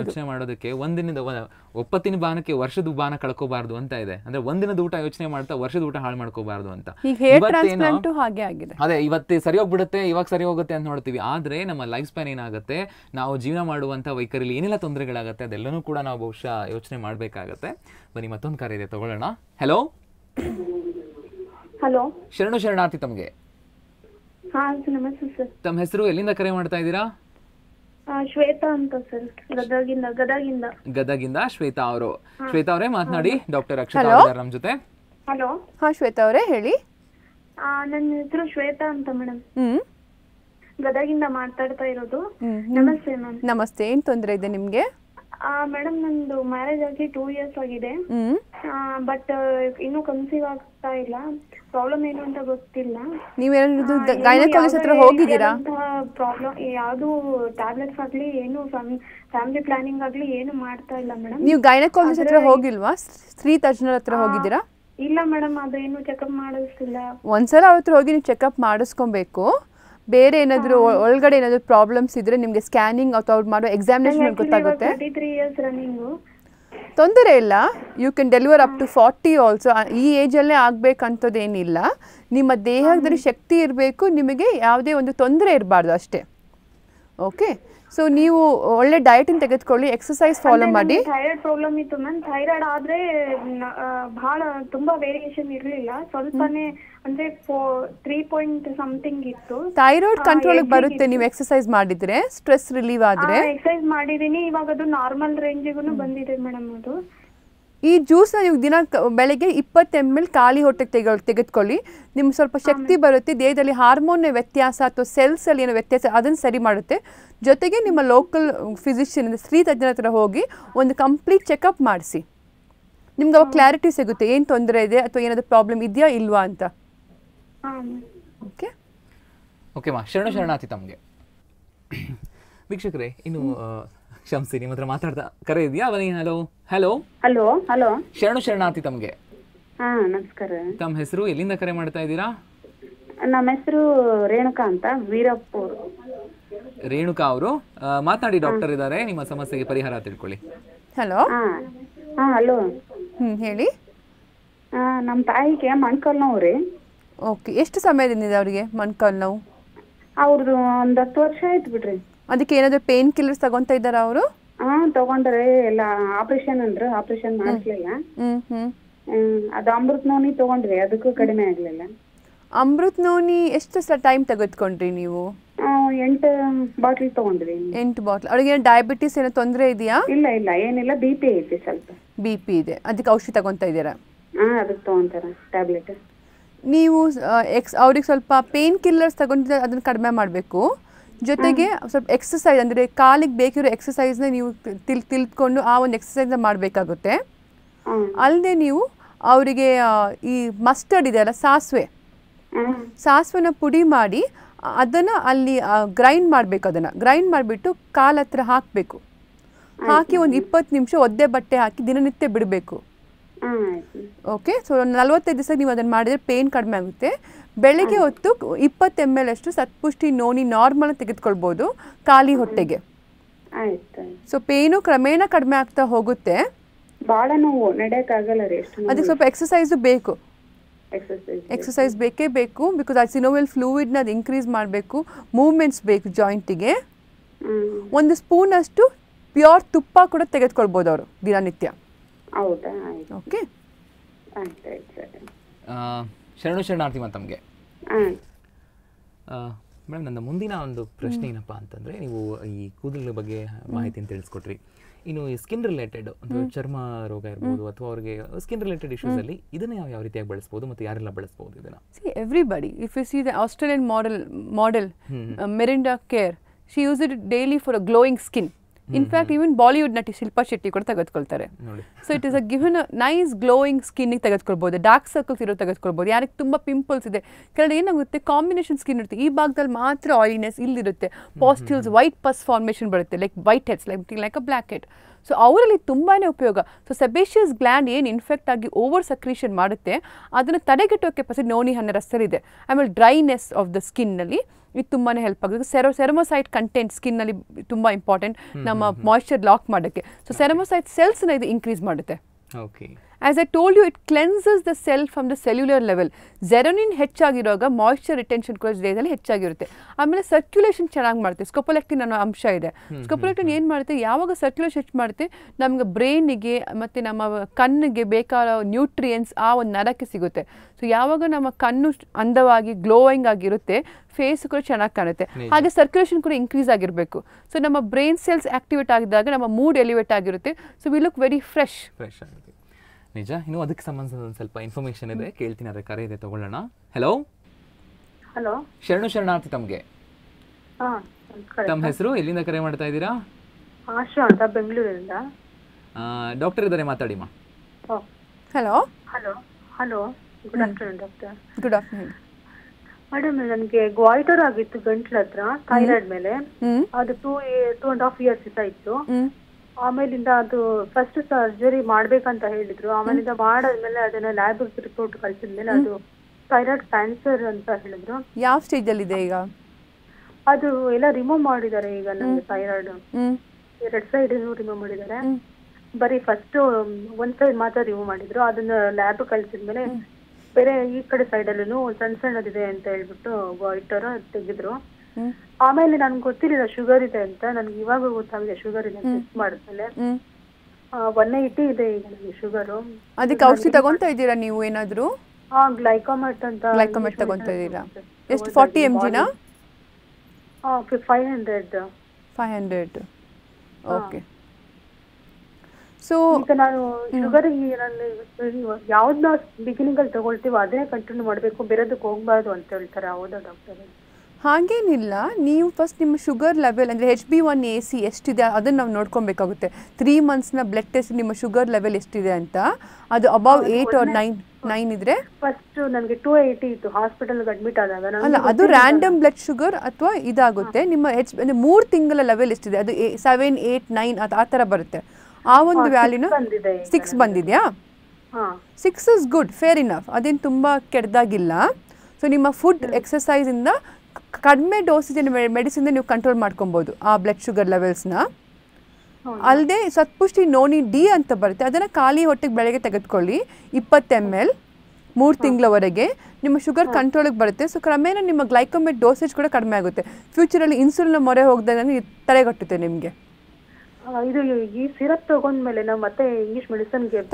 ಯೋಚನೆ ಮಾಡೋದಕ್ಕೆ ಒಂದಿನದ ಒಪ್ಪತ್ತಿನ ಬಾನಕ್ಕೆ ವರ್ಷದ ಬಾನ ಕಳ್ಕೋಬಾರ್ದು ಅಂತ ಇದೆ ಅಂದ್ರೆ ಒಂದಿನದ ಊಟ ಯೋಚನೆ ಮಾಡ್ತಾ ವರ್ಷದ ಊಟ ಹಾಳು ಮಾಡ್ಕೋಬಾರ್ದು ಅಂತ ಅದೇ ಇವತ್ತು ಸರಿ ಹೋಗ್ಬಿಡುತ್ತೆ ಇವಾಗ ಸರಿ ಹೋಗುತ್ತೆ ಅಂತ ನೋಡ್ತೀವಿ ಆದ್ರೆ ನಮ್ಮ ಲೈಫ್ ಸ್ಪ್ಯಾನ್ ಏನಾಗುತ್ತೆ ನಾವು ಜೀವನ ಮಾಡುವಂತ ವೈಖರಿಲಿ ಏನೆಲ್ಲ ತೊಂದರೆಗಳಾಗುತ್ತೆ ಅದೆಲ್ಲನೂ ಕೂಡ ನಾವು ಬಹುಶಃ ಯೋಚನೆ ಮಾಡ್ಬೇಕಾಗತ್ತೆ ಬನ್ನಿ ಮತ್ತೊಂದು ಕಾರ್ಯ ಇದೆ ತಗೊಳ್ಳೋಣ ಹಲೋ ಹಲೋ ಶರಣು ಶರಣಾರ್ಥಿ ತಮಗೆ ಹಾ ನಮಸ್ತೆ ಸರ್ ತಮ್ಮ ಹೆಸರು ಎಲ್ಲಿಂದ ಕರೆ ಮಾಡ್ತಾ ಇದ್ದೀರಾ ಶ್ವೇತಾ ಅಂತ ಸರ್ ಗದಗಿಂದ ಗದಗಿಂದ ಗದಗಿಂದ ಶ್ವೇತಾ ಅವರು ಶ್ವೇತಾ ಅವರೇ ಮಾತನಾಡಿ ಡಾಕ್ಟರ್ ಅಕ್ಷತಾ ಅವರ ನಮ್ಮ ಜೊತೆ ಹಲೋ ಹಾ ಶ್ವೇತಾ ಅವರೇ ಹೇಳಿ ನನ್ನ ಹೆಸರು ಶ್ವೇತಾ ಅಂತ ಮೇಡಮ್ ಹ್ಮ್ ಗದಗಿಂದ ಮಾತಾಡ್ತಾ ಇರೋದು ನಮಸ್ತೆ ಮ್ಯಾಮ್ ನಮಸ್ತೆ ಏನ್ ತೊಂದರೆ ಇದೆ ನಿಮ್ಗೆ ಮೇಡಮ್ ನಂದು ಮ್ಯಾರೇಜ್ ಆಗಿ ಟೂ ಇಯರ್ಸ್ ಆಗಿದೆ ಹ್ಮ್ ಬಟ್ ಇನ್ನೂ ಕನ್ಸೀವ್ ಆಗ್ತಾ ಇಲ್ಲ ಪ್ರಾಬ್ಲಮ್ ಏನು ಅಂತ ಗೊತ್ತಿಲ್ಲ ನೀವೇನಾದ್ರು ಗೈನಕಾಲಜಿಸ್ಟ್ ಹತ್ರ ಹೋಗಿದ್ದೀರಾ ಪ್ರಾಬ್ಲಮ್ ಯಾವುದು ಟ್ಯಾಬ್ಲೆಟ್ಸ್ ಆಗಲಿ ಏನು ಫ್ಯಾಮಿಲಿ ಪ್ಲಾನಿಂಗ್ ಆಗಲಿ ಏನು ಮಾಡ್ತಾ ಇಲ್ಲ ಮೇಡಮ್ ನೀವು ಗೈನಕಾಲಜಿಸ್ಟ್ ಹತ್ರ ಹೋಗಿಲ್ವಾ ಸ್ತ್ರೀ ತಜ್ಞರ ಹತ್ರ ಹೋಗಿದ್ದೀರಾ ಇಲ್ಲ ಮೇಡಮ್ ಅದೇನು ಚೆಕಪ್ ಮಾಡಿಸ್ತಿಲ್ಲ ಒಂದ್ಸಲ ಅವ್ರ ಹೋಗಿ ನೀವು ಚೆಕಪ್ ಮಾಡಿಸ್ಕೊಬೇಕು ಬೇರೆ ಏನಾದರೂ ಒಳಗಡೆ ಏನಾದರೂ ಪ್ರಾಬ್ಲಮ್ಸ್ ಇದ್ದರೆ ನಿಮಗೆ ಸ್ಕ್ಯಾನಿಂಗ್ ಅಥವಾ ಮಾಡೋ ಎಕ್ಸಾಮಿನೇಷನ್ ಗೊತ್ತಾಗುತ್ತೆ ತೊಂದರೆ ಇಲ್ಲ you can deliver up to forty also ಈ ಏಜಲ್ಲೇ ಆಗಬೇಕಂಥದ್ದೇನಿಲ್ಲ ನಿಮ್ಮ ದೇಹದಲ್ಲಿ ಶಕ್ತಿ ಇರಬೇಕು ನಿಮಗೆ ಯಾವುದೇ ಒಂದು ತೊಂದರೆ ಇರಬಾರ್ದು ಅಷ್ಟೇ ಓಕೆ ಸೊ ನೀವು ಒಳ್ಳೆ ಇನ್ ತೆಗೆದುಕೊಳ್ಳಿ ಎಕ್ಸಸೈಸ್ ಫಾಲೋ ಮಾಡಿ ಥೈರಾಯ್ಡ್ ಪ್ರಾಬ್ಲಮ್ ಇತ್ತು ಮ್ಯಾಮ್ ಥೈರಾಯ್ಡ್ ಆದ್ರೆ ಬಹಳ ತುಂಬಾ ವೇರಿಯೇಷನ್ ಇರಲಿಲ್ಲ ಸ್ವಲ್ಪನೇ ಅಂದ್ರೆ ತ್ರೀ ಪಾಯಿಂಟ್ ಸಮಥಿಂಗ್ ಇತ್ತು ಥೈರಾಯ್ಡ್ ಕಂಟ್ರೋಲ್ ಬರುತ್ತೆ ನೀವು ಎಕ್ಸಸೈಸ್ ಮಾಡಿದ್ರೆ ಸ್ಟ್ರೆಸ್ ರಿಲೀವ್ ಆದ್ರೆ ಎಕ್ಸಸೈಸ್ ಮಾಡಿದೀನಿ ಇವಾಗ ಅದು ನಾರ್ಮಲ್ ರೇಂಜ್ ಬಂದಿದೆ ಮೇಡಮ್ ಅದು ಈ ಜ್ಯೂಸ್ನ ನೀವು ದಿನ ಬೆಳಗ್ಗೆ ಇಪ್ಪತ್ತು ಎಮ್ ಎಲ್ ಖಾಲಿ ಹೊಟ್ಟೆಗೆ ತೆಗೆ ತೆಗೆದುಕೊಳ್ಳಿ ನಿಮ್ಗೆ ಸ್ವಲ್ಪ ಶಕ್ತಿ ಬರುತ್ತೆ ದೇಹದಲ್ಲಿ ಹಾರ್ಮೋನ್ ವ್ಯತ್ಯಾಸ ಅಥವಾ ಸೆಲ್ಸಲ್ಲಿ ಏನೋ ವ್ಯತ್ಯಾಸ ಅದನ್ನು ಸರಿ ಮಾಡುತ್ತೆ ಜೊತೆಗೆ ನಿಮ್ಮ ಲೋಕಲ್ ಫಿಸಿಷಿಯನ್ ಅಂದರೆ ಸ್ತ್ರೀ ತಜ್ಞರ ಹತ್ರ ಹೋಗಿ ಒಂದು ಕಂಪ್ಲೀಟ್ ಚೆಕಪ್ ಮಾಡಿಸಿ ನಿಮ್ಗೆ ಅವಾಗ ಕ್ಲಾರಿಟಿ ಸಿಗುತ್ತೆ ಏನು ತೊಂದರೆ ಇದೆ ಅಥವಾ ಏನಾದರೂ ಪ್ರಾಬ್ಲಮ್ ಇದೆಯಾ ಇಲ್ವಾ ಅಂತ ಓಕೆ ಓಕೆ ಮಾ ಶರಣ ಶರಣಾರ್ಥಿ ತಮಗೆ ವೀಕ್ಷಕರೇ ಇನ್ನು ಕ್ಷಮಿಸಿ ನಿಮ್ಮ ಹತ್ರ ಮಾತಾಡ್ತಾ ಕರೆ ಇದೆಯಾ ಬನ್ನಿ ಹಲೋ ಹಲೋ ಹಲೋ ಹಲೋ ಶರಣು ಶರಣಾತಿ ತಮಗೆ ಹಾ ನಮಸ್ಕಾರ ತಮ್ಮ ಹೆಸರು ಎಲ್ಲಿಂದ ಕರೆ ಮಾಡ್ತಾ ಇದ್ದೀರಾ ನಮ್ಮ ಹೆಸರು ರೇಣುಕಾ ಅಂತ ವೀರಪ್ಪ ರೇಣುಕಾ ಅವರು ಮಾತಾಡಿ ಡಾಕ್ಟರ್ ಇದ್ದಾರೆ ನಿಮ್ಮ ಸಮಸ್ಯೆಗೆ ಪರಿಹಾರ ತಿಳ್ಕೊಳ್ಳಿ ಹಲೋ ಹಾ ಹಲೋ ಹ್ಮ್ ಹೇಳಿ ನಮ್ಮ ತಾಯಿಗೆ ಮಣ್ಕಲ್ ನೋವು ರೀ ಓಕೆ ಎಷ್ಟು ಸಮಯದಿಂದ ಇದೆ ಅವರಿಗೆ ಮಣ್ಕಲ್ ನೋವು ಅವ್ರದ್ದು ಒಂದು ಹತ್ತು ವರ್ಷ ಆಯ್ತು ಬಿಡ್ರಿ ಅದಕ್ಕೆ ಏನಾದ್ರೂ ಪೇನ್ ಕಿಲ್ಲರ್ಸ್ ತಗೊಂತ ಇದ್ದಾರ ಅವರು ಹಾ ತಗೊಂಡ್ರೆ ಎಲ್ಲ ಆಪರೇಷನ್ ಅಂದ್ರು ಆಪರೇಷನ್ ಹ್ಮ್ ಅದು ಅಮೃತ್ ನೋನಿ ತಗೊಂಡ್ರಿ ಅದಕ್ಕೂ ಕಡಿಮೆ ಆಗ್ಲಿಲ್ಲ ಅಮೃತ್ ನೋನಿ ಎಷ್ಟು ಸಲ ಟೈಮ್ ತೆಗೆದುಕೊಂಡ್ರಿ ನೀವು ಎಂಟು ಬಾಟ್ಲ್ ತಗೊಂಡ್ರಿ ಎಂಟು ಬಾಟ್ಲ್ ಅವಳಿಗೆ ಡಯಾಬಿಟಿಸ್ ಏನೋ ತೊಂದರೆ ಇದೆಯಾ ಇಲ್ಲ ಇಲ್ಲ ಏನಿಲ್ಲ ಬಿ ಪಿ ಸ್ವಲ್ಪ ಬಿ ಪಿ ಇದೆ ಅದಕ್ಕೆ ಔಷಧಿ ತಗೊಂತ ಇದ್ದೀರಾ ಹಾ ಅದಕ್ಕೆ ತಗೊಂತಾರ ಟ್ಯಾಬ್ಲೆಟ್ ನೀವು ಎಕ್ಸ್ ಅವ್ರಿಗೆ ಸ್ವಲ್ಪ ಪೇನ್ ಕಿಲ್ಲರ್ಸ್ ತಗೊಂಡಿದ್ರೆ ಅದನ್ನ ಕಡಿಮೆ ಮಾಡಬೇಕು ಜೊತೆಗೆ ಸ್ವಲ್ಪ ಎಕ್ಸಸೈಸ್ ಅಂದ್ರೆ ಕಾಲಿಗೆ ಬೇಕಿರೋ ಎಕ್ಸಸೈಸ್ನ ನೀವು ತಿಳ್ ತಿಳ್ಕೊಂಡು ಆ ಒಂದು ಎಕ್ಸಸೈಸ್ನ ಮಾಡಬೇಕಾಗುತ್ತೆ ಅಲ್ಲದೆ ನೀವು ಅವರಿಗೆ ಈ ಮಸ್ಟರ್ಡ್ ಇದೆ ಅಲ್ಲ ಸಾಸಿವೆ ಸಾಸಿವೆನ ಪುಡಿ ಮಾಡಿ ಅದನ್ನ ಅಲ್ಲಿ ಗ್ರೈಂಡ್ ಮಾಡಬೇಕು ಅದನ್ನ ಗ್ರೈಂಡ್ ಮಾಡಿಬಿಟ್ಟು ಕಾಲ್ ಹತ್ರ ಹಾಕಬೇಕು ಹಾಕಿ ಒಂದು ಇಪ್ಪತ್ತು ನಿಮಿಷ ಒದ್ದೆ ಬಟ್ಟೆ ಹಾಕಿ ದಿನನಿತ್ಯ ಬಿಡಬೇಕು ಓಕೆ ಸೊ ನಲ್ವತ್ತೈದು ದಿವಸ ನೀವು ಅದನ್ನ ಮಾಡಿದ್ರೆ ಪೇನ್ ಕಡಿಮೆ ಆಗುತ್ತೆ ಬೆಳಿಗ್ಗೆ ಹೊತ್ತು ಇಪ್ಪತ್ತು ಎಮ್ ಎಲ್ ಅಷ್ಟು ಸತ್ಪುಷ್ಟಿ ನೋನಿ ನಾರ್ಮಲ್ ತೆಗೆದುಕೊಳ್ಬೋದು ಖಾಲಿ ಹೊಟ್ಟೆಗೆ ಸೊ ಪೇನು ಕ್ರಮೇಣ ಕಡಿಮೆ ಆಗ್ತಾ ಹೋಗುತ್ತೆ ಬಹಳ ನೋವು ನಡೆಯಕ್ಕಾಗಲ್ಲ ರೀ ಅದಕ್ಕೆ ಸ್ವಲ್ಪ ಎಕ್ಸಸೈಸ್ ಬೇಕು ಎಕ್ಸಸೈಸ್ ಬೇಕೇ ಬೇಕು ಬಿಕಾಸ್ ಆ ಸಿನೋವೆಲ್ ಫ್ಲೂಯಿಡ್ನ ಅದು ಇನ್ಕ್ರೀಸ್ ಮಾಡಬೇಕು ಮೂವ್ಮೆಂಟ್ಸ್ ಬೇಕು ಜಾಯಿಂಟಿಗೆ ಒಂದು ಸ್ಪೂನ್ ಅಷ್ಟು ಪ್ಯೂರ್ ತುಪ್ಪ ಕೂಡ ತೆಗೆದುಕೊಳ್ಬೋದು ಅವರು ದಿನನಿತ್ಯ ಹೌದಾ ಓಕೆ ಆಯ್ತು ಸರಿ ಶರಣು ಶರಣಾರ್ಥಿ ತಮಗೆ ಮೇಡಮ್ ನನ್ನ ಮುಂದಿನ ಒಂದು ಪ್ರಶ್ನೆ ಏನಪ್ಪ ಅಂತಂದ್ರೆ ನೀವು ಈ ಕೂದಲ ಬಗ್ಗೆ ಮಾಹಿತಿನ ತಿಳಿಸ್ಕೊಟ್ರಿ ಇನ್ನು ಸ್ಕಿನ್ ರಿಲೇಟೆಡ್ ಒಂದು ಚರ್ಮ ರೋಗ ಇರ್ಬೋದು ಅಥವಾ ಅವರಿಗೆ ಸ್ಕಿನ್ ರಿಲೇಟೆಡ್ ಇಶ್ಯೂಸ್ ಅಲ್ಲಿ ಇದನ್ನ ಯಾವ ಯಾವ ರೀತಿಯಾಗಿ ಬಳಸಬಹುದು ಮತ್ತೆ ಯಾರೆಲ್ಲ ಬಳಸಬಹುದು ಇದನ್ನ see everybody if you see the Australian model model Miranda Kerr she use it daily for a glowing skin in fact even Bollywood ನಟಿ ಶಿಲ್ಪಾ ಶೆಟ್ಟಿ ಕೂಡ ತೆಗೆದುಕೊಳ್ತಾರೆ so it is a given nice glowing skin ತೆಗೆದುಕೊಳ್ಬೋದು ಡಾರ್ಕ್ ಸರ್ಕಲ್ಸ್ ಇರೋ ತೆಗೆದುಕೊಳ್ಬಹುದು ಯಾರಿಗೆ ತುಂಬ ಪಿಂಪಲ್ಸ್ ಇದೆ ಕೆಲವು ಏನಾಗುತ್ತೆ ಕಾಂಬಿನೇಷನ್ ಸ್ಕಿನ್ ಇರುತ್ತೆ ಈ ಭಾಗದಲ್ಲಿ ಮಾತ್ರ ಆಯಿಲಿನೆಸ್ ಇಲ್ಲಿರುತ್ತೆ ಪಾಸ್ಟಿಲ್ಸ್ ವೈಟ್ ಪಸ್ ಫಾರ್ಮೇಷನ್ ಬರುತ್ತೆ like white heads like like a black head so ಅವರಲ್ಲಿ ತುಂಬಾ ಉಪಯೋಗ ಸೊ ಸೆಬೇಷಿಯಸ್ ಗ್ಲ್ಯಾಂಡ್ ಏನು ಇನ್ಫೆಕ್ಟ್ ಆಗಿ ಓವರ್ ಸಕ್ರೀಷನ್ ಮಾಡುತ್ತೆ ಅದನ್ನು ತಡೆಗಟ್ಟುವ ಕೆಪಾಸಿಟಿ ನೋನಿ ಹನ್ನೆರ ರಸ್ತರಿದೆ ಆಮೇಲೆ ಡ್ರೈನೆಸ್ ಆಫ್ ದ ಸ್ಕಿನ್ನಲ್ಲಿ ಇದು ತುಂಬಾ ಹೆಲ್ಪ್ ಆಗುತ್ತೆ ಸೆರೋ ಸೆರಮೊಸೈಟ್ ಕಂಟೆಂಟ್ ಸ್ಕಿನ್ನಲ್ಲಿ ತುಂಬ ಇಂಪಾರ್ಟೆಂಟ್ ನಮ್ಮ ಮಾಯಿಶ್ಚರ್ ಲಾಕ್ ಮಾಡೋಕ್ಕೆ ಸೊ ಸೆರಮೊಸೈಟ್ ಸೆಲ್ಸ್ನ ಇದು ಇನ್ಕ್ರೀಸ್ ಮಾಡುತ್ತೆ okay as I told you it cleanses the self from the cellular level xeronine ಹೆಚ್ಚಾಗಿರುವಾಗ ಮಾಯಿಶ್ಚರ್ ರಿಟೆನ್ಷನ್ ಕೂಡ ದೇಹದಲ್ಲಿ ಹೆಚ್ಚಾಗಿರುತ್ತೆ ಆಮೇಲೆ ಸರ್ಕ್ಯುಲೇಷನ್ ಚೆನ್ನಾಗಿ ಮಾಡುತ್ತೆ ಸ್ಕೊಪೊಲೆಕ್ಟಿನ್ ಅನ್ನೋ ಅಂಶ ಇದೆ ಸ್ಕೊಪೊಲೆಕ್ಟಿನ್ ಏನು ಮಾಡುತ್ತೆ ಯಾವಾಗ ಸರ್ಕ್ಯುಲೇಷನ್ ಹೆಚ್ಚು ಮಾಡುತ್ತೆ ನಮಗೆ ಬ್ರೈನಿಗೆ ಮತ್ತು ನಮ್ಮ ಕಣ್ಣಿಗೆ ಬೇಕಾದ ನ್ಯೂಟ್ರಿಯೆಂಟ್ಸ್ ಆ ಒಂದು ನರಕ್ಕೆ ಸಿಗುತ್ತೆ ಸೊ ಯಾವಾಗ ನಮ್ಮ ಕಣ್ಣು ಅಂದವಾಗಿ ಗ್ಲೋಯಿಂಗ್ ಆಗಿರುತ್ತೆ ಫೇಸ್ ಕೂಡ ಚೆನ್ನಾಗಿ ಕಾಣುತ್ತೆ ಹಾಗೆ ಸರ್ಕ್ಯುಲೇಷನ್ ಕೂಡ ಇನ್ಕ್ರೀಸ್ ಆಗಿರಬೇಕು ಸೊ ನಮ್ಮ ಬ್ರೈನ್ ಸೆಲ್ಸ್ ಆಕ್ಟಿವೇಟ್ ಆಗಿದ್ದಾಗ ನಮ್ಮ ಮೂಡ್ ಎಲಿವೇಟ್ ಆಗಿರುತ್ತೆ so we look very fresh fresh ಆಗುತ್ತೆ ನಿಜ ಇನ್ನು ಅದಕ್ಕೆ ಸಂಬಂಧಿಸಿದ ಒಂದು ಸ್ವಲ್ಪ ಇನ್ಫಾರ್ಮೇಶನ್ ಇದೆ ಕೇಳ್ತೀನಿ ಅದರ ಕರೆ ಇದೆ ತಗೊಳ್ಳೋಣ ಹಲೋ ಹಲೋ ಶರಣು ಶರಣಾರ್ಥಿ ತಮಗೆ ತಮ್ಮ ಹೆಸರು ಎಲ್ಲಿಂದ ಕರೆ ಮಾಡ್ತಾ ಇದ್ದೀರಾ ಆಶಾ ಅಂತ ಬೆಂಗಳೂರಿಂದ ಡಾಕ್ಟರ್ ಇದ್ದಾರೆ ಮಾತಾಡಿ ಮಾ hello hello hello good afternoon doctor good afternoon madam ನನಗೆ ಗ್ವಾಯ್ಟರ್ ಆಗಿತ್ತು ಗಂಟ್ಲ ಹತ್ರ ಥೈರಾಯ್ಡ್ ಮೇಲೆ ಅದು two two and half years ಇತ್ತು ಆಮೇಲಿಂದ ಅದು ಫಸ್ಟ್ ಸರ್ಜರಿ ಮಾಡ್ಬೇಕಂತ ಹೇಳಿದ್ರು ಆಮೇಲಿಂದ ಮಾಡಾದ್ಮೇಲೆ ಅದನ್ನ ಲ್ಯಾಬ್ ರಿಪೋರ್ಟ್ ಕಳ್ಸಿದ್ಮೇಲೆ ಅದು ಥೈರಾಯ್ಡ್ ಕ್ಯಾನ್ಸರ್ ಅಂತ ಹೇಳಿದ್ರು ಯಾವ ಸ್ಟೇಜ್ ಅಲ್ಲಿ ಇದೆ ಈಗ ಅದು ಎಲ್ಲ ರಿಮೂವ್ ಮಾಡಿದ್ದಾರೆ ಈಗ ನಮ್ಗೆ ಥೈರಾಯ್ಡ್ ಎರಡ್ ಸೈಡ್ ರಿಮೂವ್ ಮಾಡಿದ್ದಾರೆ ಬರೀ ಫಸ್ಟ್ ಒಂದ್ ಸೈಡ್ ಮಾತ್ರ ರಿಮೂವ್ ಮಾಡಿದ್ರು ಅದನ್ನ ಲ್ಯಾಬ್ ಕಳ್ಸಿದ್ಮೇಲೆ ಬೇರೆ ಈ ಕಡೆ ಸೈಡ್ ಅಲ್ಲೂ ಸಣ್ಣ ಸಣ್ಣದಿದೆ ಅಂತ ಹೇಳ್ಬಿಟ್ಟು ವೈಟರ್ ತೆಗೆದ್ರು ಆಮೇಲೆ ನನ್ಗೆ ಗೊತ್ತಿರಲಿಲ್ಲ ಶುಗರ್ ಇದೆ ಅಂತ ನನ್ಗೆ ಇವಾಗ ಗೊತ್ತಾಗಿದೆ ಶುಗರ್ ಇದೆ ಟೆಸ್ಟ್ ಮಾಡಿದ್ಮೇಲೆ ಒನ್ ಏಯ್ಟಿ ಇದೆ ಈಗ ನನಗೆ ಶುಗರ್ ಅದಕ್ಕೆ ಔಷಧಿ ತಗೊಂತಾ ಇದ್ದೀರಾ ನೀವು ಏನಾದರೂ ಹಾ ಗ್ಲೈಕೋಮೆಟ್ ಅಂತ ಗ್ಲೈಕೋಮೆಟ್ ತಗೊಂತಾ ಇದ್ದೀರಾ ಎಷ್ಟು ಫಾರ್ಟಿ ಎಮ್ ಜಿನಾ okay five hundred five hundred okay so ಈಗ ನಾನು ಶುಗರ್ ಯಾವ್ದನ್ನ ಬಿಗಿನಿಂಗ್ ಅಲ್ಲಿ ತಗೊಳ್ತೀವೋ ಅದನ್ನೇ ಕಂಟಿನ್ಯೂ ಮಾಡಬೇಕು ಬೇರೆದಕ್ಕೆ ಹೋಗ್ಬಾರ್ದು ಅಂತ ಹೇಳ್ತಾರೆ ಹೌದಾ ಡಾಕ್ಟರ್ ಹಾಗೇನಿಲ್ಲ ನೀವು ಫಸ್ಟ್ ನಿಮ್ಮ ಶುಗರ್ ಲೆವೆಲ್ ಅಂದರೆ H B one A C ಎಷ್ಟಿದೆ ಅದನ್ನು ನಾವು ನೋಡ್ಕೊಬೇಕಾಗುತ್ತೆ ತ್ರೀ ಮಂತ್ಸ್ನ ಬ್ಲಡ್ ಟೆಸ್ಟ್ ನಿಮ್ಮ ಶುಗರ್ ಲೆವೆಲ್ ಎಷ್ಟಿದೆ ಅಂತ ಅದು above eight or nine nine ಇದ್ರೆ ಫಸ್ಟ್ ನನಗೆ ಟೂ ಏಯ್ಟಿ ಇತ್ತು ಅಡ್ಮಿಟ್ ಆದಾಗ ಅಲ್ಲ ಅದು ರ್ಯಾಂಡಮ್ ಬ್ಲಡ್ ಶುಗರ್ ಅಥವಾ ಇದಾಗುತ್ತೆ ನಿಮ್ಮ ಹೆಚ್ ಅಂದರೆ ಮೂರು ತಿಂಗಳ ಲೆವೆಲ್ ಎಷ್ಟಿದೆ ಅದು ಸೆವೆನ್ ಏಯ್ಟ್ ನೈನ್ ಆ ಥರ ಬರುತ್ತೆ ಆ ಒಂದು ವ್ಯಾಲ್ಯೂನು ಸಿಕ್ಸ್ ಬಂದಿದೆಯಾ six is good fair enough ಅದೇನು ತುಂಬ ಕೆಡ್ದಾಗಿಲ್ಲ ಸೊ ನಿಮ್ಮ ಫುಡ್ ಎಕ್ಸಸೈಸಿಂದ ಕಡಿಮೆ ಡೋಸೇಜಿನ ಮೆಡಿಸಿನ್ ನೀವು ಕಂಟ್ರೋಲ್ ಮಾಡ್ಕೊಬೋದು ಆ ಬ್ಲಡ್ ಶುಗರ್ ಲೆವೆಲ್ಸ್ನ ಅಲ್ಲದೆ ಸತ್ಪುಷ್ಟಿ ನೋನಿ ಡಿ ಅಂತ ಬರುತ್ತೆ ಅದನ್ನು ಖಾಲಿ ಹೊಟ್ಟೆಗೆ ಬೆಳಗ್ಗೆ ತೆಗೆದುಕೊಳ್ಳಿ ಇಪ್ಪತ್ತು ಎಮ್ ಎಲ್ ಮೂರು ತಿಂಗಳವರೆಗೆ ನಿಮ್ಮ ಶುಗರ್ ಕಂಟ್ರೋಲಿಗೆ ಬರುತ್ತೆ ಸೊ ಕ್ರಮೇಣ ನಿಮ್ಮ ಗ್ಲೈಕೋಮೆಟ್ ಡೋಸೇಜ್ ಕೂಡ ಕಡಿಮೆ ಆಗುತ್ತೆ ಫ್ಯೂಚರಲ್ಲಿ ಇನ್ಸುಲಿನ್ ಮೊರೆ ಹೋಗ್ದಾಗ ತಡೆಗಟ್ಟುತ್ತೆ ನಿಮಗೆ ಇದು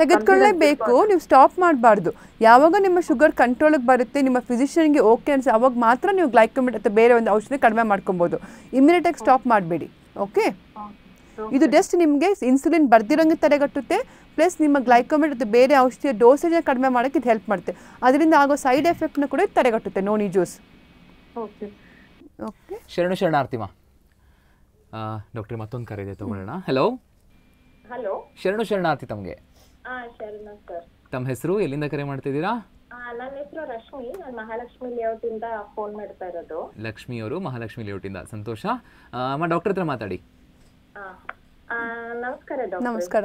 ತೆಗೆದುಕೊಳ್ಳೇಬೇಕು ನೀವು ಸ್ಟಾಪ್ ಮಾಡಬಾರ್ದು ಯಾವಾಗ ನಿಮ್ಮ ಶುಗರ್ ಕಂಟ್ರೋಲ್ಗೆ ಬರುತ್ತೆ ನಿಮ್ಮ ಫಿಸಿಷಿಯನ್ಗೆ ಓಕೆ ಅನ್ಸಿ ಅವಾಗ ಮಾತ್ರ ನೀವು ಗ್ಲೈಕೋಮೆಟ್ ಅಥವಾ ಬೇರೆ ಒಂದು ಔಷಧಿ ಕಡಿಮೆ ಮಾಡ್ಕೊಬೋದು ಇಮಿಡಿಯೇಟಾಗಿ ಸ್ಟಾಪ್ ಮಾಡಬೇಡಿ ಓಕೆ ಇದು ಜಸ್ಟ್ ನಿಮಗೆ ಇನ್ಸುಲಿನ್ ಬರ್ದಿರೋಂಗೆ ತಡೆಗಟ್ಟುತ್ತೆ ಪ್ಲಸ್ ನಿಮ್ಮ ಗ್ಲೈಕೋಮೆಟ್ ಅಥವಾ ಬೇರೆ ಔಷಧಿಯ ಡೋಸೇಜ್ ಕಡಿಮೆ ಮಾಡೋಕ್ಕೆ ಇದು ಹೆಲ್ಪ್ ಮಾಡುತ್ತೆ ಅದರಿಂದ ಆಗೋ ಸೈಡ್ ಎಫೆಕ್ಟ್ ನ ಕೂಡ ತಡೆಗಟ್ಟುತ್ತೆ ನೋನಿ ಜ್ಯೂಸ್ ಓಕೆ ಓಕೆ ಶರಣು ಶರಣಾರ್ಥಿಮಾ ಡಾಕ್ಟರ್ ಮತ್ತೊಂದು ಕರೆ ಇದೆ ತಗೊಳ್ಳೋಣ ಹಲೋ ಹಲೋ ಶರಣು ಶರಣಾರ್ಥಿ ತಮಗೆ ತಮ್ಮ ಹೆಸರು ಎಲ್ಲಿಂದ ಕರೆ ಮಾಡ್ತಿದ್ದೀರಾ ನನ್ನ ಹೆಸರು ರಶ್ಮಿ ನಾನು ಮಹಾಲಕ್ಷ್ಮಿ ಲೇಔಟ್ ಇಂದ ಫೋನ್ ಮಾಡ್ತಾ ಇರೋದು ಲಕ್ಷ್ಮಿ ಅವರು ಮಹಾಲಕ್ಷ್ಮಿ ಲೇಔಟ್ ಇಂದ ಸಂತೋಷ ಡಾಕ್ಟರ್ ಹತ್ರ ಮಾತಾಡಿ ನಮಸ್ಕಾರ ನಮಸ್ಕಾರ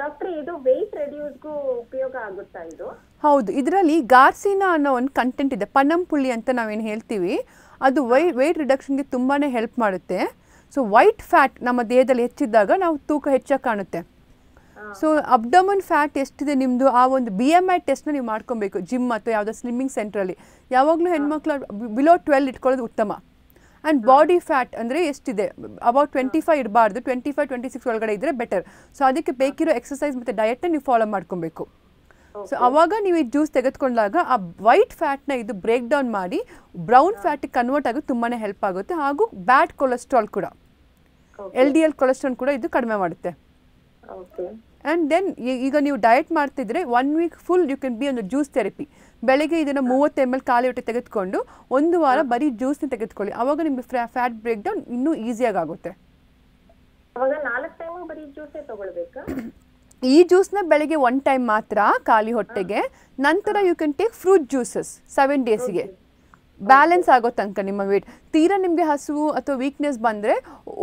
ಡಾಕ್ಟರ್ ಇದು ವೆಯ್ಟ್ ರೆಡ್ಯೂಸ್ಗೂ ಉಪಯೋಗ ಆಗುತ್ತಾ ಇದು ಹೌದು ಇದರಲ್ಲಿ ಗಾರ್ಸಿನಾ ಅನ್ನೋ ಒಂದು ಕಂಟೆಂಟ್ ಇದೆ ಪನಂಪುಳ್ಳಿ ಅಂತ ನಾವೇನು ಹೇಳ್ತೀವಿ ಅದು ವೈ ವೆಯ್ಟ್ ರಿಡಕ್ಷನ್ಗೆ ತುಂಬಾ ಹೆಲ್ಪ್ ಮಾಡುತ್ತೆ ಸೊ ವೈಟ್ ಫ್ಯಾಟ್ ನಮ್ಮ ದೇಹದಲ್ಲಿ ಹೆಚ್ಚಿದ್ದಾಗ ನಾವು ತೂಕ ಹೆಚ್ಚಾಗಿ ಕಾಣುತ್ತೆ ಸೊ ಅಬ್ಡಮನ್ ಫ್ಯಾಟ್ ಎಷ್ಟಿದೆ ನಿಮ್ಮದು ಆ ಒಂದು ಬಿ ಎಮ್ ಐ ಟೆಸ್ಟ್ನ ನೀವು ಮಾಡ್ಕೊಬೇಕು ಜಿಮ್ ಅಥವಾ ಯಾವುದೋ ಸ್ವಿಮ್ಮಿಂಗ್ ಸೆಂಟ್ರಲ್ಲಿ ಯಾವಾಗಲೂ ಹೆಣ್ಮಕ್ಳು ಬಿಲೋ ಟ್ವೆಲ್ ಇಟ್ಕೊಳ್ಳೋದು ಉತ್ತಮ ಆ್ಯಂಡ್ ಬಾಡಿ ಫ್ಯಾಟ್ ಅಂದರೆ ಎಷ್ಟಿದೆ ಅಬೌಟ್ ಟ್ವೆಂಟಿ ಫೈವ್ ಇರಬಾರ್ದು ಟ್ವೆಂಟಿ ಫೈವ್ ಟ್ವೆಂಟಿ ಸಿಕ್ಸ್ ಒಳಗಡೆ ಇದ್ದರೆ ಬೆಟರ್ ಸೊ ಅದಕ್ಕೆ ಬೇಕಿರೋ ಎಕ್ಸಸೈಸ್ ಮತ್ತು ಡಯಟನ್ನ ನೀವು ಫಾಲೋ ಮಾಡ್ಕೊಬೇಕು ಸೊ ಅವಾಗ ನೀವು ಈ ಜ್ಯೂಸ್ ತೆಗೆದುಕೊಂಡಾಗ ಆ ವೈಟ್ ಫ್ಯಾಟ್ನ ಇದು ಬ್ರೇಕ್ ಡೌನ್ ಮಾಡಿ ಬ್ರೌನ್ ಫ್ಯಾಟಿಗೆ ಕನ್ವರ್ಟ್ ಆಗೋದು ತುಂಬಾನೇ ಹೆಲ್ಪ್ ಆಗುತ್ತೆ ಹಾಗೂ ಬ್ಯಾಡ್ ಕೊಲೆಸ್ಟ್ರಾಲ್ ಕೂಡ ಎಲ್ ಡಿ ಎಲ್ ಕೊಲೆಸ್ಟ್ರಾಲ್ ಕೂಡ ಇದು ಕಡಿಮೆ ಮಾಡುತ್ತೆ ಆ್ಯಂಡ್ ದೆನ್ ಈಗ ನೀವು ಡಯಟ್ ಮಾಡ್ತಿದ್ರೆ one week full you can be ಒಂದು ಜ್ಯೂಸ್ ಥೆರಪಿ ಬೆಳಗ್ಗೆ ಇದನ್ನು ಮೂವತ್ತು ಎಮ್ ಎಲ್ ಖಾಲಿ ಹೊಟ್ಟೆ ತೆಗೆದುಕೊಂಡು ಒಂದು ವಾರ ಬರೀ ಜ್ಯೂಸ್ನ ತೆಗೆದುಕೊಳ್ಳಿ ಅವಾಗ ನಿಮಗೆ ಫ್ಯಾಟ್ ಬ್ರೇಕ್ ಡೌನ್ ಇನ್ನೂ ಈಸಿಯಾಗಿ ಆಗುತ್ತೆ ಈ ಜ್ಯೂಸ್ನ ಬೆಳಗ್ಗೆ ಒನ್ ಟೈಮ್ ಮಾತ್ರ ಖಾಲಿ ಹೊಟ್ಟೆಗೆ ನಂತರ you can take fruit juices seven ಡೇಸಿಗೆ ಬ್ಯಾಲೆನ್ಸ್ ಆಗೋ ತನಕ ನಿಮ್ಮ ವೇಟ್ ತೀರಾ ನಿಮಗೆ ಹಸುವು ಅಥವಾ ವೀಕ್ನೆಸ್ ಬಂದರೆ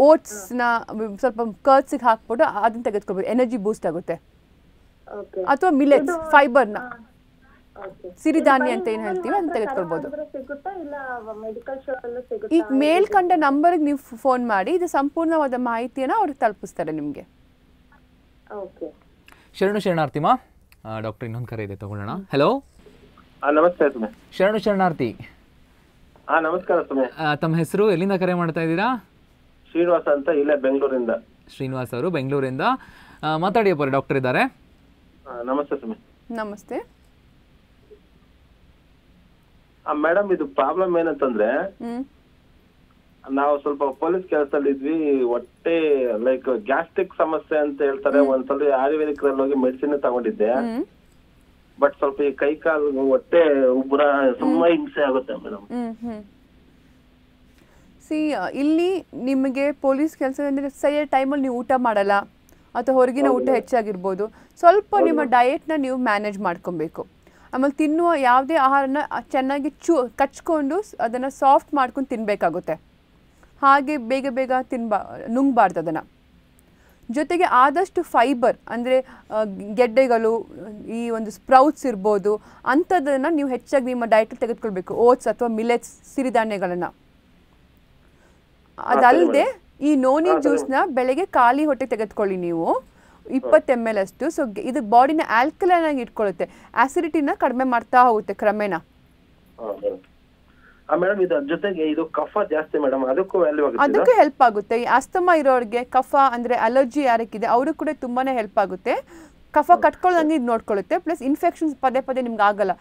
ಓಟ್ಸ್ನ ಸ್ವಲ್ಪ ಕರ್ಸಿಗೆ ಹಾಕ್ಬಿಟ್ಟು ಅದನ್ನ ತೆಗೆದುಕೊಳ್ಬೋದು ಎನರ್ಜಿ ಬೂಸ್ಟ್ ಆಗುತ್ತೆ ಅಥವಾ ಮಿಲೆಟ್ಸ್ ಫೈಬರ್ನ ಸಿರಿಧಾನ್ಯ ಅಂತ ಏನು ಹೇಳ್ತೀವಿ ಅದನ್ನ ತೆಗೆದುಕೊಳ್ಬೋದು ಈ ಮೇಲ್ಕಂಡ ನಂಬರ್ಗೆ ನೀವು ಫೋನ್ ಮಾಡಿ ಇದು ಸಂಪೂರ್ಣವಾದ ಮಾಹಿತಿಯನ್ನ ಅವ್ರಿಗೆ ತಲುಪಿಸ್ತಾರೆ ನಿಮಗೆ ಓಕೆ ಶರಣು ಶರಣಾರ್ಥಿ ಮಾ ಡಾಕ್ಟರ್ ಇನ್ನೊಂದು ಕರೆ ಇದೆ ತಗೊಳ್ಳೋಣ ಹಲೋ ನಮಸ್ಕಾರ ಶರಣು ಶರಣಾರ್ಥಿ ನಮಸ್ಕಾರ ತಮ್ಮ ಹೆಸರು ಎಲ್ಲಿಂದ ಕರೆ ಮಾಡ್ತಾ ಇದ್ದೀರಾ ಶ್ರೀನಿವಾಸ ಅಂತ ಇಲ್ಲೇ ಬೆಂಗಳೂರಿಂದ ಶ್ರೀನಿವಾಸ್ ಅವರು ಬೆಂಗಳೂರಿಂದ ಮಾತಾಡಿ ಒಬ್ಬರು ಡಾಕ್ಟರ್ ಇದ್ದಾರೆ ನಮಸ್ತೆ ಸುಮೆ ನಮಸ್ತೆ ಮೇಡಮ್ ಇದು ಪ್ರಾಬ್ಲಮ್ ಏನಂತಂದ್ರೆ ನಾವು ಸ್ವಲ್ಪ ಪೊಲೀಸ್ ಕೆಲಸದಲ್ಲಿ ಇದ್ವಿ ಹೊಟ್ಟೆ ಲೈಕ್ ಗ್ಯಾಸ್ಟ್ರಿಕ್ ಸಮಸ್ಯೆ ಅಂತ ಹೇಳ್ತಾರೆ ಒಂದ್ಸಲ ಆಯುರ್ವೇದಿಕ್ ಹೋಗಿ ಮೆಡಿಸಿನ್ ತಗೊಂಡಿದ್ದೆ ಬಟ್ ಸ್ವಲ್ಪ ಈ ಕೈ ಕಾಲು ಹೊಟ್ಟೆ ಉಬ್ಬರ ತುಂಬಾ ಹಿಂಸೆ ಆಗುತ್ತೆ ಮೇಡಮ್ ಸಿ ಇಲ್ಲಿ ನಿಮಗೆ ಪೊಲೀಸ್ ಕೆಲಸ ಅಂದ್ರೆ ಸರಿಯಾದ ಟೈಮಲ್ಲಿ ನೀವು ಊಟ ಮಾಡಲ್ಲ ಅಥವಾ ಹೊರಗಿನ ಊಟ ಹೆಚ್ಚಾಗಿರ್ಬೋದು ಸ್ವಲ್ಪ ನಿಮ್ಮ ನ ನೀವು ಮ್ಯಾನೇಜ್ ಮಾಡ್ಕೊಬೇಕು ಆಮೇಲೆ ತಿನ್ನುವ ಯಾವುದೇ ಆಹಾರನ ಚೆನ್ನಾಗಿ ಚೂ ಕಚ್ಕೊಂಡು ಅದನ್ನು ಸಾಫ್ಟ್ ಮಾಡ್ಕೊಂಡು ತಿನ್ಬೇಕಾಗುತ್ತೆ ಹಾಗೆ ಬೇಗ ಬೇಗ ತಿನ್ಬಾ ನುಂಗಬಾರ್ದು ಅದನ್ನು ಜೊತೆಗೆ ಆದಷ್ಟು ಫೈಬರ್ ಅಂದರೆ ಗೆಡ್ಡೆಗಳು ಈ ಒಂದು ಸ್ಪ್ರೌಟ್ಸ್ ಇರ್ಬೋದು ಅಂಥದ್ದನ್ನು ನೀವು ಹೆಚ್ಚಾಗಿ ನಿಮ್ಮ ಡಯಟಲ್ಲಿ ತೆಗೆದುಕೊಳ್ಬೇಕು ಓಟ್ಸ್ ಅಥವಾ ಮಿಲೆಟ್ಸ್ ಸಿರಿಧಾನ್ಯಗಳನ್ನು ಅದಲ್ಲದೆ ಈ ನೋನಿ ಜ್ಯೂಸ್ನ ಬೆಳಗ್ಗೆ ಖಾಲಿ ಹೊಟ್ಟೆ ತೆಗೆದುಕೊಳ್ಳಿ ನೀವು ಇಪ್ಪತ್ತು ಎಮ್ ಎಲ್ ಅಷ್ಟು ಸೊ ಇದು ಬಾಡಿನ ಆಲ್ಕಲೈನ್ ಆಗಿ ಇಟ್ಕೊಳ್ಳುತ್ತೆ ಆಸಿಡಿಟಿನ ಕಡಿಮೆ ಮಾಡ್ತಾ ಹೋಗುತ್ತೆ ಕ್ರಮೇಣ ಮೇಡಮ್ ಇದ್ರ ಜೊತೆಗೆ ಇದು ಕಫ ಜಾಸ್ತಿ ಮೇಡಮ್ ಅದಕ್ಕೂ ವ್ಯಾಲ್ಯೂ ಆಗುತ್ತೆ ಅದಕ್ಕೆ ಹೆಲ್ಪ್ ಆಗುತ್ತೆ ಈ ಅಸ್ತಮಾ ಇರೋರಿಗೆ ಕಫ ಅಂದ್ರೆ ಅಲರ್ಜಿ ಯಾರಕ್ಕಿದೆ ಅವರು ಕೂಡ ತುಂಬಾನೇ ಹೆಲ್ಪ್ ಆಗುತ್ತೆ ಕಫ ಕಟ್ಕೊಳ್ಳೋದಂಗೆ ಇದು ನೋಡ್ಕೊಳ್ಳುತ್ತೆ ಪ್ಲಸ್ ಇನ್ಫೆಕ್ಷನ್ಸ್ ಪದೇ ಪದೇ ನಿಮ್ಗೆ ಆಗಲ್ಲ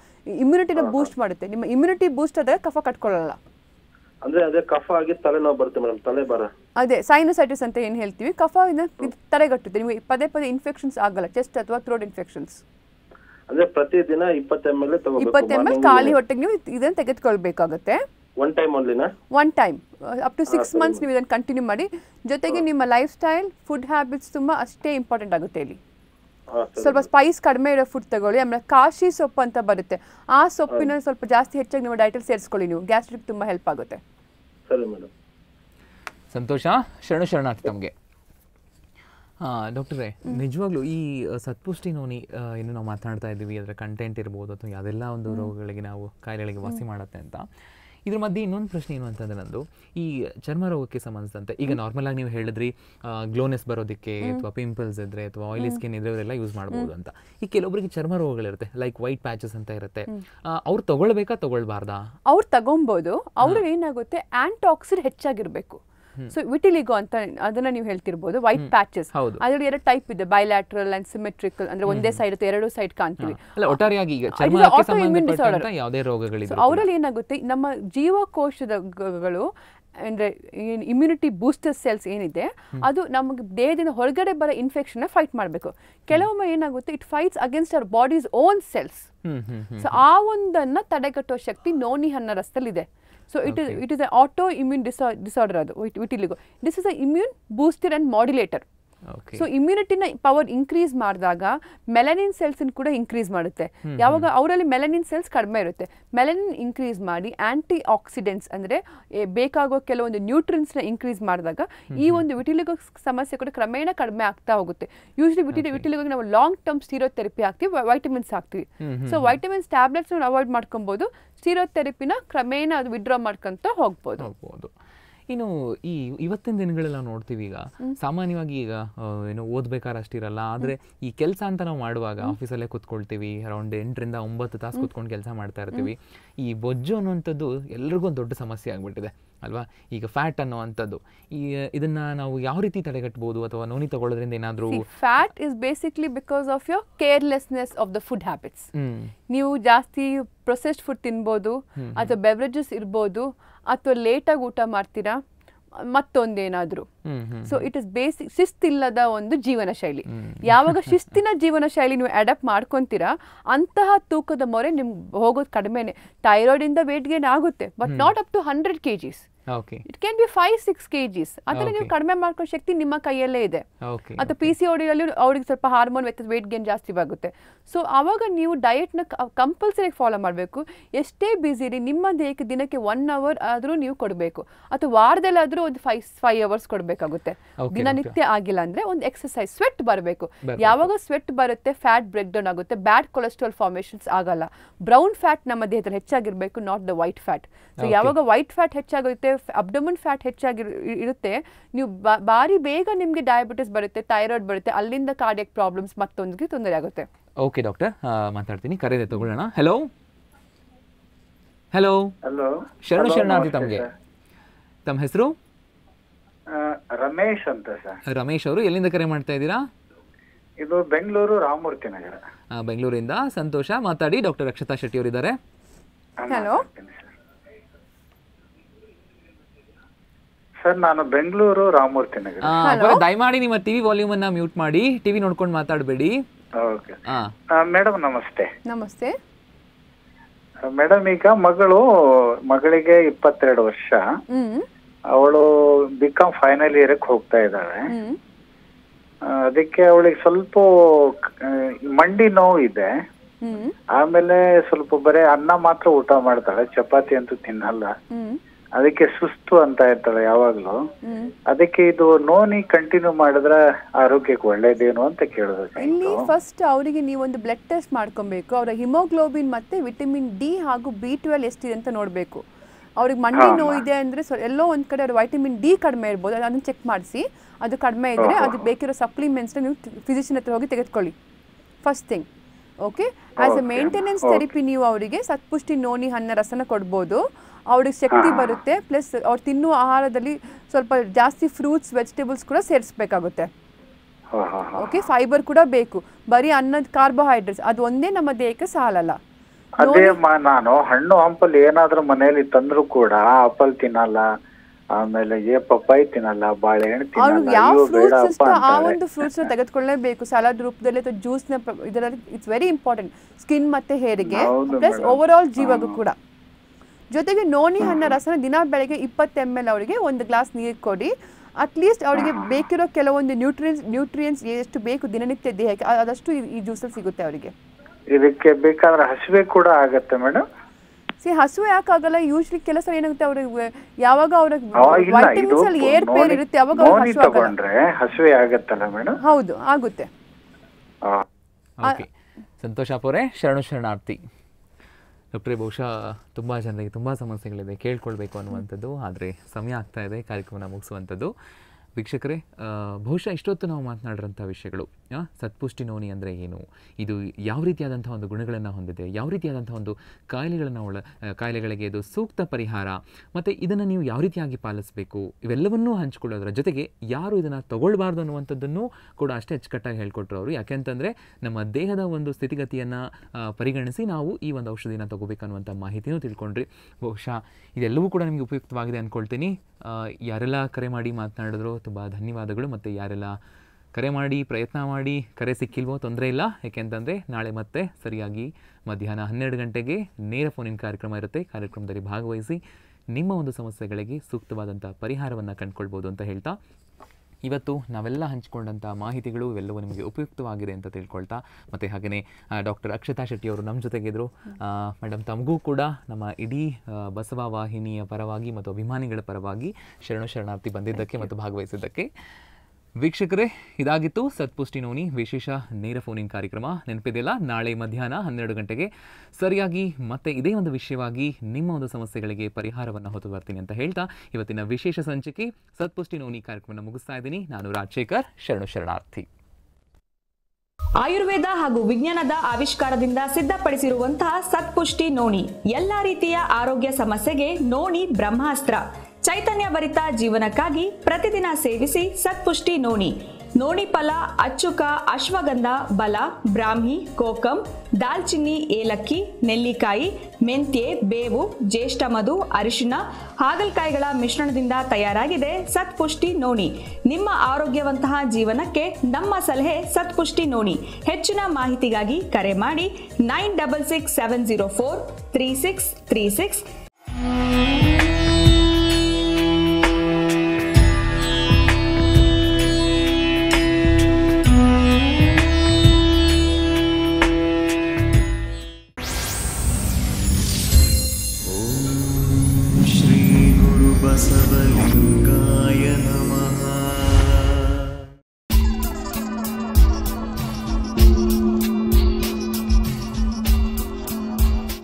ಇಮ್ಯುನಿಟಿನ ಬೂಸ್ಟ್ ಮಾಡುತ್ತೆ ನಿಮ್ಮ ಇಮ್ಯುನಿಟಿ ಬೂಸ್ಟ್ ಆದರೆ ಕಫ ಕಟ್ಕೊಳ್ಳಲ್ಲ ಅಂದ್ರೆ ಅದೇ ಕಫ ಆಗಿ ತಲೆನೋವು ಬರುತ್ತೆ ಮೇಡಮ್ ತಲೆ ಬರ ಅದೇ ಸೈನೋಸೈಟಿಸ್ ಅಂತ ಏನು ಹೇಳ್ತೀವಿ ಕಫ ಇದು ತಡೆಗಟ್ಟುತ್ತೆ ನಿಮಗೆ ಪದೇ ಪದೇ ಇನ್ಫೆಕ್ಷನ್ಸ್ ಆಗಲ್ಲ ಚೆಸ್ಟ್ ಅಥವಾ ಥ್ರೋಟ್ ಇನ್ಫೆಕ್ಷನ್ಸ್ ಅಂದ್ರೆ ಪ್ರತಿದಿನ ಇಪ್ಪತ್ತು ಎಂ ಎಂ ಎಲ್ ಖಾಲಿ ಹೊಟ್ಟೆಗೆ ನೀವು ಇದನ್ನ ತೆಗೆದುಕೊಳ್ಬೇಕಾಗುತ್ತೆ ಒನ್ ಟೈಮ್ ಓನ್ಲಿನ one time up to six months ನೀವು ಇದನ್ನು ಕಂಟಿನ್ಯೂ ಮಾಡಿ ಜೊತೆಗೆ ನಿಮ್ಮ ಲೈಫ್ ಸ್ಟೈಲ್ ಫುಡ್ ಹ್ಯಾಬಿಟ್ಸ್ ತುಂಬ ಅಷ್ಟೇ ಇಂಪಾರ್ಟೆಂಟ್ ಆಗುತ್ತೆ ಇಲ್ಲಿ ಸ್ವಲ್ಪ ಸ್ಪೈಸ್ ಕಡಿಮೆ ಇರೋ ಫುಡ್ ತಗೊಳ್ಳಿ ಆಮೇಲೆ ಕಾಶಿ ಸೊಪ್ಪು ಅಂತ ಬರುತ್ತೆ ಆ ಸೊಪ್ಪಿನ ಸ್ವಲ್ಪ ಜಾಸ್ತಿ ಹೆಚ್ಚಾಗಿ ನಿಮ್ಮ ಡಯಟಲ್ಲಿ ಸೇರಿಸ್ಕೊಳ್ಳಿ ನೀವು ಗ್ಯಾಸ್ಟ್ರಿಕ್ ತುಂಬ ಹೆಲ್ಪ್ ಆಗುತ್ತೆ ಸರಿ ಮೇಡಮ್ ಸಂತೋಷ ಶರಣು ಶರಣಾರ್ಥಿ ತಮಗೆ ಡಾಕ್ಟ್ರೇ ನಿಜವಾಗ್ಲೂ ಈ ಸತ್ಪುಷ್ಟಿ ನೋನಿ ಏನು ನಾವು ಮಾತನಾಡ್ತಾ ಇದ್ದೀವಿ ಅದರ ಕಂಟೆಂಟ್ ಇರ್ಬೋದು ಅಥವಾ ಯಾವುದೆಲ್ಲ ಒಂದು ರೋಗಗಳಿಗೆ ನಾವು ಕಾಯಿಲೆಗಳಿಗೆ ವಾಸಿ ಮಾಡುತ್ತೆ ಅಂತ ಇದ್ರ ಮಧ್ಯೆ ಇನ್ನೊಂದು ಪ್ರಶ್ನೆ ಏನು ಅಂತಂದ್ರೆ ನಂದು ಈ ಚರ್ಮ ರೋಗಕ್ಕೆ ಸಂಬಂಧಿಸಿದಂತೆ ಈಗ ನಾರ್ಮಲ್ ಆಗಿ ನೀವು ಹೇಳಿದ್ರಿ ಗ್ಲೋನೆಸ್ ಬರೋದಕ್ಕೆ ಅಥವಾ ಪಿಂಪಲ್ಸ್ ಇದ್ರೆ ಅಥವಾ ಆಯಿಲಿ ಸ್ಕಿನ್ ಇದ್ರೆ ಅವರೆಲ್ಲ ಯೂಸ್ ಮಾಡ್ಬೋದು ಅಂತ ಈ ಕೆಲವೊಬ್ಬರಿಗೆ ಚರ್ಮ ರೋಗಗಳಿರುತ್ತೆ ಲೈಕ್ ವೈಟ್ ಪ್ಯಾಚಸ್ ಅಂತ ಇರುತ್ತೆ ಅವ್ರು ತಗೊಳ್ಬೇಕಾ ತಗೊಳ್ಬಾರ್ದಾ ಅವ್ರು ತಗೊಂಬೋದು ಅವ್ರಿಗೆ ಏನಾಗುತ್ತೆ ಆಂಟಾಕ್ಸಿಡ್ ಹೆಚ್ಚಾಗಿರ್ಬೇಕು ಸೊ ವಿಟಿಲಿಗೋ ಅಂತ ಅದನ್ನ ನೀವು ಹೇಳ್ತಿರ್ಬೋದು ವೈಟ್ ಪ್ಯಾಚಸ್ ಅದ್ರಲ್ಲಿ ಎರಡು ಟೈಪ್ ಇದೆ ಬೈಲ್ಯಾಟ್ರಲ್ ಅಂಡ್ ಸಿಮೆಟ್ರಿಕಲ್ ಅಂದ್ರೆ ಒಂದೇ ಸೈಡ್ ಎರಡು ಸೈಡ್ ಕಾಣ್ತೀವಿ ಅವರಲ್ಲಿ ಏನಾಗುತ್ತೆ ನಮ್ಮ ಜೀವಕೋಶದಗಳು ಅಂದ್ರೆ ಏನು ಇಮ್ಯುನಿಟಿ ಬೂಸ್ಟರ್ ಸೆಲ್ಸ್ ಏನಿದೆ ಅದು ನಮಗೆ ದೇಹದಿಂದ ಹೊರಗಡೆ ಬರೋ ಇನ್ಫೆಕ್ಷನ್ ಫೈಟ್ ಮಾಡಬೇಕು ಕೆಲವೊಮ್ಮೆ ಏನಾಗುತ್ತೆ it fights against our body's own cells so ಆ ಒಂದನ್ನ ತಡೆಗಟ್ಟುವ ಶಕ್ತಿ ನೋನಿ ಹನ್ನ ಇದೆ so it is it is is autoimmune disorder, disorder ಅದು vitiligo this is a immune booster and modulator so ಇಮ್ಯುನಿಟಿನ ಪವರ್ ಇನ್ಕ್ರೀಸ್ ಮಾಡಿದಾಗ ಮೆಲನಿನ್ ಸೆಲ್ಸ್ ಕೂಡ ಇನ್ಕ್ರೀಸ್ ಮಾಡುತ್ತೆ ಯಾವಾಗ ಅವರಲ್ಲಿ ಮೆಲನಿನ್ ಸೆಲ್ಸ್ ಕಡಿಮೆ ಇರುತ್ತೆ ಮೆಲನಿನ್ ಇನ್ಕ್ರೀಸ್ ಮಾಡಿ ಆಂಟಿ ಆಕ್ಸಿಡೆಂಟ್ಸ್ ಅಂದ್ರೆ ಬೇಕಾಗೋ ಕೆಲವೊಂದು ನ್ಯೂಟ್ರಿನ್ಸ್ನ ನ ಇನ್ಕ್ರೀಸ್ ಮಾಡಿದಾಗ ಈ ಒಂದು ವಿಟಿಲಿಗೋ ಸಮಸ್ಯೆ ಕೂಡ ಕ್ರಮೇಣ ಕಡಿಮೆ ಆಗ್ತಾ ಹೋಗುತ್ತೆ ಯೂಶಲಿ ವಿಟಿಲಿ ವಿಟಿಲಿಗೋಗಿ ನಾವು ಲಾಂಗ್ ಟರ್ಮ್ ಸ್ಟೀರೋಥೆರಪಿ ಥೆರಪಿ ವೈಟಮಿನ್ಸ್ ಹಾಕ್ತೀವಿ ಸೊ ವೈಟಮಿನ್ಸ್ ಟ್ಯಾಬ್ಲೆಟ್ಸ್ ಅವಾಯ್ಡ್ ಮಾಡ್ಕೊಬೋದು ಸಿರೋಥೆರಪಿನ ಕ್ರಮೇಣ ಅದು ವಿಡ್ರಾ ಮಾಡ್ಕೊಂತ ಹೋಗ್ಬೋದು ಹೋಗ್ಬೋದು ಇನ್ನು ಈ ಇವತ್ತಿನ ದಿನಗಳಲ್ಲಿ ನೋಡ್ತೀವಿ ಈಗ ಸಾಮಾನ್ಯವಾಗಿ ಈಗ ಏನು ಓದ್ಬೇಕಾದ್ರೆ ಅಷ್ಟಿರಲ್ಲ ಆದ್ರೆ ಈ ಕೆಲಸ ಅಂತ ನಾವು ಮಾಡುವಾಗ ಆಫೀಸಲ್ಲೇ ಕುತ್ಕೊಳ್ತೀವಿ ಅರೌಂಡ್ ಎಂಟರಿಂದ ಒಂಬತ್ತು ತಾಸು ಕುತ್ಕೊಂಡು ಕೆಲಸ ಮಾಡ್ತಾ ಇರ್ತೀವಿ ಈ ಬೊಜ್ಜು ಅನ್ನುವಂಥದ್ದು ಎಲ್ರಿಗೂ ಒಂದು ದೊಡ್ಡ ಸಮಸ್ಯೆ ಆಗ್ಬಿಟ್ಟಿದೆ ಅಲ್ವಾ ಈಗ ಫ್ಯಾಟ್ ಅನ್ನುವಂಥದ್ದು ಈ ಇದನ್ನ ನಾವು ಯಾವ ರೀತಿ ತಡೆಗಟ್ಟಬಹುದು ಅಥವಾ ನೋನಿ ತಗೊಳ್ಳೋದ್ರಿಂದ ಏನಾದರೂ fat is basically because of your carelessness of the food habits ನೀವು ಜಾಸ್ತಿ ಪ್ರೊಸೆಸ್ಡ್ ಫುಡ್ ತಿನ್ಬೋದು ಅಥವಾ ಬೆವರೇಜಸ್ ಇರ್ಬೋದು ಅಥವಾ ಲೇಟಾಗಿ ಊಟ ಮಾಡ್ತೀರಾ ಮತ್ತೊಂದೇನಾದರೂ ಸೊ ಇಟ್ ಇಸ್ ಬೇಸಿಕ್ ಶಿಸ್ತಿಲ್ಲದ ಒಂದು ಜೀವನ ಶೈಲಿ ಯಾವಾಗ ಶಿಸ್ತಿನ ಜೀವನ ಶೈಲಿ ನೀವು ಅಡಾಪ್ಟ್ ಮಾಡ್ಕೊತೀರಾ ಅಂತಹ ತೂಕದ ಮೊರೆ ನಿಮ್ಗೆ ಹೋಗೋದು ಕಡಿಮೆನೆ ಇಂದ ವೇಟ್ ಗೇನ್ ಆಗುತ್ತೆ but not up to hundred K it can be five six kgs ಅದನ್ನ ನೀವು ಕಡಿಮೆ ಮಾಡ್ಕೊಂಡು ಶಕ್ತಿ ನಿಮ್ಮ ಕೈಯಲ್ಲೇ ಇದೆ ಅಥವಾ ಪಿ ಸಿ ಓಡಿಯಲ್ಲಿ ಅವ್ರಿಗೆ ಸ್ವಲ್ಪ ಹಾರ್ಮೋನ್ ವ್ಯತ್ಯಾಸ ವೇಟ್ ಗೇನ್ ಜಾಸ್ತಿ ಆಗುತ್ತೆ ಸೊ ಅವಾಗ ನೀವು ನ ಕಂಪಲ್ಸರಿ ಫಾಲೋ ಮಾಡಬೇಕು ಎಷ್ಟೇ ಇರಿ ನಿಮ್ಮ ದೇಹಕ್ಕೆ ದಿನಕ್ಕೆ ಒನ್ ಅವರ್ ಆದ್ರೂ ನೀವು ಕೊಡಬೇಕು ಅಥವಾ ವಾರದಲ್ಲಾದರೂ ಒಂದು ಫೈವ್ ಫೈವ್ ಅವರ್ಸ್ ಕೊಡಬೇಕಾಗುತ್ತೆ ದಿನನಿತ್ಯ ಆಗಿಲ್ಲ ಅಂದ್ರೆ ಒಂದು ಎಕ್ಸಸೈಸ್ ಸ್ವೆಟ್ ಬರಬೇಕು ಯಾವಾಗ ಸ್ವೆಟ್ ಬರುತ್ತೆ ಫ್ಯಾಟ್ ಬ್ರೇಕ್ ಡೌನ್ ಆಗುತ್ತೆ ಬ್ಯಾಡ್ ಕೊಲೆಸ್ಟ್ರಾಲ್ ಫಾರ್ಮೇಷನ್ಸ್ ಆಗಲ್ಲ ಬ್ರೌನ್ ಫ್ಯಾಟ್ ನಮ್ಮ ದೇಹದಲ್ಲಿ ಹೆಚ್ಚಾಗಿರಬೇಕು not the white fat so ಯಾವಾಗ ವೈಟ್ ಫ್ಯಾಟ್ ಹೆಚ್ಚಾಗುತ್ತೆ ಅಬ್ಡಮನ್ ಫ್ಯಾಟ್ ಹೆಚ್ಚಾಗಿ ಇರುತ್ತೆ ನೀವು ಭಾರಿ ಬೇಗ ನಿಮಗೆ ಡಯಾಬಿಟಿಸ್ ಬರುತ್ತೆ ಥೈರಾಯ್ಡ್ ಬರುತ್ತೆ ಅಲ್ಲಿಂದ ಕಾರ್ಡಿಯಕ್ ಪ್ರಾಬ್ಲಮ್ಸ್ ಮತ್ತೊಂದಿಗೆ ತೊಂದರೆ ಆಗುತ್ತೆ ಓಕೆ ಡಾಕ್ಟರ್ ಮಾತಾಡ್ತೀನಿ ಕರೆದೆ ತಗೊಳ್ಳೋಣ ಹಲೋ ಹಲೋ ಹಲೋ ಶರಣ ಶರಣಾರ್ಥಿ ತಮಗೆ ತಮ್ಮ ಹೆಸರು ರಮೇಶ್ ಅಂತ ಸರ್ ರಮೇಶ್ ಅವರು ಎಲ್ಲಿಂದ ಕರೆ ಮಾಡ್ತಾ ಇದ್ದೀರಾ ಇದು ಬೆಂಗಳೂರು ರಾಮಮೂರ್ತಿ ನಗರ ಬೆಂಗಳೂರಿಂದ ಸಂತೋಷ ಮಾತಾಡಿ ಡಾಕ್ಟರ್ ರಕ್ಷತಾ ಶೆಟ್ಟಿ ಅವರಿದ್ದಾರೆ ಹಲೋ ಸರ್ ನಾನು ಬೆಂಗಳೂರು ರಾಮಮೂರ್ತಿ ನಗರ ದಯಮಾಡಿ ನಿಮ್ಮ ಟಿವಿ ವಾಲ್ಯೂಮ್ ಅನ್ನ ಮ್ಯೂಟ್ ಮಾಡಿ ಟಿವಿ ನೋಡ್ಕೊಂಡು ಮಾತಾಡಬೇಡಿ ಓಕೆ ಮೇಡಮ್ ನಮಸ್ತೆ ನಮಸ್ತೆ ಮೇಡಮ್ ಈಗ ಮಗಳು ಮಗಳಿಗೆ ಇಪ್ಪತ್ತೆರಡು ವರ್ಷ ಅವಳು ಬಿ ಕಾಮ್ ಫೈನಲ್ ಇಯರ್ ಹೋಗ್ತಾ ಇದ್ದಾಳೆ ಅದಕ್ಕೆ ಅವಳಿಗೆ ಸ್ವಲ್ಪ ಮಂಡಿ ನೋವು ಇದೆ ಆಮೇಲೆ ಸ್ವಲ್ಪ ಬರೀ ಅನ್ನ ಮಾತ್ರ ಊಟ ಮಾಡ್ತಾಳೆ ಚಪಾತಿ ಅಂತೂ ತಿನ್ನಲ್ಲ ಅದಕ್ಕೆ ಸುಸ್ತು ಅಂತ ಇರ್ತಾಳೆ ಯಾವಾಗ್ಲೂ ಅದಕ್ಕೆ ಇದು ನೋನಿ ಕಂಟಿನ್ಯೂ ಮಾಡಿದ್ರೆ ಆರೋಗ್ಯಕ್ಕೆ ಒಳ್ಳೇದೇನು ಅಂತ ಕೇಳಿದ್ರು ಇಲ್ಲಿ ಫಸ್ಟ್ ಅವರಿಗೆ ನೀವೊಂದು ಬ್ಲಡ್ ಟೆಸ್ಟ್ ಮಾಡ್ಕೊಬೇಕು ಅವರ ಹಿಮೋಗ್ಲೋಬಿನ್ ಮತ್ತೆ ವಿಟಮಿನ್ ಡಿ ಹಾಗೂ ಬಿ ಟ್ವೆಲ್ ಎಷ್ಟಿದೆ ಅಂತ ನೋಡಬೇಕು ಅವ್ರಿಗೆ ಮಂಡಿ ನೋವು ಇದೆ ಅಂದ್ರೆ ಎಲ್ಲೋ ಒಂದ್ ಕಡೆ ಅವ್ರ ವೈಟಮಿನ್ ಡಿ ಕಡಿಮೆ ಇರ್ಬೋದು ಅದನ್ನ ಚೆಕ್ ಮಾಡಿಸಿ ಅದು ಕಡಿಮೆ ಇದ್ರೆ ಅದು ಬೇಕಿರೋ ಸಪ್ಲಿಮೆಂಟ್ಸ್ ನೀವು ಫಿಸಿಷಿಯನ್ ಹತ್ರ ಹೋಗಿ ತೆಗೆದುಕೊಳ್ಳಿ first thing okay as a maintenance therapy ನೀವು ಅವರಿಗೆ ಸತ್ಪುಷ್ಟಿ ನೋನಿ ಹಣ್ಣ ರಸನ ಕೊಡ್ಬೋದು ಅವ್ರಿಗೆ ಶಕ್ತಿ ಬರುತ್ತೆ ಪ್ಲಸ್ ಅವ್ರು ತಿನ್ನುವ ಆಹಾರದಲ್ಲಿ ಸ್ವಲ್ಪ ಜಾಸ್ತಿ ಫ್ರೂಟ್ಸ್ ವೆಜಿಟೇಬಲ್ಸ್ ಕೂಡ ಸೇರಿಸಬೇಕಾಗುತ್ತೆ ಓಕೆ ಫೈಬರ್ ಕೂಡ ಬೇಕು ಬರೀ ಅನ್ನದ ಕಾರ್ಬೋಹೈಡ್ರೇಟ್ಸ್ ಅದು ಒಂದೇ ನಮ್ಮ ದೇಹಕ್ಕೆ ಸಾಲಲ್ಲ ಅದೇ ನಾನು ಹಣ್ಣು ಹಂಪಲು ಏನಾದ್ರೂ ಮನೆಯಲ್ಲಿ ತಂದ್ರು ಕೂಡ ಆಪಲ್ ತಿನ್ನಲ್ಲ ಆಮೇಲೆ ಏ ಪಪ್ಪಾಯಿ ತಿನ್ನಲ್ಲ ಬಾಳೆಹಣ್ಣು ತಿನ್ನಲ್ಲ ಯಾವ ಫ್ರೂಟ್ಸ್ ಆ ಒಂದು ಫ್ರೂಟ್ಸ್ ತೆಗೆದುಕೊಳ್ಳಲೇಬೇಕು ಸಲಾಡ್ ರೂಪದಲ್ಲಿ ಅಥವಾ ಜ್ಯೂಸ್ ನ ಇದರಲ್ಲಿ ಇಟ್ಸ್ ವೆರಿ ಇಂಪಾರ್ಟೆಂಟ್ ಸ್ಕಿನ್ ಮತ್ತೆ ಹೇರಿಗೆ ಪ್ಲಸ್ ಓವರ್ ಆಲ್ ಜೀವಗೂ ಕೂಡ ಜೊತೆಗೆ ನೋನಿ ಹಣ್ಣ ರಸನ ದಿನ ಬೆಳಗ್ಗೆ ಇಪ್ಪತ್ತು ಎಮ್ ಎಲ್ ಅವರಿಗೆ ಒಂದು ಗ್ಲಾಸ್ ನೀರು ಕೊಡಿ ಅಟ್ಲೀಸ್ಟ್ ಅವರಿಗೆ ಬೇಕಿರೋ ಕೆಲವೊಂದು ನ್ಯೂಟ್ರಿಯನ್ಸ್ ನ್ಯೂಟ್ರಿಯನ್ಸ್ ಎಷ್ಟು ಬೇಕು ದಿನನಿತ್ಯ ದೇಹಕ್ಕೆ ಅದಷ್ಟು ಈ ಜ್ಯೂಸಲ್ಲಿ ಸಿಗುತ್ತೆ ಅವರಿಗೆ ಇದಕ್ಕೆ ಬೇಕಾದ್ರೆ ಹಸಿವೆ ಕೂಡ ಆಗತ್ತೆ ಮೇಡಮ್ ಸಿ ಹಸುವೆ ಯಾಕಾಗಲ್ಲ ಯೂಶ್ಲಿ ಕೆಲಸ ಏನಾಗುತ್ತೆ ಅವ್ರಿಗೆ ಯಾವಾಗ ಅವ್ರಿಗೆ ವೈಟಮಿನ್ಸ್ ಅಲ್ಲಿ ಏರ್ಪೇರ್ ಇರುತ್ತೆ ಅವಾಗ ಅವ್ರಿಗೆ ತಗೊಂಡ್ರೆ ಹಸುವೆ ಆಗುತ್ತಲ್ಲ ಮೇಡಮ್ ಹೌದು ಆಗುತ್ತೆ ಸಂತೋಷ ಅಪೋರೆ ಶರಣು ಶರಣಾರ್ಥಿ ಡಾಕ್ಟ್ರೆ ಬಹುಶಃ ತುಂಬ ಜನರಿಗೆ ತುಂಬ ಸಮಸ್ಯೆಗಳಿದೆ ಕೇಳ್ಕೊಳ್ಬೇಕು ಅನ್ನುವಂಥದ್ದು ಆದರೆ ಸಮಯ ಆಗ್ತಾ ಇದೆ ಕಾರ್ಯಕ್ರಮನ ಮುಗಿಸುವಂಥದ್ದು ವೀಕ್ಷಕರೇ ಬಹುಶಃ ಇಷ್ಟೊತ್ತು ನಾವು ಮಾತನಾಡಿರಂಥ ವಿಷಯಗಳು ಸತ್ಪುಷ್ಟಿ ನೋನಿ ಅಂದರೆ ಏನು ಇದು ಯಾವ ರೀತಿಯಾದಂಥ ಒಂದು ಗುಣಗಳನ್ನು ಹೊಂದಿದೆ ಯಾವ ರೀತಿಯಾದಂಥ ಒಂದು ಕಾಯಿಲೆಗಳನ್ನು ಒಳ ಕಾಯಿಲೆಗಳಿಗೆ ಇದು ಸೂಕ್ತ ಪರಿಹಾರ ಮತ್ತು ಇದನ್ನು ನೀವು ಯಾವ ರೀತಿಯಾಗಿ ಪಾಲಿಸಬೇಕು ಇವೆಲ್ಲವನ್ನೂ ಹಂಚಿಕೊಳ್ಳೋದ್ರ ಜೊತೆಗೆ ಯಾರು ಇದನ್ನು ತಗೊಳ್ಬಾರ್ದು ಅನ್ನುವಂಥದ್ದನ್ನು ಕೂಡ ಅಷ್ಟೇ ಅಚ್ಚುಕಟ್ಟಾಗಿ ಹೇಳ್ಕೊಟ್ರು ಅವರು ಯಾಕೆಂತಂದರೆ ನಮ್ಮ ದೇಹದ ಒಂದು ಸ್ಥಿತಿಗತಿಯನ್ನು ಪರಿಗಣಿಸಿ ನಾವು ಈ ಒಂದು ಔಷಧಿನ ತಗೋಬೇಕನ್ನುವಂಥ ಮಾಹಿತಿನೂ ತಿಳ್ಕೊಂಡ್ರಿ ಬಹುಶಃ ಇದೆಲ್ಲವೂ ಕೂಡ ನಿಮಗೆ ಉಪಯುಕ್ತವಾಗಿದೆ ಅಂದ್ಕೊಳ್ತೀನಿ ಯಾರೆಲ್ಲ ಕರೆ ಮಾಡಿ ಮಾತನಾಡಿದ್ರು ತುಂಬ ಧನ್ಯವಾದಗಳು ಮತ್ತು ಯಾರೆಲ್ಲ ಕರೆ ಮಾಡಿ ಪ್ರಯತ್ನ ಮಾಡಿ ಕರೆ ಸಿಕ್ಕಿಲ್ವೋ ತೊಂದರೆ ಇಲ್ಲ ಏಕೆಂತಂದರೆ ನಾಳೆ ಮತ್ತೆ ಸರಿಯಾಗಿ ಮಧ್ಯಾಹ್ನ ಹನ್ನೆರಡು ಗಂಟೆಗೆ ನೇರ ಫೋನಿನ ಕಾರ್ಯಕ್ರಮ ಇರುತ್ತೆ ಕಾರ್ಯಕ್ರಮದಲ್ಲಿ ಭಾಗವಹಿಸಿ ನಿಮ್ಮ ಒಂದು ಸಮಸ್ಯೆಗಳಿಗೆ ಸೂಕ್ತವಾದಂಥ ಪರಿಹಾರವನ್ನು ಕಂಡುಕೊಳ್ಬೋದು ಅಂತ ಹೇಳ್ತಾ ಇವತ್ತು ನಾವೆಲ್ಲ ಹಂಚಿಕೊಂಡಂಥ ಮಾಹಿತಿಗಳು ಇವೆಲ್ಲವೂ ನಿಮಗೆ ಉಪಯುಕ್ತವಾಗಿದೆ ಅಂತ ತಿಳ್ಕೊಳ್ತಾ ಮತ್ತು ಹಾಗೆಯೇ ಡಾಕ್ಟರ್ ಅಕ್ಷತಾ ಶೆಟ್ಟಿ ಅವರು ನಮ್ಮ ಜೊತೆಗಿದ್ದರು ಮೇಡಮ್ ತಮಗೂ ಕೂಡ ನಮ್ಮ ಇಡೀ ಬಸವ ವಾಹಿನಿಯ ಪರವಾಗಿ ಮತ್ತು ಅಭಿಮಾನಿಗಳ ಪರವಾಗಿ ಶರಣು ಶರಣಾರ್ಥಿ ಬಂದಿದ್ದಕ್ಕೆ ಮತ್ತು ಭಾಗವಹಿಸಿದ್ದಕ್ಕೆ ವೀಕ್ಷಕರೇ ಇದಾಗಿತ್ತು ಸತ್ಪುಷ್ಟಿ ನೋನಿ ವಿಶೇಷ ನೇರ ಫೋನಿಂಗ್ ಕಾರ್ಯಕ್ರಮ ನೆನಪಿದೆಯಲ್ಲ ನಾಳೆ ಮಧ್ಯಾಹ್ನ ಹನ್ನೆರಡು ಗಂಟೆಗೆ ಸರಿಯಾಗಿ ಮತ್ತೆ ಇದೇ ಒಂದು ವಿಷಯವಾಗಿ ನಿಮ್ಮ ಒಂದು ಸಮಸ್ಯೆಗಳಿಗೆ ಪರಿಹಾರವನ್ನು ಹೊತ್ತು ಬರ್ತೀನಿ ಅಂತ ಹೇಳ್ತಾ ಇವತ್ತಿನ ವಿಶೇಷ ಸಂಚಿಕೆ ಸತ್ಪುಷ್ಟಿ ನೋನಿ ಕಾರ್ಯಕ್ರಮವನ್ನು ಮುಗಿಸ್ತಾ ಇದ್ದೀನಿ ನಾನು ರಾಜಶೇಖರ್ ಶರಣು ಶರಣಾರ್ಥಿ ಆಯುರ್ವೇದ ಹಾಗೂ ವಿಜ್ಞಾನದ ಆವಿಷ್ಕಾರದಿಂದ ಸಿದ್ಧಪಡಿಸಿರುವಂತಹ ಸತ್ಪುಷ್ಟಿ ನೋಣಿ ಎಲ್ಲ ರೀತಿಯ ಆರೋಗ್ಯ ಸಮಸ್ಯೆಗೆ ನೋಣಿ ಬ್ರಹ್ಮಾಸ್ತ್ರ ಚೈತನ್ಯ ಭರಿತ ಜೀವನಕ್ಕಾಗಿ ಪ್ರತಿದಿನ ಸೇವಿಸಿ ಸತ್ಪುಷ್ಟಿ ನೋಣಿ ನೋಣಿ ಫಲ ಅಚ್ಚುಕ ಅಶ್ವಗಂಧ ಬಲ ಬ್ರಾಹ್ಮಿ ಕೋಕಂ ದಾಲ್ಚಿನ್ನಿ ಏಲಕ್ಕಿ ನೆಲ್ಲಿಕಾಯಿ ಮೆಂತ್ಯೆ ಬೇವು ಜ್ಯೇಷ್ಠ ಮಧು ಅರಿಶಿನ ಹಾಗಲಕಾಯಿಗಳ ಮಿಶ್ರಣದಿಂದ ತಯಾರಾಗಿದೆ ಸತ್ಪುಷ್ಟಿ ನೋಣಿ ನಿಮ್ಮ ಆರೋಗ್ಯವಂತಹ ಜೀವನಕ್ಕೆ ನಮ್ಮ ಸಲಹೆ ಸತ್ಪುಷ್ಟಿ ನೋಣಿ ಹೆಚ್ಚಿನ ಮಾಹಿತಿಗಾಗಿ ಕರೆ ಮಾಡಿ nine double six seven zero four three six three six